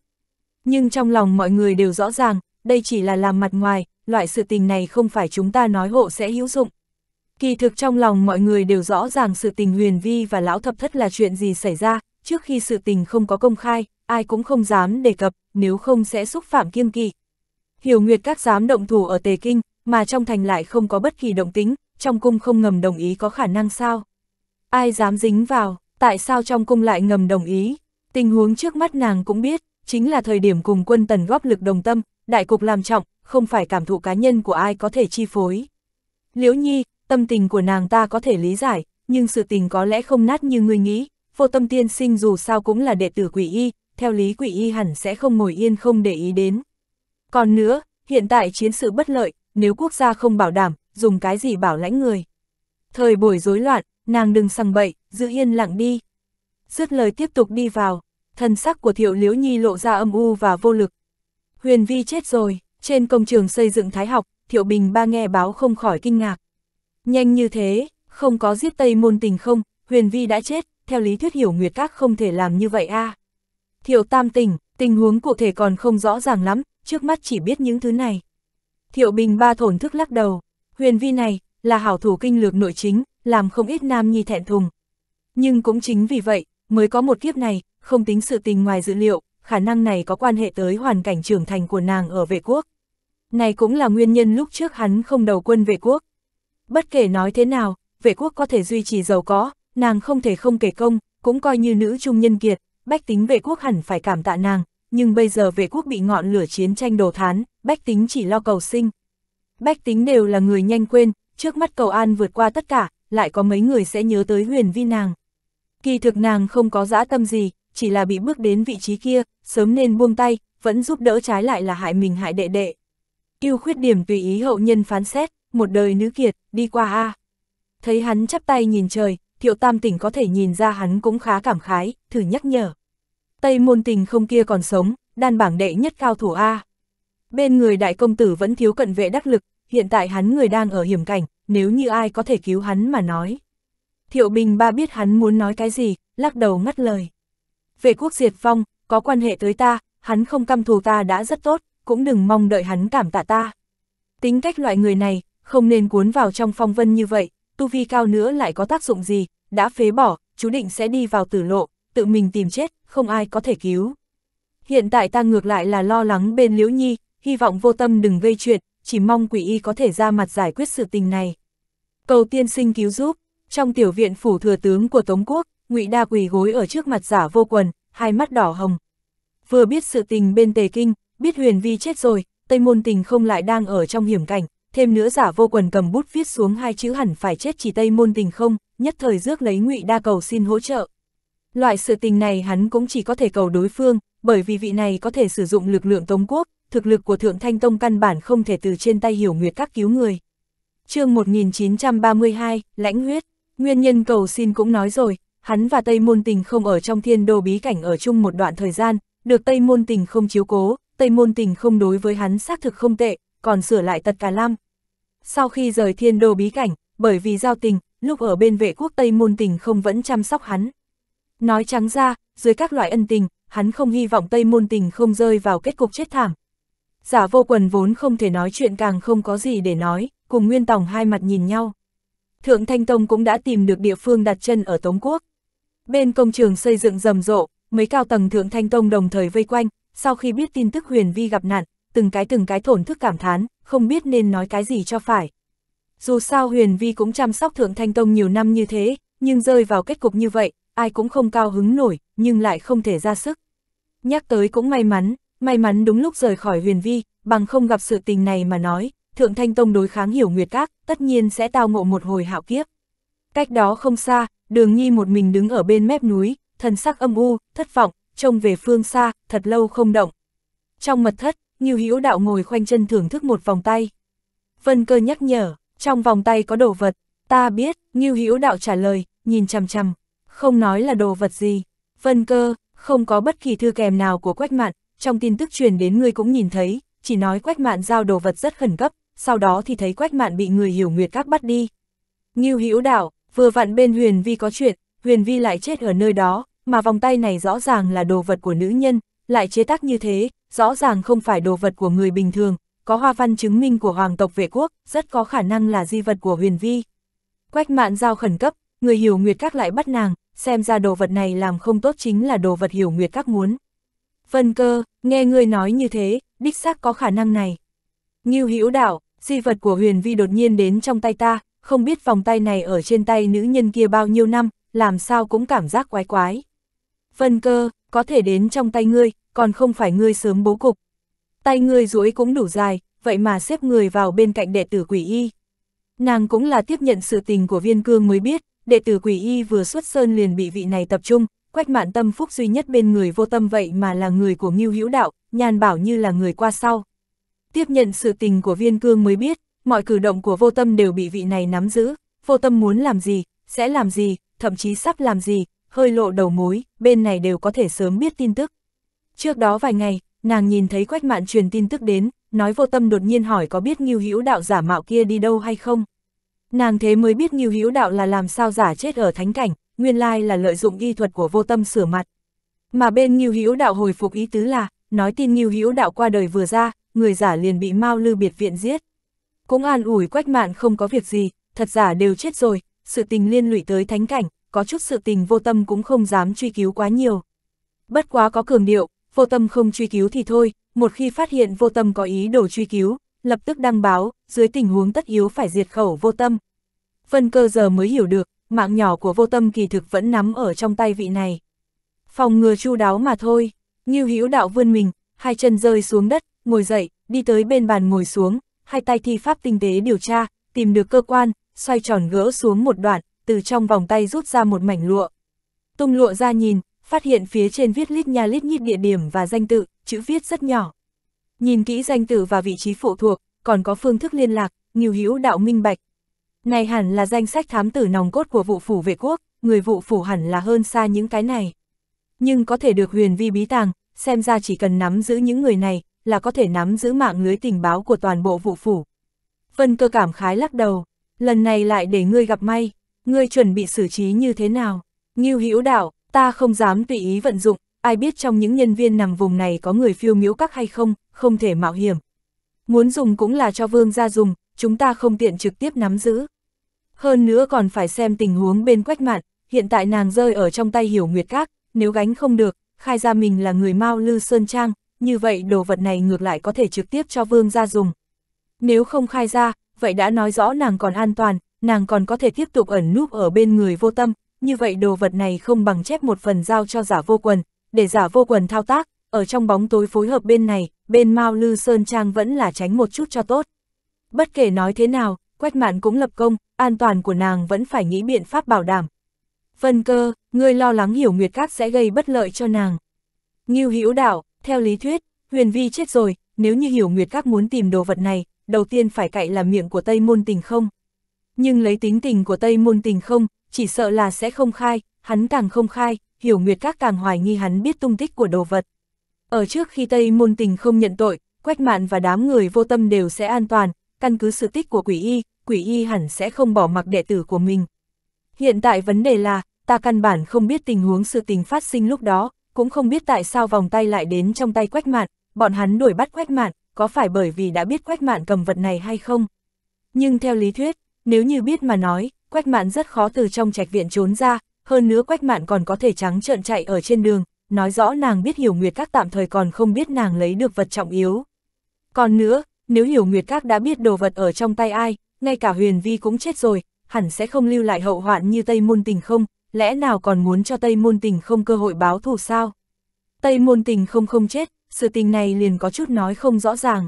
Nhưng trong lòng mọi người đều rõ ràng, đây chỉ là làm mặt ngoài, loại sự tình này không phải chúng ta nói hộ sẽ hữu dụng. Kỳ thực trong lòng mọi người đều rõ ràng sự tình huyền vi và lão thập thất là chuyện gì xảy ra, trước khi sự tình không có công khai, ai cũng không dám đề cập, nếu không sẽ xúc phạm kiêm kỵ. Hiểu Nguyệt các dám động thủ ở Tề Kinh, mà trong thành lại không có bất kỳ động tính, trong cung không ngầm đồng ý có khả năng sao. Ai dám dính vào, tại sao trong cung lại ngầm đồng ý. Tình huống trước mắt nàng cũng biết, chính là thời điểm cùng quân tần góp lực đồng tâm, đại cục làm trọng, không phải cảm thụ cá nhân của ai có thể chi phối. Liễu Nhi, tâm tình của nàng ta có thể lý giải, nhưng sự tình có lẽ không nát như ngươi nghĩ, vô tâm tiên sinh dù sao cũng là đệ tử quỷ y, theo lý quỷ y hẳn sẽ không ngồi yên không để ý đến. Còn nữa, hiện tại chiến sự bất lợi, nếu quốc gia không bảo đảm, dùng cái gì bảo lãnh người thời buổi rối loạn, nàng đừng sằng bậy, giữ yên lặng đi. Dứt lời tiếp tục đi vào, thân sắc của thiệu liễu nhi lộ ra âm u và vô lực. Huyền vi chết rồi, trên công trường xây dựng thái học, thiệu bình ba nghe báo không khỏi kinh ngạc. Nhanh như thế, không có giết tây môn tình không, huyền vi đã chết, theo lý thuyết hiểu nguyệt các không thể làm như vậy a à. Thiệu tam tình tình huống cụ thể còn không rõ ràng lắm, trước mắt chỉ biết những thứ này. Thiệu bình ba thổn thức lắc đầu, huyền vi này, là hảo thủ kinh lược nội chính, làm không ít nam nhi thẹn thùng. Nhưng cũng chính vì vậy, mới có một kiếp này, không tính sự tình ngoài dữ liệu, khả năng này có quan hệ tới hoàn cảnh trưởng thành của nàng ở vệ quốc. Này cũng là nguyên nhân lúc trước hắn không đầu quân vệ quốc. Bất kể nói thế nào, vệ quốc có thể duy trì giàu có, nàng không thể không kể công, cũng coi như nữ trung nhân kiệt, bách tính vệ quốc hẳn phải cảm tạ nàng, nhưng bây giờ vệ quốc bị ngọn lửa chiến tranh đổ thán, bách tính chỉ lo cầu sinh. Bách tính đều là người nhanh quên, trước mắt cầu an vượt qua tất cả, lại có mấy người sẽ nhớ tới huyền vi nàng. Kỳ thực nàng không có dã tâm gì, chỉ là bị bước đến vị trí kia, sớm nên buông tay, vẫn giúp đỡ trái lại là hại mình hại đệ đệ. Yêu khuyết điểm tùy ý hậu nhân phán xét, một đời nữ kiệt, đi qua a. Thấy hắn chắp tay nhìn trời, thiệu tam tỉnh có thể nhìn ra hắn cũng khá cảm khái, thử nhắc nhở. Tây môn tình không kia còn sống, đan bảng đệ nhất cao thủ A. Bên người đại công tử vẫn thiếu cận vệ đắc lực, hiện tại hắn người đang ở hiểm cảnh, nếu như ai có thể cứu hắn mà nói. Thiệu Bình ba biết hắn muốn nói cái gì, lắc đầu ngắt lời. Về quốc diệt phong có quan hệ tới ta, hắn không căm thù ta đã rất tốt, cũng đừng mong đợi hắn cảm tạ ta. Tính cách loại người này, không nên cuốn vào trong phong vân như vậy, tu vi cao nữa lại có tác dụng gì, đã phế bỏ, chú định sẽ đi vào tử lộ, tự mình tìm chết, không ai có thể cứu. Hiện tại ta ngược lại là lo lắng bên Liễu Nhi, hy vọng vô tâm đừng gây chuyện, chỉ mong quỷ y có thể ra mặt giải quyết sự tình này. Cầu tiên sinh cứu giúp, trong tiểu viện phủ thừa tướng của Tống Quốc, ngụy Đa quỳ gối ở trước mặt giả vô quần, hai mắt đỏ hồng. Vừa biết sự tình bên Tề Kinh, biết Huyền Vi chết rồi, Tây Môn Tình không lại đang ở trong hiểm cảnh, thêm nữa giả vô quần cầm bút viết xuống hai chữ hẳn phải chết chỉ Tây Môn Tình không, nhất thời rước lấy ngụy Đa cầu xin hỗ trợ. Loại sự tình này hắn cũng chỉ có thể cầu đối phương, bởi vì vị này có thể sử dụng lực lượng Tống Quốc, thực lực của Thượng Thanh Tông căn bản không thể từ trên tay hiểu nguyệt các cứu người. chương 1932, Lãnh Huyết, nguyên nhân cầu xin cũng nói rồi, hắn và Tây Môn Tình không ở trong thiên đô bí cảnh ở chung một đoạn thời gian, được Tây Môn Tình không chiếu cố, Tây Môn Tình không đối với hắn xác thực không tệ, còn sửa lại tật cả lam. Sau khi rời thiên đô bí cảnh, bởi vì giao tình, lúc ở bên vệ quốc Tây Môn Tình không vẫn chăm sóc hắn. Nói trắng ra, dưới các loại ân tình, hắn không hy vọng Tây Môn Tình không rơi vào kết cục chết thảm, giả vô quần vốn không thể nói chuyện càng không có gì để nói, cùng Nguyên Tòng hai mặt nhìn nhau. Thượng Thanh Tông cũng đã tìm được địa phương đặt chân ở Tống Quốc. Bên công trường xây dựng rầm rộ, mấy cao tầng Thượng Thanh Tông đồng thời vây quanh, sau khi biết tin tức Huyền Vi gặp nạn, từng cái từng cái thổn thức cảm thán, không biết nên nói cái gì cho phải. Dù sao Huyền Vi cũng chăm sóc Thượng Thanh Tông nhiều năm như thế, nhưng rơi vào kết cục như vậy, ai cũng không cao hứng nổi, nhưng lại không thể ra sức. Nhắc tới cũng may mắn, may mắn đúng lúc rời khỏi huyền vi, bằng không gặp sự tình này mà nói, Thượng Thanh Tông đối kháng hiểu nguyệt các, tất nhiên sẽ tao ngộ một hồi hạo kiếp. Cách đó không xa, đường nhi một mình đứng ở bên mép núi, thần sắc âm u, thất vọng, trông về phương xa, thật lâu không động. Trong mật thất, Nhiêu Hữu Đạo ngồi khoanh chân thưởng thức một vòng tay. Vân Cơ nhắc nhở, trong vòng tay có đồ vật, ta biết, Nhiêu Hữu Đạo trả lời, nhìn chằm chằm, không nói là đồ vật gì. Vân Cơ, không có bất kỳ thư kèm nào của Quách Mạn, trong tin tức truyền đến ngươi cũng nhìn thấy, chỉ nói Quách Mạn giao đồ vật rất khẩn cấp, sau đó thì thấy Quách Mạn bị người hiểu nguyệt các bắt đi. Ngưu Hữu Đảo, vừa vặn bên Huyền Vi có chuyện, Huyền Vi lại chết ở nơi đó, mà vòng tay này rõ ràng là đồ vật của nữ nhân, lại chế tác như thế, rõ ràng không phải đồ vật của người bình thường, có hoa văn chứng minh của hoàng tộc vệ quốc, rất có khả năng là di vật của Huyền Vi. Quách Mạn giao khẩn cấp, người hiểu nguyệt các lại bắt nàng, xem ra đồ vật này làm không tốt chính là đồ vật hiểu nguyệt các muốn. Vân cơ, nghe người nói như thế, đích xác có khả năng này. Ngưu Hữu Đạo, di vật của huyền vi đột nhiên đến trong tay ta, không biết vòng tay này ở trên tay nữ nhân kia bao nhiêu năm, làm sao cũng cảm giác quái quái. Vân cơ, có thể đến trong tay ngươi, còn không phải ngươi sớm bố cục. Tay ngươi duỗi cũng đủ dài, vậy mà xếp người vào bên cạnh đệ tử quỷ y. Nàng cũng là tiếp nhận sự tình của viên cương mới biết, đệ tử quỷ y vừa xuất sơn liền bị vị này tập trung, quách mạn tâm phúc duy nhất bên người vô tâm vậy mà là người của Ngưu Hữu Đạo, nhàn bảo như là người qua sau. Tiếp nhận sự tình của viên cương mới biết, mọi cử động của vô tâm đều bị vị này nắm giữ, vô tâm muốn làm gì, sẽ làm gì, thậm chí sắp làm gì, hơi lộ đầu mối, bên này đều có thể sớm biết tin tức. Trước đó vài ngày, nàng nhìn thấy quách mạn truyền tin tức đến, nói vô tâm đột nhiên hỏi có biết Ngưu Hữu Đạo giả mạo kia đi đâu hay không. Nàng thế mới biết Ngưu Hữu Đạo là làm sao giả chết ở thánh cảnh, nguyên lai là lợi dụng y thuật của vô tâm sửa mặt. Mà bên Ngưu Hữu đạo hồi phục ý tứ là, nói tin Ngưu Hữu đạo qua đời vừa ra, người giả liền bị Mao Lư biệt viện giết. Cũng an ủi Quách Mạn không có việc gì, thật giả đều chết rồi, sự tình liên lụy tới thánh cảnh, có chút sự tình vô tâm cũng không dám truy cứu quá nhiều. Bất quá có cường điệu, vô tâm không truy cứu thì thôi, một khi phát hiện vô tâm có ý đồ truy cứu, lập tức đăng báo, dưới tình huống tất yếu phải diệt khẩu vô tâm. Vân cơ giờ mới hiểu được, mạng nhỏ của vô tâm kỳ thực vẫn nắm ở trong tay vị này. Phòng ngừa chu đáo mà thôi, như hữu đạo vươn mình, hai chân rơi xuống đất, ngồi dậy, đi tới bên bàn ngồi xuống, hai tay thi pháp tinh tế điều tra, tìm được cơ quan, xoay tròn gỡ xuống một đoạn, từ trong vòng tay rút ra một mảnh lụa. Tung lụa ra nhìn, phát hiện phía trên viết lít nha lít nhít địa điểm và danh tự, chữ viết rất nhỏ. Nhìn kỹ danh tự và vị trí phụ thuộc, còn có phương thức liên lạc, nhiều hữu đạo minh bạch, này hẳn là danh sách thám tử nòng cốt của vụ phủ vệ quốc, người vụ phủ hẳn là hơn xa những cái này. Nhưng có thể được huyền vi bí tàng, xem ra chỉ cần nắm giữ những người này, là có thể nắm giữ mạng lưới tình báo của toàn bộ vụ phủ. Vân cơ cảm khái lắc đầu, lần này lại để ngươi gặp may, ngươi chuẩn bị xử trí như thế nào? Ngưu hữu đạo, ta không dám tùy ý vận dụng, ai biết trong những nhân viên nằm vùng này có người phiêu miếu các hay không, không thể mạo hiểm. Muốn dùng cũng là cho vương gia dùng, chúng ta không tiện trực tiếp nắm giữ. Hơn nữa còn phải xem tình huống bên quách mạn, hiện tại nàng rơi ở trong tay hiểu nguyệt các, nếu gánh không được, khai ra mình là người Mao Lư Sơn Trang, như vậy đồ vật này ngược lại có thể trực tiếp cho vương ra dùng. Nếu không khai ra, vậy đã nói rõ nàng còn an toàn, nàng còn có thể tiếp tục ẩn núp ở bên người vô tâm, như vậy đồ vật này không bằng chép một phần giao cho giả vô quần, để giả vô quần thao tác, ở trong bóng tối phối hợp bên này, bên Mao Lư Sơn Trang vẫn là tránh một chút cho tốt. Bất kể nói thế nào, quét mạn cũng lập công, an toàn của nàng vẫn phải nghĩ biện pháp bảo đảm. Vân cơ, ngươi lo lắng hiểu nguyệt các sẽ gây bất lợi cho nàng. Ngưu hữu đạo, theo lý thuyết, huyền vi chết rồi, nếu như hiểu nguyệt các muốn tìm đồ vật này, đầu tiên phải cậy là miệng của Tây Môn Tình không. Nhưng lấy tính tình của Tây Môn Tình không, chỉ sợ là sẽ không khai, hắn càng không khai, hiểu nguyệt các càng hoài nghi hắn biết tung tích của đồ vật. Ở trước khi Tây Môn Tình không nhận tội, Quách Mạn và đám người vô tâm đều sẽ an toàn, căn cứ sự tích của quỷ y, quỷ y hẳn sẽ không bỏ mặc đệ tử của mình. Hiện tại vấn đề là, ta căn bản không biết tình huống sự tình phát sinh lúc đó, cũng không biết tại sao vòng tay lại đến trong tay quách mạn, bọn hắn đuổi bắt quách mạn, có phải bởi vì đã biết quách mạn cầm vật này hay không? Nhưng theo lý thuyết, nếu như biết mà nói, quách mạn rất khó từ trong trạch viện trốn ra, hơn nữa quách mạn còn có thể trắng trợn chạy ở trên đường, nói rõ nàng biết hiểu nguyệt các tạm thời còn không biết nàng lấy được vật trọng yếu. Còn nữa, nếu hiểu Nguyệt Các đã biết đồ vật ở trong tay ai, ngay cả huyền vi cũng chết rồi, hẳn sẽ không lưu lại hậu hoạn như Tây Môn Tình không, lẽ nào còn muốn cho Tây Môn Tình không cơ hội báo thù sao? Tây Môn Tình không không chết, sự tình này liền có chút nói không rõ ràng.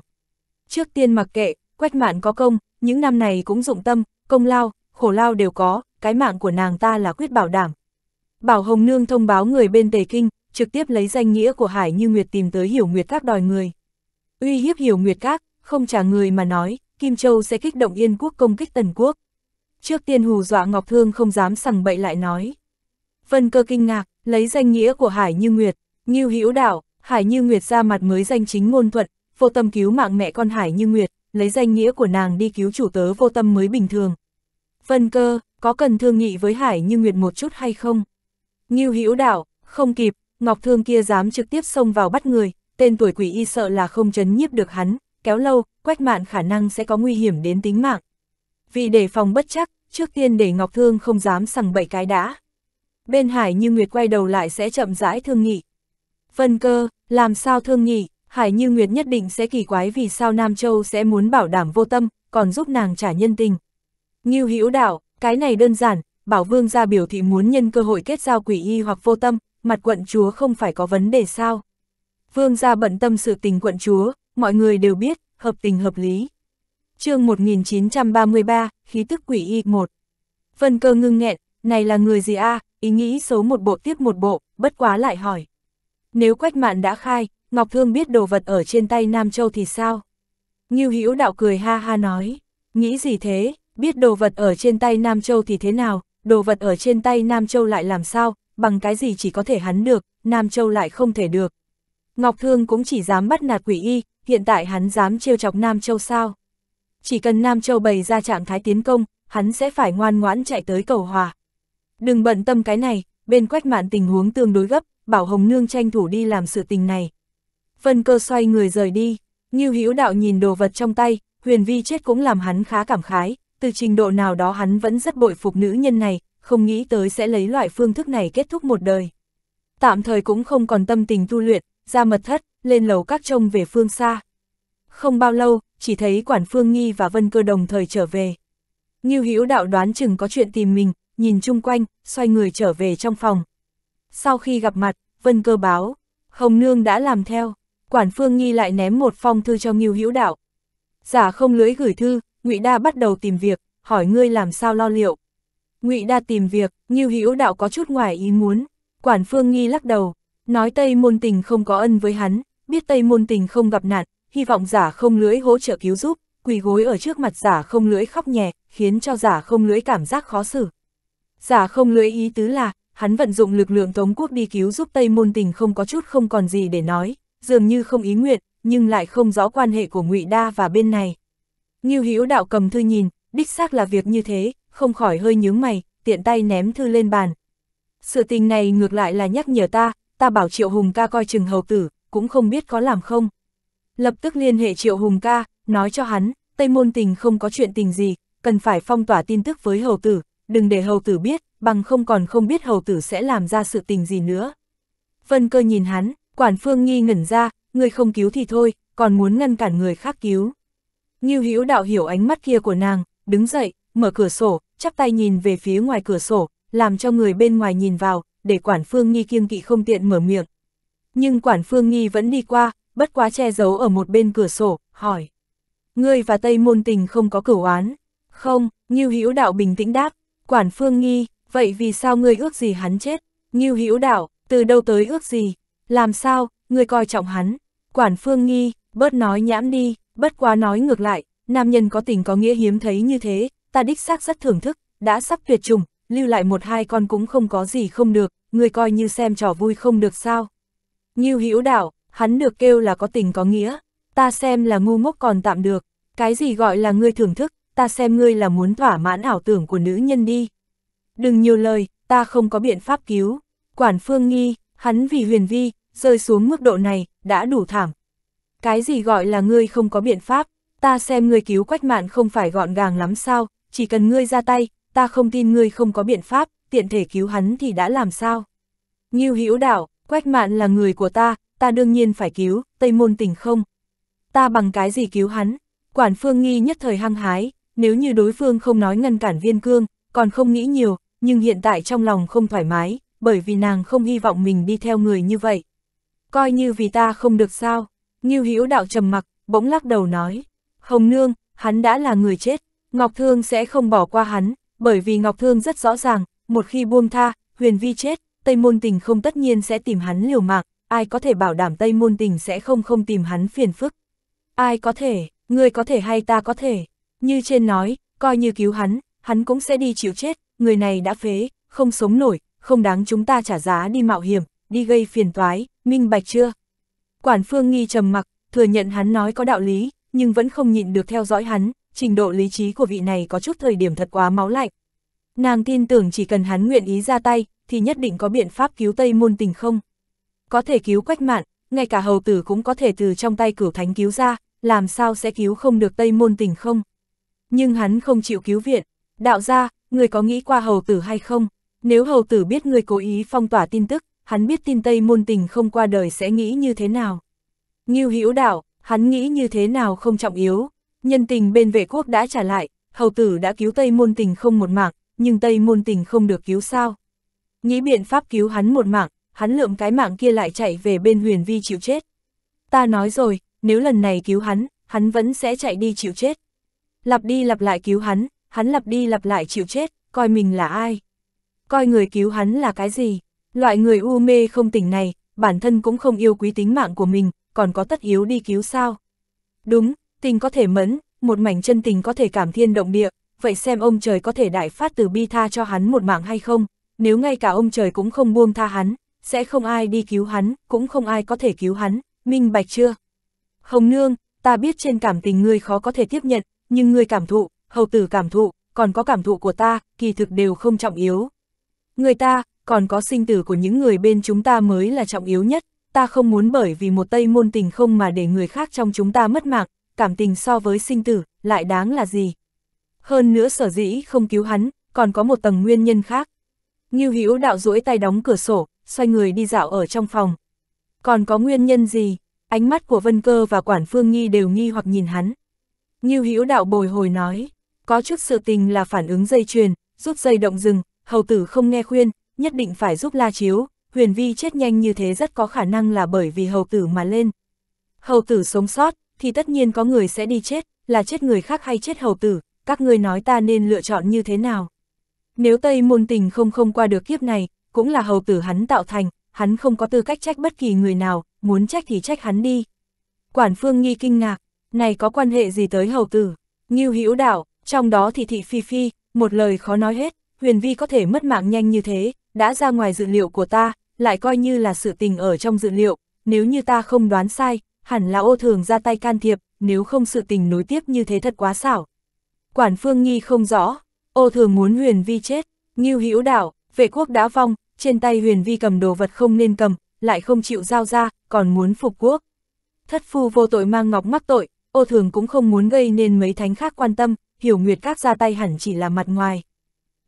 Trước tiên mặc kệ, quách mạn có công, những năm này cũng dụng tâm, công lao, khổ lao đều có, cái mạng của nàng ta là quyết bảo đảm. Bảo Hồng Nương thông báo người bên Tề Kinh, trực tiếp lấy danh nghĩa của Hải Như Nguyệt tìm tới Hiểu Nguyệt Các đòi người. Uy hiếp Hiểu Nguyệt Các, không trả người mà nói, Kim Châu sẽ kích động Yên quốc công kích Tần quốc. Trước tiên hù dọa Ngọc Thương không dám sằng bậy lại nói. Vân cơ kinh ngạc, lấy danh nghĩa của Hải Như Nguyệt, Ngưu Hữu Đạo, Hải Như Nguyệt ra mặt mới danh chính ngôn thuận, vô tâm cứu mạng mẹ con Hải Như Nguyệt, lấy danh nghĩa của nàng đi cứu chủ tớ vô tâm mới bình thường. Vân cơ, có cần thương nghị với Hải Như Nguyệt một chút hay không? Ngưu Hữu Đạo, không kịp, Ngọc Thương kia dám trực tiếp xông vào bắt người, tên tuổi quỷ y sợ là không chấn nhiếp được hắn, kéo lâu, quách mạn khả năng sẽ có nguy hiểm đến tính mạng. Vì để phòng bất chắc, trước tiên để Ngọc Thương không dám sằng bậy cái đã. Bên Hải Như Nguyệt quay đầu lại sẽ chậm rãi thương nghị. Vân cơ, làm sao thương nghị, Hải Như Nguyệt nhất định sẽ kỳ quái vì sao Nam Châu sẽ muốn bảo đảm vô tâm, còn giúp nàng trả nhân tình. Ngưu Hữu Đạo, cái này đơn giản, Bảo Vương ra biểu thị muốn nhân cơ hội kết giao quỷ y hoặc vô tâm, mặt quận chúa không phải có vấn đề sao? Vương gia bận tâm sự tình quận chúa, mọi người đều biết, hợp tình hợp lý. chương 1933, khí tức quỷ y 1. Vân cơ ngưng nghẹn, này là người gì a ý nghĩ số một bộ tiếp một bộ, bất quá lại hỏi. Nếu quách mạn đã khai, Ngọc Thương biết đồ vật ở trên tay Nam Châu thì sao? Ngưu Hữu đạo cười ha ha nói, nghĩ gì thế, biết đồ vật ở trên tay Nam Châu thì thế nào, đồ vật ở trên tay Nam Châu lại làm sao, bằng cái gì chỉ có thể hắn được, Nam Châu lại không thể được, Ngọc Thương cũng chỉ dám bắt nạt quỷ y, hiện tại hắn dám trêu chọc Nam Châu sao. Chỉ cần Nam Châu bày ra trạng thái tiến công, hắn sẽ phải ngoan ngoãn chạy tới cầu hòa. Đừng bận tâm cái này, bên quách mạn tình huống tương đối gấp, bảo Hồng Nương tranh thủ đi làm sự tình này. Vân cơ xoay người rời đi, như hữu đạo nhìn đồ vật trong tay, huyền vi chết cũng làm hắn khá cảm khái, từ trình độ nào đó hắn vẫn rất bội phục nữ nhân này, không nghĩ tới sẽ lấy loại phương thức này kết thúc một đời. Tạm thời cũng không còn tâm tình tu luyện, ra mật thất, lên lầu các trông về phương xa. Không bao lâu, chỉ thấy quản phương nghi và vân cơ đồng thời trở về. Ngưu Hữu đạo đoán chừng có chuyện tìm mình, nhìn chung quanh, xoay người trở về trong phòng. Sau khi gặp mặt, vân cơ báo, Hồng Nương đã làm theo, quản phương nghi lại ném một phong thư cho Ngưu Hữu đạo. Giả không lưỡi gửi thư, Ngụy Đa bắt đầu tìm việc, hỏi ngươi làm sao lo liệu. Ngụy Đa tìm việc, Ngưu Hữu đạo có chút ngoài ý muốn, quản phương nghi lắc đầu, Nói Tây Môn Tình không có ân với hắn, biết Tây Môn Tình không gặp nạn, hy vọng giả không lưỡi hỗ trợ cứu giúp, quỳ gối ở trước mặt giả không lưỡi khóc nhẹ, khiến cho giả không lưỡi cảm giác khó xử. Giả không lưỡi ý tứ là, hắn vận dụng lực lượng Tống quốc đi cứu giúp Tây Môn Tình không có chút không còn gì để nói, dường như không ý nguyện, nhưng lại không rõ quan hệ của Ngụy Đa và bên này. Ngưu Hữu Đạo cầm thư nhìn, đích xác là việc như thế, không khỏi hơi nhướng mày, tiện tay ném thư lên bàn. Sự tình này ngược lại là nhắc nhở ta, ta bảo Triệu Hùng ca coi chừng hầu tử, cũng không biết có làm không. Lập tức liên hệ Triệu Hùng ca, nói cho hắn, Tây Môn Tình không có chuyện tình gì, cần phải phong tỏa tin tức với hầu tử, đừng để hầu tử biết, bằng không còn không biết hầu tử sẽ làm ra sự tình gì nữa. Vân cơ nhìn hắn, quản phương nghi ngẩn ra, người không cứu thì thôi, còn muốn ngăn cản người khác cứu. Nghiêu hữu đạo hiểu ánh mắt kia của nàng, đứng dậy, mở cửa sổ, chắp tay nhìn về phía ngoài cửa sổ, làm cho người bên ngoài nhìn vào, để quản phương nghi kiêng kỵ không tiện mở miệng. Nhưng quản phương nghi vẫn đi qua, bất quá che giấu ở một bên cửa sổ, hỏi. Ngươi và Tây Môn Tình không có cửu án Không, Ngưu Hữu Đạo bình tĩnh đáp, quản phương nghi, vậy vì sao ngươi ước gì hắn chết? Ngưu Hữu Đạo, từ đâu tới ước gì? Làm sao, ngươi coi trọng hắn? Quản phương nghi, bớt nói nhãm đi, bất quá nói ngược lại, nam nhân có tình có nghĩa hiếm thấy như thế, ta đích xác rất thưởng thức, đã sắp tuyệt chủng, lưu lại một hai con cũng không có gì không được, người coi như xem trò vui không được sao. Nghiêu hữu đảo, hắn được kêu là có tình có nghĩa, ta xem là ngu ngốc còn tạm được, cái gì gọi là ngươi thưởng thức, ta xem ngươi là muốn thỏa mãn ảo tưởng của nữ nhân đi. Đừng nhiều lời, ta không có biện pháp cứu. Quản phương nghi, hắn vì huyền vi, rơi xuống mức độ này, đã đủ thảm. Cái gì gọi là ngươi không có biện pháp, ta xem ngươi cứu quách mạn không phải gọn gàng lắm sao, chỉ cần ngươi ra tay, ta không tin ngươi không có biện pháp, tiện thể cứu hắn thì đã làm sao? Ngưu Hữu Đạo, Quách Mạn là người của ta, ta đương nhiên phải cứu, Tây Môn Tình không. Ta bằng cái gì cứu hắn? Quản Phương Nghi nhất thời hăng hái, nếu như đối phương không nói ngăn cản Viên Cương, còn không nghĩ nhiều, nhưng hiện tại trong lòng không thoải mái, bởi vì nàng không hy vọng mình đi theo người như vậy. Coi như vì ta không được sao? Ngưu Hữu Đạo trầm mặc, bỗng lắc đầu nói, "Hồng nương, hắn đã là người chết, Ngọc Thương sẽ không bỏ qua hắn, bởi vì Ngọc Thương rất rõ ràng, một khi buông tha, huyền vi chết, Tây Môn Tình không tất nhiên sẽ tìm hắn liều mạng, ai có thể bảo đảm Tây Môn Tình sẽ không không tìm hắn phiền phức. Ai có thể, người có thể hay ta có thể, như trên nói, coi như cứu hắn, hắn cũng sẽ đi chịu chết, người này đã phế, không sống nổi, không đáng chúng ta trả giá đi mạo hiểm, đi gây phiền toái, minh bạch chưa? Quản Phương nghi trầm mặc, thừa nhận hắn nói có đạo lý, nhưng vẫn không nhịn được theo dõi hắn, trình độ lý trí của vị này có chút thời điểm thật quá máu lạnh. Nàng tin tưởng chỉ cần hắn nguyện ý ra tay, thì nhất định có biện pháp cứu Tây Môn Tình không. Có thể cứu quách mạn, ngay cả hầu tử cũng có thể từ trong tay cửu thánh cứu ra, làm sao sẽ cứu không được Tây Môn Tình không. Nhưng hắn không chịu cứu viện, đạo ra, người có nghĩ qua hầu tử hay không? Nếu hầu tử biết người cố ý phong tỏa tin tức, hắn biết tin Tây Môn Tình không qua đời sẽ nghĩ như thế nào. Nghiêu Hữu đạo, hắn nghĩ như thế nào không trọng yếu, Nhân tình bên vệ quốc đã trả lại, hầu tử đã cứu Tây Môn Tình không một mạng, nhưng Tây Môn Tình không được cứu sao. Nghĩ biện pháp cứu hắn một mạng, hắn lượm cái mạng kia lại chạy về bên huyền vi chịu chết. Ta nói rồi, nếu lần này cứu hắn, hắn vẫn sẽ chạy đi chịu chết. Lặp đi lặp lại cứu hắn, hắn lặp đi lặp lại chịu chết, coi mình là ai. Coi người cứu hắn là cái gì. Loại người u mê không tỉnh này, bản thân cũng không yêu quý tính mạng của mình, còn có tất yếu đi cứu sao. Đúng, tình có thể mẫn, một mảnh chân tình có thể cảm thiên động địa, vậy xem ông trời có thể đại phát từ bi tha cho hắn một mạng hay không, nếu ngay cả ông trời cũng không buông tha hắn, sẽ không ai đi cứu hắn, cũng không ai có thể cứu hắn, minh bạch chưa? Hồng Nương, ta biết trên cảm tình ngươi khó có thể tiếp nhận, nhưng ngươi cảm thụ, hầu tử cảm thụ, còn có cảm thụ của ta, kỳ thực đều không trọng yếu. Người ta, còn có sinh tử của những người bên chúng ta mới là trọng yếu nhất, ta không muốn bởi vì một tây môn tình không mà để người khác trong chúng ta mất mạng, cảm tình so với sinh tử, lại đáng là gì. Hơn nữa sở dĩ không cứu hắn, còn có một tầng nguyên nhân khác. Ngưu Hữu đạo duỗi tay đóng cửa sổ, xoay người đi dạo ở trong phòng. Còn có nguyên nhân gì? Ánh mắt của Vân Cơ và Quản Phương Nghi đều nghi hoặc nhìn hắn. Ngưu Hữu đạo bồi hồi nói, có chút sự tình là phản ứng dây chuyền, rút dây động rừng, hầu tử không nghe khuyên, nhất định phải giúp La Chiếu, Huyền Vi chết nhanh như thế rất có khả năng là bởi vì hầu tử mà lên. Hầu tử sống sót, thì tất nhiên có người sẽ đi chết, là chết người khác hay chết hầu tử, các ngươi nói ta nên lựa chọn như thế nào. Nếu Tây Môn Tình không không qua được kiếp này, cũng là hầu tử hắn tạo thành, hắn không có tư cách trách bất kỳ người nào, muốn trách thì trách hắn đi. Quản Phương Nghi kinh ngạc, này có quan hệ gì tới hầu tử, nghiêu hữu đạo, trong đó thì thị phi phi, một lời khó nói hết, huyền vi có thể mất mạng nhanh như thế, đã ra ngoài dự liệu của ta, lại coi như là sự tình ở trong dự liệu, nếu như ta không đoán sai, hẳn là ô thường ra tay can thiệp, nếu không sự tình nối tiếp như thế thật quá xảo. Quản Phương Nghi không rõ, ô thường muốn huyền vi chết, nghiêu hữu đảo, vệ quốc đã vong, trên tay huyền vi cầm đồ vật không nên cầm, lại không chịu giao ra, còn muốn phục quốc. Thất phu vô tội mang ngọc mắc tội, ô thường cũng không muốn gây nên mấy thánh khác quan tâm, hiểu nguyệt các ra tay hẳn chỉ là mặt ngoài.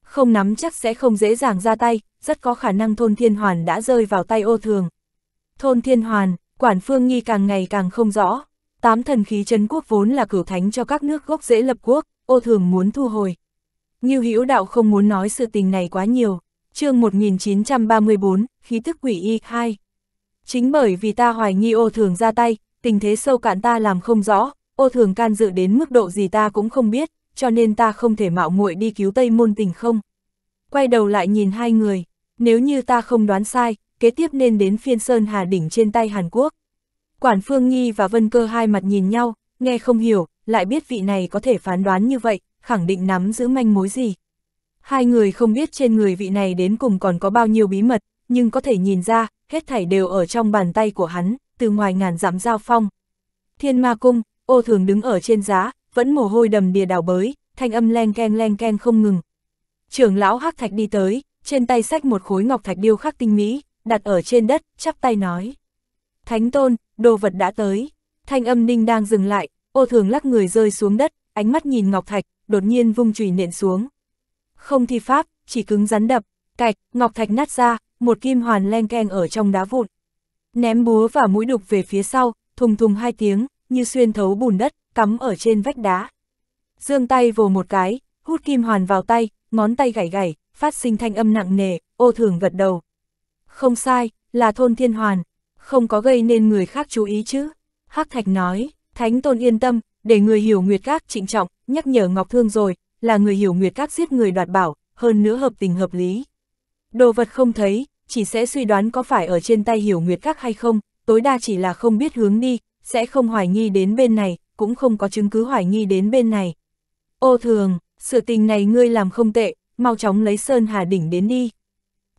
Không nắm chắc sẽ không dễ dàng ra tay, rất có khả năng thôn thiên hoàn đã rơi vào tay ô thường. Thôn thiên hoàn, Quản Phương Nghi càng ngày càng không rõ. Tám thần khí chấn quốc vốn là cửu thánh cho các nước gốc dễ lập quốc, ô thường muốn thu hồi. Như Hữu Đạo không muốn nói sự tình này quá nhiều. chương 1934, khí tức quỷ y 2. Chính bởi vì ta hoài nghi ô thường ra tay, tình thế sâu cạn ta làm không rõ, ô thường can dự đến mức độ gì ta cũng không biết, cho nên ta không thể mạo muội đi cứu Tây Môn Tình không. Quay đầu lại nhìn hai người, nếu như ta không đoán sai, kế tiếp nên đến phiên Sơn Hà Đỉnh trên tay Hàn Quốc. Quản Phương Nhi và Vân Cơ hai mặt nhìn nhau, nghe không hiểu, lại biết vị này có thể phán đoán như vậy, khẳng định nắm giữ manh mối gì. Hai người không biết trên người vị này đến cùng còn có bao nhiêu bí mật, nhưng có thể nhìn ra, hết thảy đều ở trong bàn tay của hắn, từ ngoài ngàn dặm giao phong. Thiên Ma Cung, ô thường đứng ở trên giá, vẫn mồ hôi đầm đìa đào bới, thanh âm len ken len ken không ngừng. Trưởng lão Hắc Thạch đi tới, trên tay sách một khối ngọc thạch điêu khắc tinh mỹ, đặt ở trên đất, chắp tay nói. Thánh tôn, đồ vật đã tới. Thanh âm ninh đang dừng lại, ô thường lắc người rơi xuống đất, ánh mắt nhìn ngọc thạch, đột nhiên vung chùy nện xuống. Không thi pháp, chỉ cứng rắn đập, cạch, ngọc thạch nát ra, một kim hoàn len keng ở trong đá vụn. Ném búa và mũi đục về phía sau, thùng thùng hai tiếng, như xuyên thấu bùn đất, cắm ở trên vách đá. Dương tay vồ một cái, hút kim hoàn vào tay, ngón tay gảy gảy, phát sinh thanh âm nặng nề, ô thường gật đầu. Không sai, là thôn thiên hoàn, không có gây nên người khác chú ý chứ. Hắc Thạch nói, Thánh Tôn yên tâm, để người hiểu Nguyệt Các trịnh trọng, nhắc nhở Ngọc Thương rồi, là người hiểu Nguyệt Các giết người đoạt bảo, hơn nữa hợp tình hợp lý. Đồ vật không thấy, chỉ sẽ suy đoán có phải ở trên tay hiểu Nguyệt Các hay không, tối đa chỉ là không biết hướng đi, sẽ không hoài nghi đến bên này, cũng không có chứng cứ hoài nghi đến bên này. Ô thường, sự tình này ngươi làm không tệ, mau chóng lấy Sơn Hà Đỉnh đến đi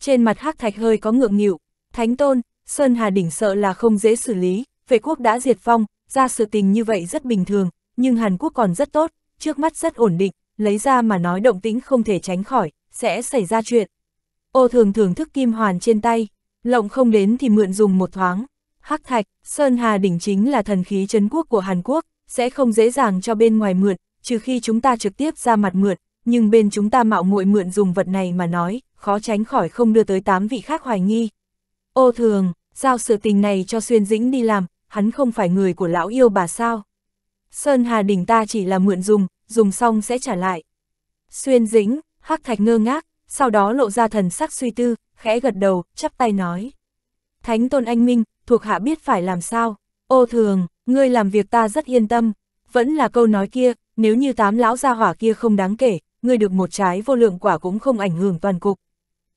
trên mặt hắc thạch hơi có ngượng nghịu, thánh tôn, Sơn Hà Đỉnh sợ là không dễ xử lý, vệ quốc đã diệt phong ra sự tình như vậy rất bình thường, nhưng Hàn Quốc còn rất tốt, trước mắt rất ổn định, lấy ra mà nói động tĩnh không thể tránh khỏi, sẽ xảy ra chuyện. Ô thường thưởng thức kim hoàn trên tay, lộng không đến thì mượn dùng một thoáng. Hắc thạch, Sơn Hà Đỉnh chính là thần khí chấn quốc của Hàn Quốc, sẽ không dễ dàng cho bên ngoài mượn, trừ khi chúng ta trực tiếp ra mặt mượn, nhưng bên chúng ta mạo muội mượn dùng vật này mà nói, khó tránh khỏi không đưa tới tám vị khác hoài nghi. Ô thường, giao sự tình này cho Xuyên Dĩnh đi làm, hắn không phải người của lão yêu bà sao. Sơn Hà Đình ta chỉ là mượn dùng, dùng xong sẽ trả lại. Xuyên Dĩnh, Hắc Thạch ngơ ngác, sau đó lộ ra thần sắc suy tư, khẽ gật đầu, chắp tay nói. Thánh Tôn Anh Minh, thuộc hạ biết phải làm sao. Ô thường, ngươi làm việc ta rất yên tâm. Vẫn là câu nói kia, nếu như tám lão gia hỏa kia không đáng kể, ngươi được một trái vô lượng quả cũng không ảnh hưởng toàn cục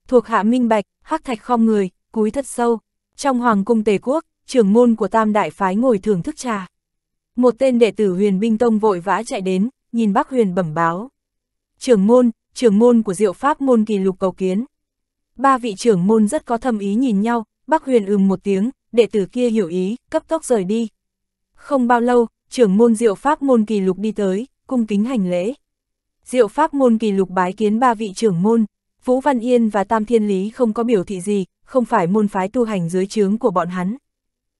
thuộc hạ minh bạch, hắc thạch khom người, cúi thật sâu. Trong hoàng cung tề quốc, trưởng môn của tam đại phái ngồi thưởng thức trà. Một tên đệ tử huyền binh tông vội vã chạy đến, nhìn bác huyền bẩm báo. Trưởng môn, trưởng môn của diệu pháp môn kỳ lục cầu kiến. Ba vị trưởng môn rất có thâm ý nhìn nhau, bác huyền ừm một tiếng, đệ tử kia hiểu ý, cấp tốc rời đi. Không bao lâu, trưởng môn diệu pháp môn kỳ lục đi tới, cung kính hành lễ. Diệu pháp môn kỳ lục bái kiến ba vị trưởng môn. Vũ Văn Yên và Tam Thiên Lý không có biểu thị gì, không phải môn phái tu hành dưới trướng của bọn hắn.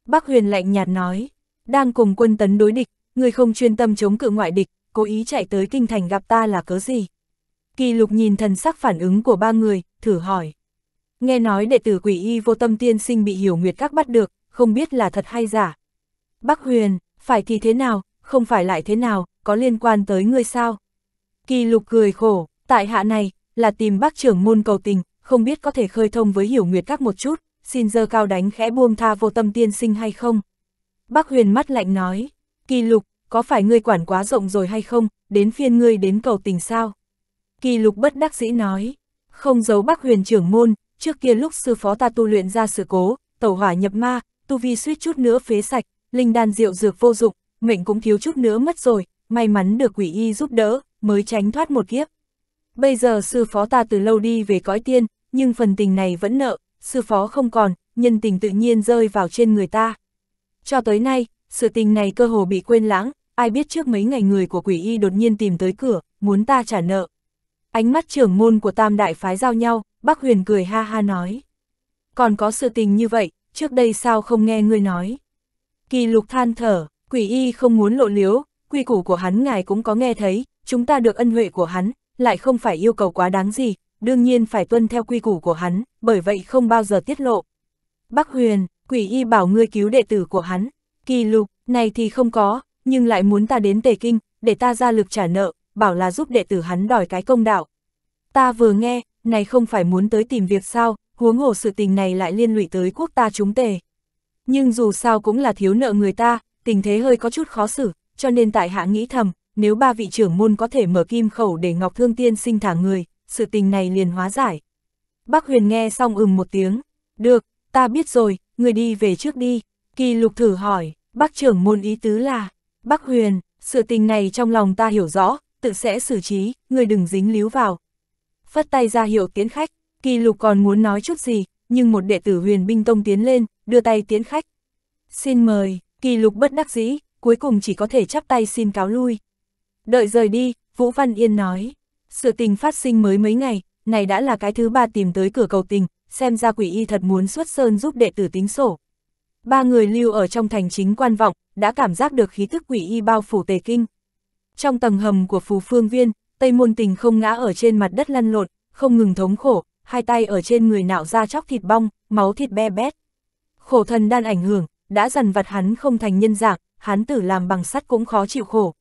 Bác Huyền lạnh nhạt nói, đang cùng quân tấn đối địch, người không chuyên tâm chống cự ngoại địch, cố ý chạy tới kinh thành gặp ta là cớ gì. Kỳ lục nhìn thần sắc phản ứng của ba người, thử hỏi. Nghe nói đệ tử quỷ y vô tâm tiên sinh bị hiểu nguyệt các bắt được, không biết là thật hay giả. Bác Huyền, phải thì thế nào, không phải lại thế nào, có liên quan tới ngươi sao? Kỳ lục cười khổ, tại hạ này, là tìm bác trưởng môn cầu tình, không biết có thể khơi thông với hiểu nguyệt các một chút, xin dơ cao đánh khẽ buông tha vô tâm tiên sinh hay không. Bác huyền mắt lạnh nói, kỳ lục, có phải ngươi quản quá rộng rồi hay không, đến phiên ngươi đến cầu tình sao? Kỳ lục bất đắc dĩ nói, không giấu bác huyền trưởng môn, trước kia lúc sư phó ta tu luyện ra sự cố, tẩu hỏa nhập ma, tu vi suýt chút nữa phế sạch, linh đan rượu dược vô dụng, mệnh cũng thiếu chút nữa mất rồi, may mắn được quỷ y giúp đỡ, mới tránh thoát một kiếp bây giờ sư phó ta từ lâu đi về cõi tiên, nhưng phần tình này vẫn nợ, sư phó không còn, nhân tình tự nhiên rơi vào trên người ta. Cho tới nay, sự tình này cơ hồ bị quên lãng, ai biết trước mấy ngày người của quỷ y đột nhiên tìm tới cửa, muốn ta trả nợ. Ánh mắt trưởng môn của tam đại phái giao nhau, bác huyền cười ha ha nói. Còn có sự tình như vậy, trước đây sao không nghe ngươi nói. Kỳ lục than thở, quỷ y không muốn lộ liếu, quy củ của hắn ngài cũng có nghe thấy, chúng ta được ân huệ của hắn, lại không phải yêu cầu quá đáng gì, đương nhiên phải tuân theo quy củ của hắn, bởi vậy không bao giờ tiết lộ. Bắc Huyền, quỷ y bảo ngươi cứu đệ tử của hắn, kỳ lục, này thì không có, nhưng lại muốn ta đến Tề Kinh, để ta ra lực trả nợ, bảo là giúp đệ tử hắn đòi cái công đạo. Ta vừa nghe, này không phải muốn tới tìm việc sao, huống hồ sự tình này lại liên lụy tới quốc ta chúng tề. Nhưng dù sao cũng là thiếu nợ người ta, tình thế hơi có chút khó xử, cho nên tại hạ nghĩ thầm, nếu ba vị trưởng môn có thể mở kim khẩu để Ngọc Thương Tiên sinh thả người, sự tình này liền hóa giải. Bác Huyền nghe xong ừm một tiếng, được, ta biết rồi, người đi về trước đi, kỳ lục thử hỏi, bác trưởng môn ý tứ là, bác Huyền, sự tình này trong lòng ta hiểu rõ, tự sẽ xử trí, người đừng dính líu vào. Phất tay ra hiệu tiến khách, kỳ lục còn muốn nói chút gì, nhưng một đệ tử huyền binh tông tiến lên, đưa tay tiến khách. Xin mời, kỳ lục bất đắc dĩ, cuối cùng chỉ có thể chắp tay xin cáo lui. Đợi rời đi, Vũ Văn Yên nói. Sự tình phát sinh mới mấy ngày, này đã là cái thứ ba tìm tới cửa cầu tình, xem ra quỷ y thật muốn xuất sơn giúp đệ tử tính sổ. Ba người lưu ở trong thành chính quan vọng, đã cảm giác được khí tức quỷ y bao phủ tề kinh. Trong tầng hầm của phù phương viên, Tây Môn Tình không ngã ở trên mặt đất lăn lộn, không ngừng thống khổ, hai tay ở trên người nạo ra chóc thịt bong, máu thịt be bét. Khổ thần đan ảnh hưởng, đã dần vật hắn không thành nhân dạng, hắn tử làm bằng sắt cũng khó chịu khổ,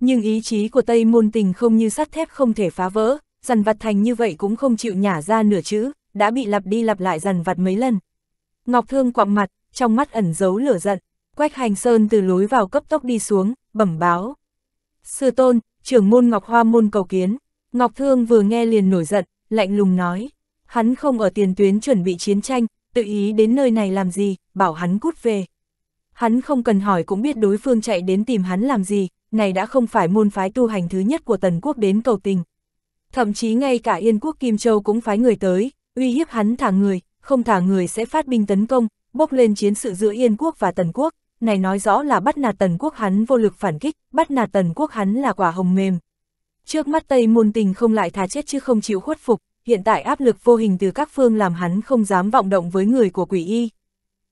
nhưng ý chí của Tây Môn Tình không như sắt thép không thể phá vỡ, dằn vặt thành như vậy cũng không chịu nhả ra nửa chữ, đã bị lặp đi lặp lại dằn vặt mấy lần. Ngọc Thương quặm mặt, trong mắt ẩn giấu lửa giận, Quách Hành Sơn từ lối vào cấp tốc đi xuống, bẩm báo. Sư tôn, trưởng môn Ngọc Hoa môn cầu kiến, Ngọc Thương vừa nghe liền nổi giận, lạnh lùng nói. Hắn không ở tiền tuyến chuẩn bị chiến tranh, tự ý đến nơi này làm gì, bảo hắn cút về. Hắn không cần hỏi cũng biết đối phương chạy đến tìm hắn làm gì, này đã không phải môn phái tu hành thứ nhất của Tần Quốc đến cầu tình. Thậm chí ngay cả Yên Quốc Kim Châu cũng phái người tới, uy hiếp hắn thả người, không thả người sẽ phát binh tấn công, bốc lên chiến sự giữa Yên Quốc và Tần Quốc, này nói rõ là bắt nạt Tần Quốc hắn vô lực phản kích, bắt nạt Tần Quốc hắn là quả hồng mềm. Trước mắt Tây môn tình không lại thà chết chứ không chịu khuất phục, hiện tại áp lực vô hình từ các phương làm hắn không dám vọng động với người của quỷ y.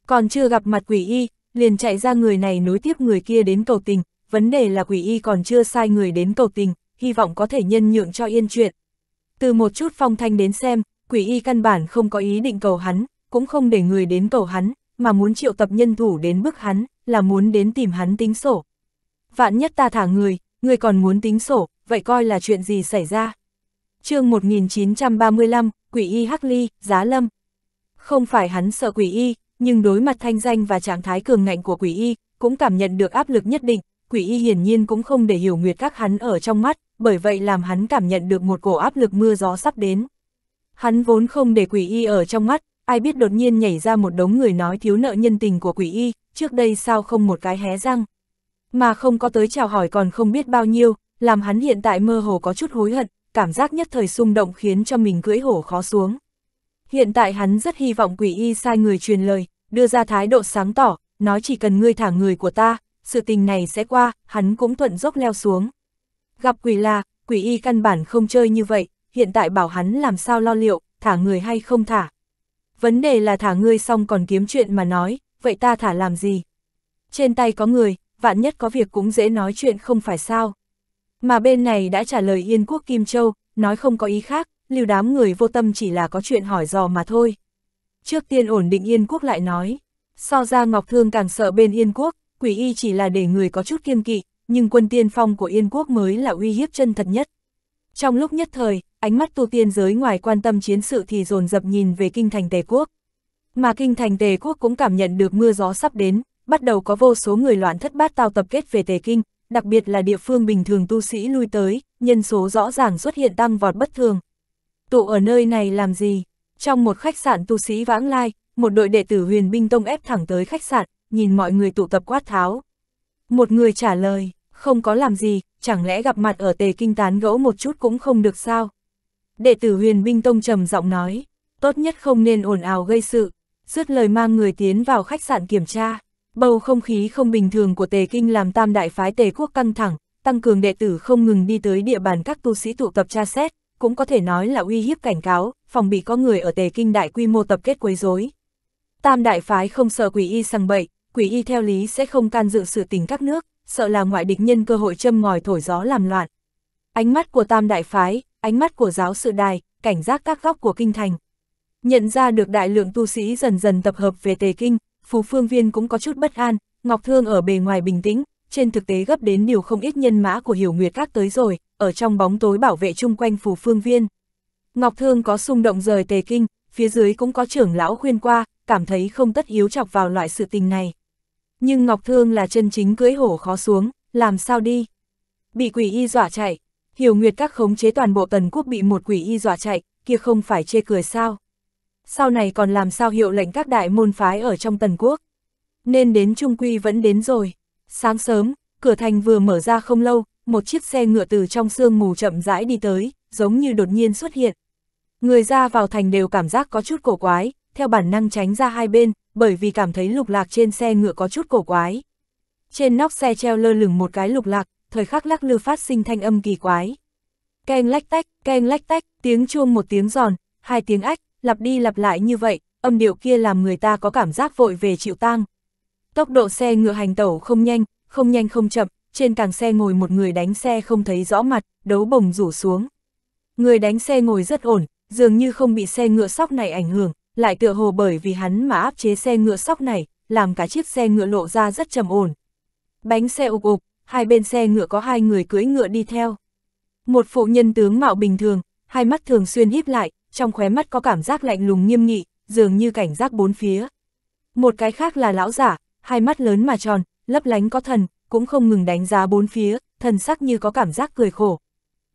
Còn chưa gặp mặt quỷ y, liền chạy ra người này nối tiếp người kia đến cầu tình, vấn đề là quỷ y còn chưa sai người đến cầu tình, hy vọng có thể nhân nhượng cho yên chuyện. Từ một chút phong thanh đến xem, quỷ y căn bản không có ý định cầu hắn, cũng không để người đến cầu hắn, mà muốn triệu tập nhân thủ đến bức hắn, là muốn đến tìm hắn tính sổ. Vạn nhất ta thả người, người còn muốn tính sổ, vậy coi là chuyện gì xảy ra. chương 1935, quỷ y Hắc Ly, Giá Lâm. Không phải hắn sợ quỷ y, nhưng đối mặt thanh danh và trạng thái cường ngạnh của quỷ y, cũng cảm nhận được áp lực nhất định, quỷ y hiển nhiên cũng không để hiểu nguyệt các hắn ở trong mắt, bởi vậy làm hắn cảm nhận được một cổ áp lực mưa gió sắp đến. Hắn vốn không để quỷ y ở trong mắt, ai biết đột nhiên nhảy ra một đống người nói thiếu nợ nhân tình của quỷ y, trước đây sao không một cái hé răng. Mà không có tới chào hỏi còn không biết bao nhiêu, làm hắn hiện tại mơ hồ có chút hối hận, cảm giác nhất thời xung động khiến cho mình cưỡi hổ khó xuống. Hiện tại hắn rất hy vọng quỷ y sai người truyền lời, đưa ra thái độ sáng tỏ, nói chỉ cần ngươi thả người của ta, sự tình này sẽ qua, hắn cũng thuận dốc leo xuống. Gặp quỷ là, quỷ y căn bản không chơi như vậy, hiện tại bảo hắn làm sao lo liệu, thả người hay không thả. Vấn đề là thả ngươi xong còn kiếm chuyện mà nói, vậy ta thả làm gì? Trên tay có người, vạn nhất có việc cũng dễ nói chuyện không phải sao. Mà bên này đã trả lời Yên Quốc Kim Châu, nói không có ý khác, lưu đám người vô tâm chỉ là có chuyện hỏi dò mà thôi trước tiên ổn định Yên quốc lại nói. So ra Ngọc Thương càng sợ bên Yên quốc, quỷ y chỉ là để người có chút kiên kỵ, nhưng quân tiên phong của Yên quốc mới là uy hiếp chân thật nhất. Trong lúc nhất thời, ánh mắt tu tiên giới ngoài quan tâm chiến sự thì dồn dập nhìn về kinh thành Tề quốc. Mà kinh thành Tề quốc cũng cảm nhận được mưa gió sắp đến, bắt đầu có vô số người loạn thất bát tao tập kết về Tề kinh, đặc biệt là địa phương bình thường tu sĩ lui tới, nhân số rõ ràng xuất hiện tăng vọt bất thường. Tụ ở nơi này làm gì? Trong một khách sạn tu sĩ vãng lai, một đội đệ tử huyền binh tông ép thẳng tới khách sạn, nhìn mọi người tụ tập quát tháo. Một người trả lời, không có làm gì, chẳng lẽ gặp mặt ở tề kinh tán gẫu một chút cũng không được sao? Đệ tử huyền binh tông trầm giọng nói, tốt nhất không nên ồn ào gây sự, dứt lời mang người tiến vào khách sạn kiểm tra. Bầu không khí không bình thường của tề kinh làm tam đại phái tề quốc căng thẳng, tăng cường đệ tử không ngừng đi tới địa bàn các tu sĩ tụ tập tra xét, cũng có thể nói là uy hiếp cảnh cáo, phòng bị có người ở tề kinh đại quy mô tập kết quấy rối. Tam đại phái không sợ quỷ y sằng bậy, quỷ y theo lý sẽ không can dự sự tình các nước, sợ là ngoại địch nhân cơ hội châm ngòi thổi gió làm loạn. Ánh mắt của tam đại phái, ánh mắt của giáo sự đài, cảnh giác các góc của kinh thành. Nhận ra được đại lượng tu sĩ dần dần tập hợp về tề kinh, phù phương viên cũng có chút bất an, Ngọc Thương ở bề ngoài bình tĩnh, trên thực tế gấp đến điều không ít nhân mã của Hiểu Nguyệt Các tới rồi, ở trong bóng tối bảo vệ chung quanh phù phương viên. Ngọc Thương có xung động rời tề kinh, phía dưới cũng có trưởng lão khuyên qua, cảm thấy không tất yếu chọc vào loại sự tình này. Nhưng Ngọc Thương là chân chính cưỡi hổ khó xuống, làm sao đi? Bị quỷ y dọa chạy, hiểu nguyệt các khống chế toàn bộ tần quốc bị một quỷ y dọa chạy, kia không phải chê cười sao? Sau này còn làm sao hiệu lệnh các đại môn phái ở trong tần quốc? Nên đến Trung Quy vẫn đến rồi. Sáng sớm, cửa thành vừa mở ra không lâu, một chiếc xe ngựa từ trong sương mù chậm rãi đi tới, giống như đột nhiên xuất hiện. Người ra vào thành đều cảm giác có chút cổ quái, theo bản năng tránh ra hai bên, bởi vì cảm thấy lục lạc trên xe ngựa có chút cổ quái. Trên nóc xe treo lơ lửng một cái lục lạc, thời khắc lắc lư phát sinh thanh âm kỳ quái. Keng lách tách, keng lách tách, tiếng chuông một tiếng giòn, hai tiếng ách, lặp đi lặp lại như vậy, âm điệu kia làm người ta có cảm giác vội về chịu tang. Tốc độ xe ngựa hành tẩu không nhanh, không nhanh không chậm, trên càng xe ngồi một người đánh xe không thấy rõ mặt, đấu bồng rủ xuống. Người đánh xe ngồi rất ổn, dường như không bị xe ngựa sóc này ảnh hưởng, lại tựa hồ bởi vì hắn mà áp chế xe ngựa sóc này, làm cả chiếc xe ngựa lộ ra rất trầm ổn. Bánh xe ục ục, hai bên xe ngựa có hai người cưỡi ngựa đi theo. Một phụ nhân tướng mạo bình thường, hai mắt thường xuyên híp lại, trong khóe mắt có cảm giác lạnh lùng nghiêm nghị, dường như cảnh giác bốn phía. Một cái khác là lão giả, hai mắt lớn mà tròn, lấp lánh có thần, cũng không ngừng đánh giá bốn phía, thần sắc như có cảm giác cười khổ.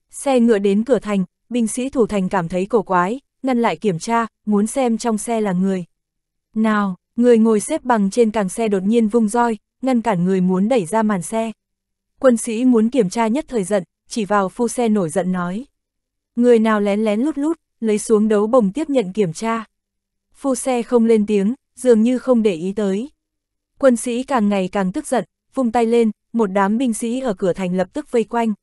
Xe ngựa đến cửa thành, binh sĩ thủ thành cảm thấy cổ quái, ngăn lại kiểm tra, muốn xem trong xe là người. Nào, người ngồi xếp bằng trên càng xe đột nhiên vung roi, ngăn cản người muốn đẩy ra màn xe. Quân sĩ muốn kiểm tra nhất thời giận, chỉ vào phu xe nổi giận nói. Người nào lén lén lút lút, lấy xuống đấu bồng tiếp nhận kiểm tra. Phu xe không lên tiếng, dường như không để ý tới. Quân sĩ càng ngày càng tức giận, vung tay lên, một đám binh sĩ ở cửa thành lập tức vây quanh.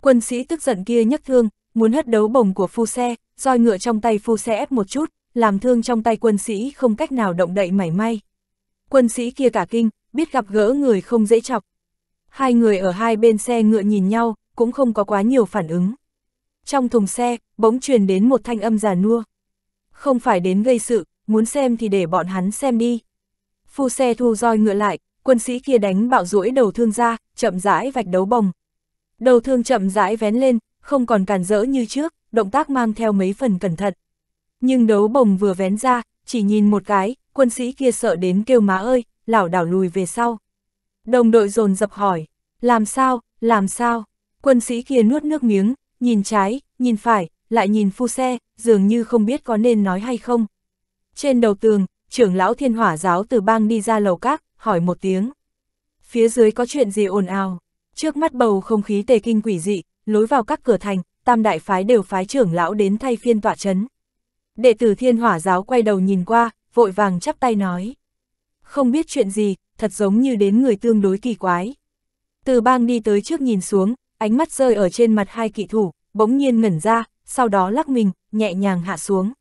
Quân sĩ tức giận kia nhấc thương, muốn hất đấu bồng của phu xe, roi ngựa trong tay phu xe ép một chút, làm thương trong tay quân sĩ không cách nào động đậy mảy may. Quân sĩ kia cả kinh, biết gặp gỡ người không dễ chọc. Hai người ở hai bên xe ngựa nhìn nhau, cũng không có quá nhiều phản ứng. Trong thùng xe, bỗng truyền đến một thanh âm già nua. Không phải đến gây sự, muốn xem thì để bọn hắn xem đi. Phu xe thu roi ngựa lại, quân sĩ kia đánh bạo rũi đầu thương ra, chậm rãi vạch đấu bồng. Đầu thương chậm rãi vén lên, không còn càn rỡ như trước, động tác mang theo mấy phần cẩn thận. Nhưng đấu bồng vừa vén ra, chỉ nhìn một cái, quân sĩ kia sợ đến kêu má ơi, lảo đảo lùi về sau. Đồng đội dồn dập hỏi, làm sao, làm sao? Quân sĩ kia nuốt nước miếng, nhìn trái, nhìn phải, lại nhìn phu xe, dường như không biết có nên nói hay không. Trên đầu tường, trưởng lão thiên hỏa giáo từ bang đi ra lầu các, hỏi một tiếng. Phía dưới có chuyện gì ồn ào, trước mắt bầu không khí tề kinh quỷ dị, lối vào các cửa thành, tam đại phái đều phái trưởng lão đến thay phiên tọa chấn. Đệ tử thiên hỏa giáo quay đầu nhìn qua, vội vàng chắp tay nói. Không biết chuyện gì, thật giống như đến người tương đối kỳ quái. Từ bang đi tới trước nhìn xuống, ánh mắt rơi ở trên mặt hai kỵ thủ, bỗng nhiên ngẩn ra, sau đó lắc mình, nhẹ nhàng hạ xuống.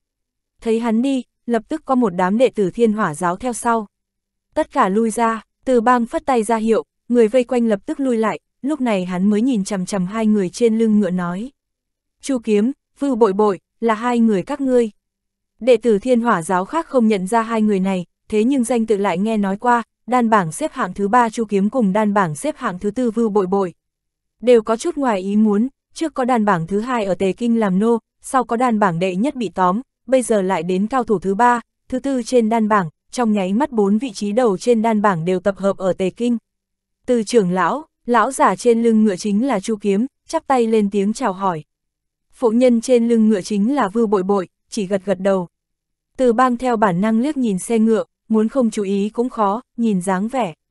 Thấy hắn đi, lập tức có một đám đệ tử thiên hỏa giáo theo sau tất cả lui ra, từ bang phất tay ra hiệu, người vây quanh lập tức lui lại, lúc này hắn mới nhìn chằm chằm hai người trên lưng ngựa nói. Chu kiếm, vư bội bội, là hai người các ngươi. Đệ tử thiên hỏa giáo khác không nhận ra hai người này, thế nhưng danh tự lại nghe nói qua, đan bảng xếp hạng thứ ba chu kiếm cùng đan bảng xếp hạng thứ tư vư bội bội. Đều có chút ngoài ý muốn, trước có đan bảng thứ hai ở Tề Kinh làm nô, sau có đan bảng đệ nhất bị tóm, bây giờ lại đến cao thủ thứ ba, thứ tư trên đan bảng, trong nháy mắt bốn vị trí đầu trên đan bảng đều tập hợp ở Tề Kinh. Từ trưởng lão, lão giả trên lưng ngựa chính là Chu Kiếm, chắp tay lên tiếng chào hỏi. Phụ nhân trên lưng ngựa chính là vưu Bội Bội, chỉ gật gật đầu. Từ bang theo bản năng liếc nhìn xe ngựa, muốn không chú ý cũng khó, nhìn dáng vẻ.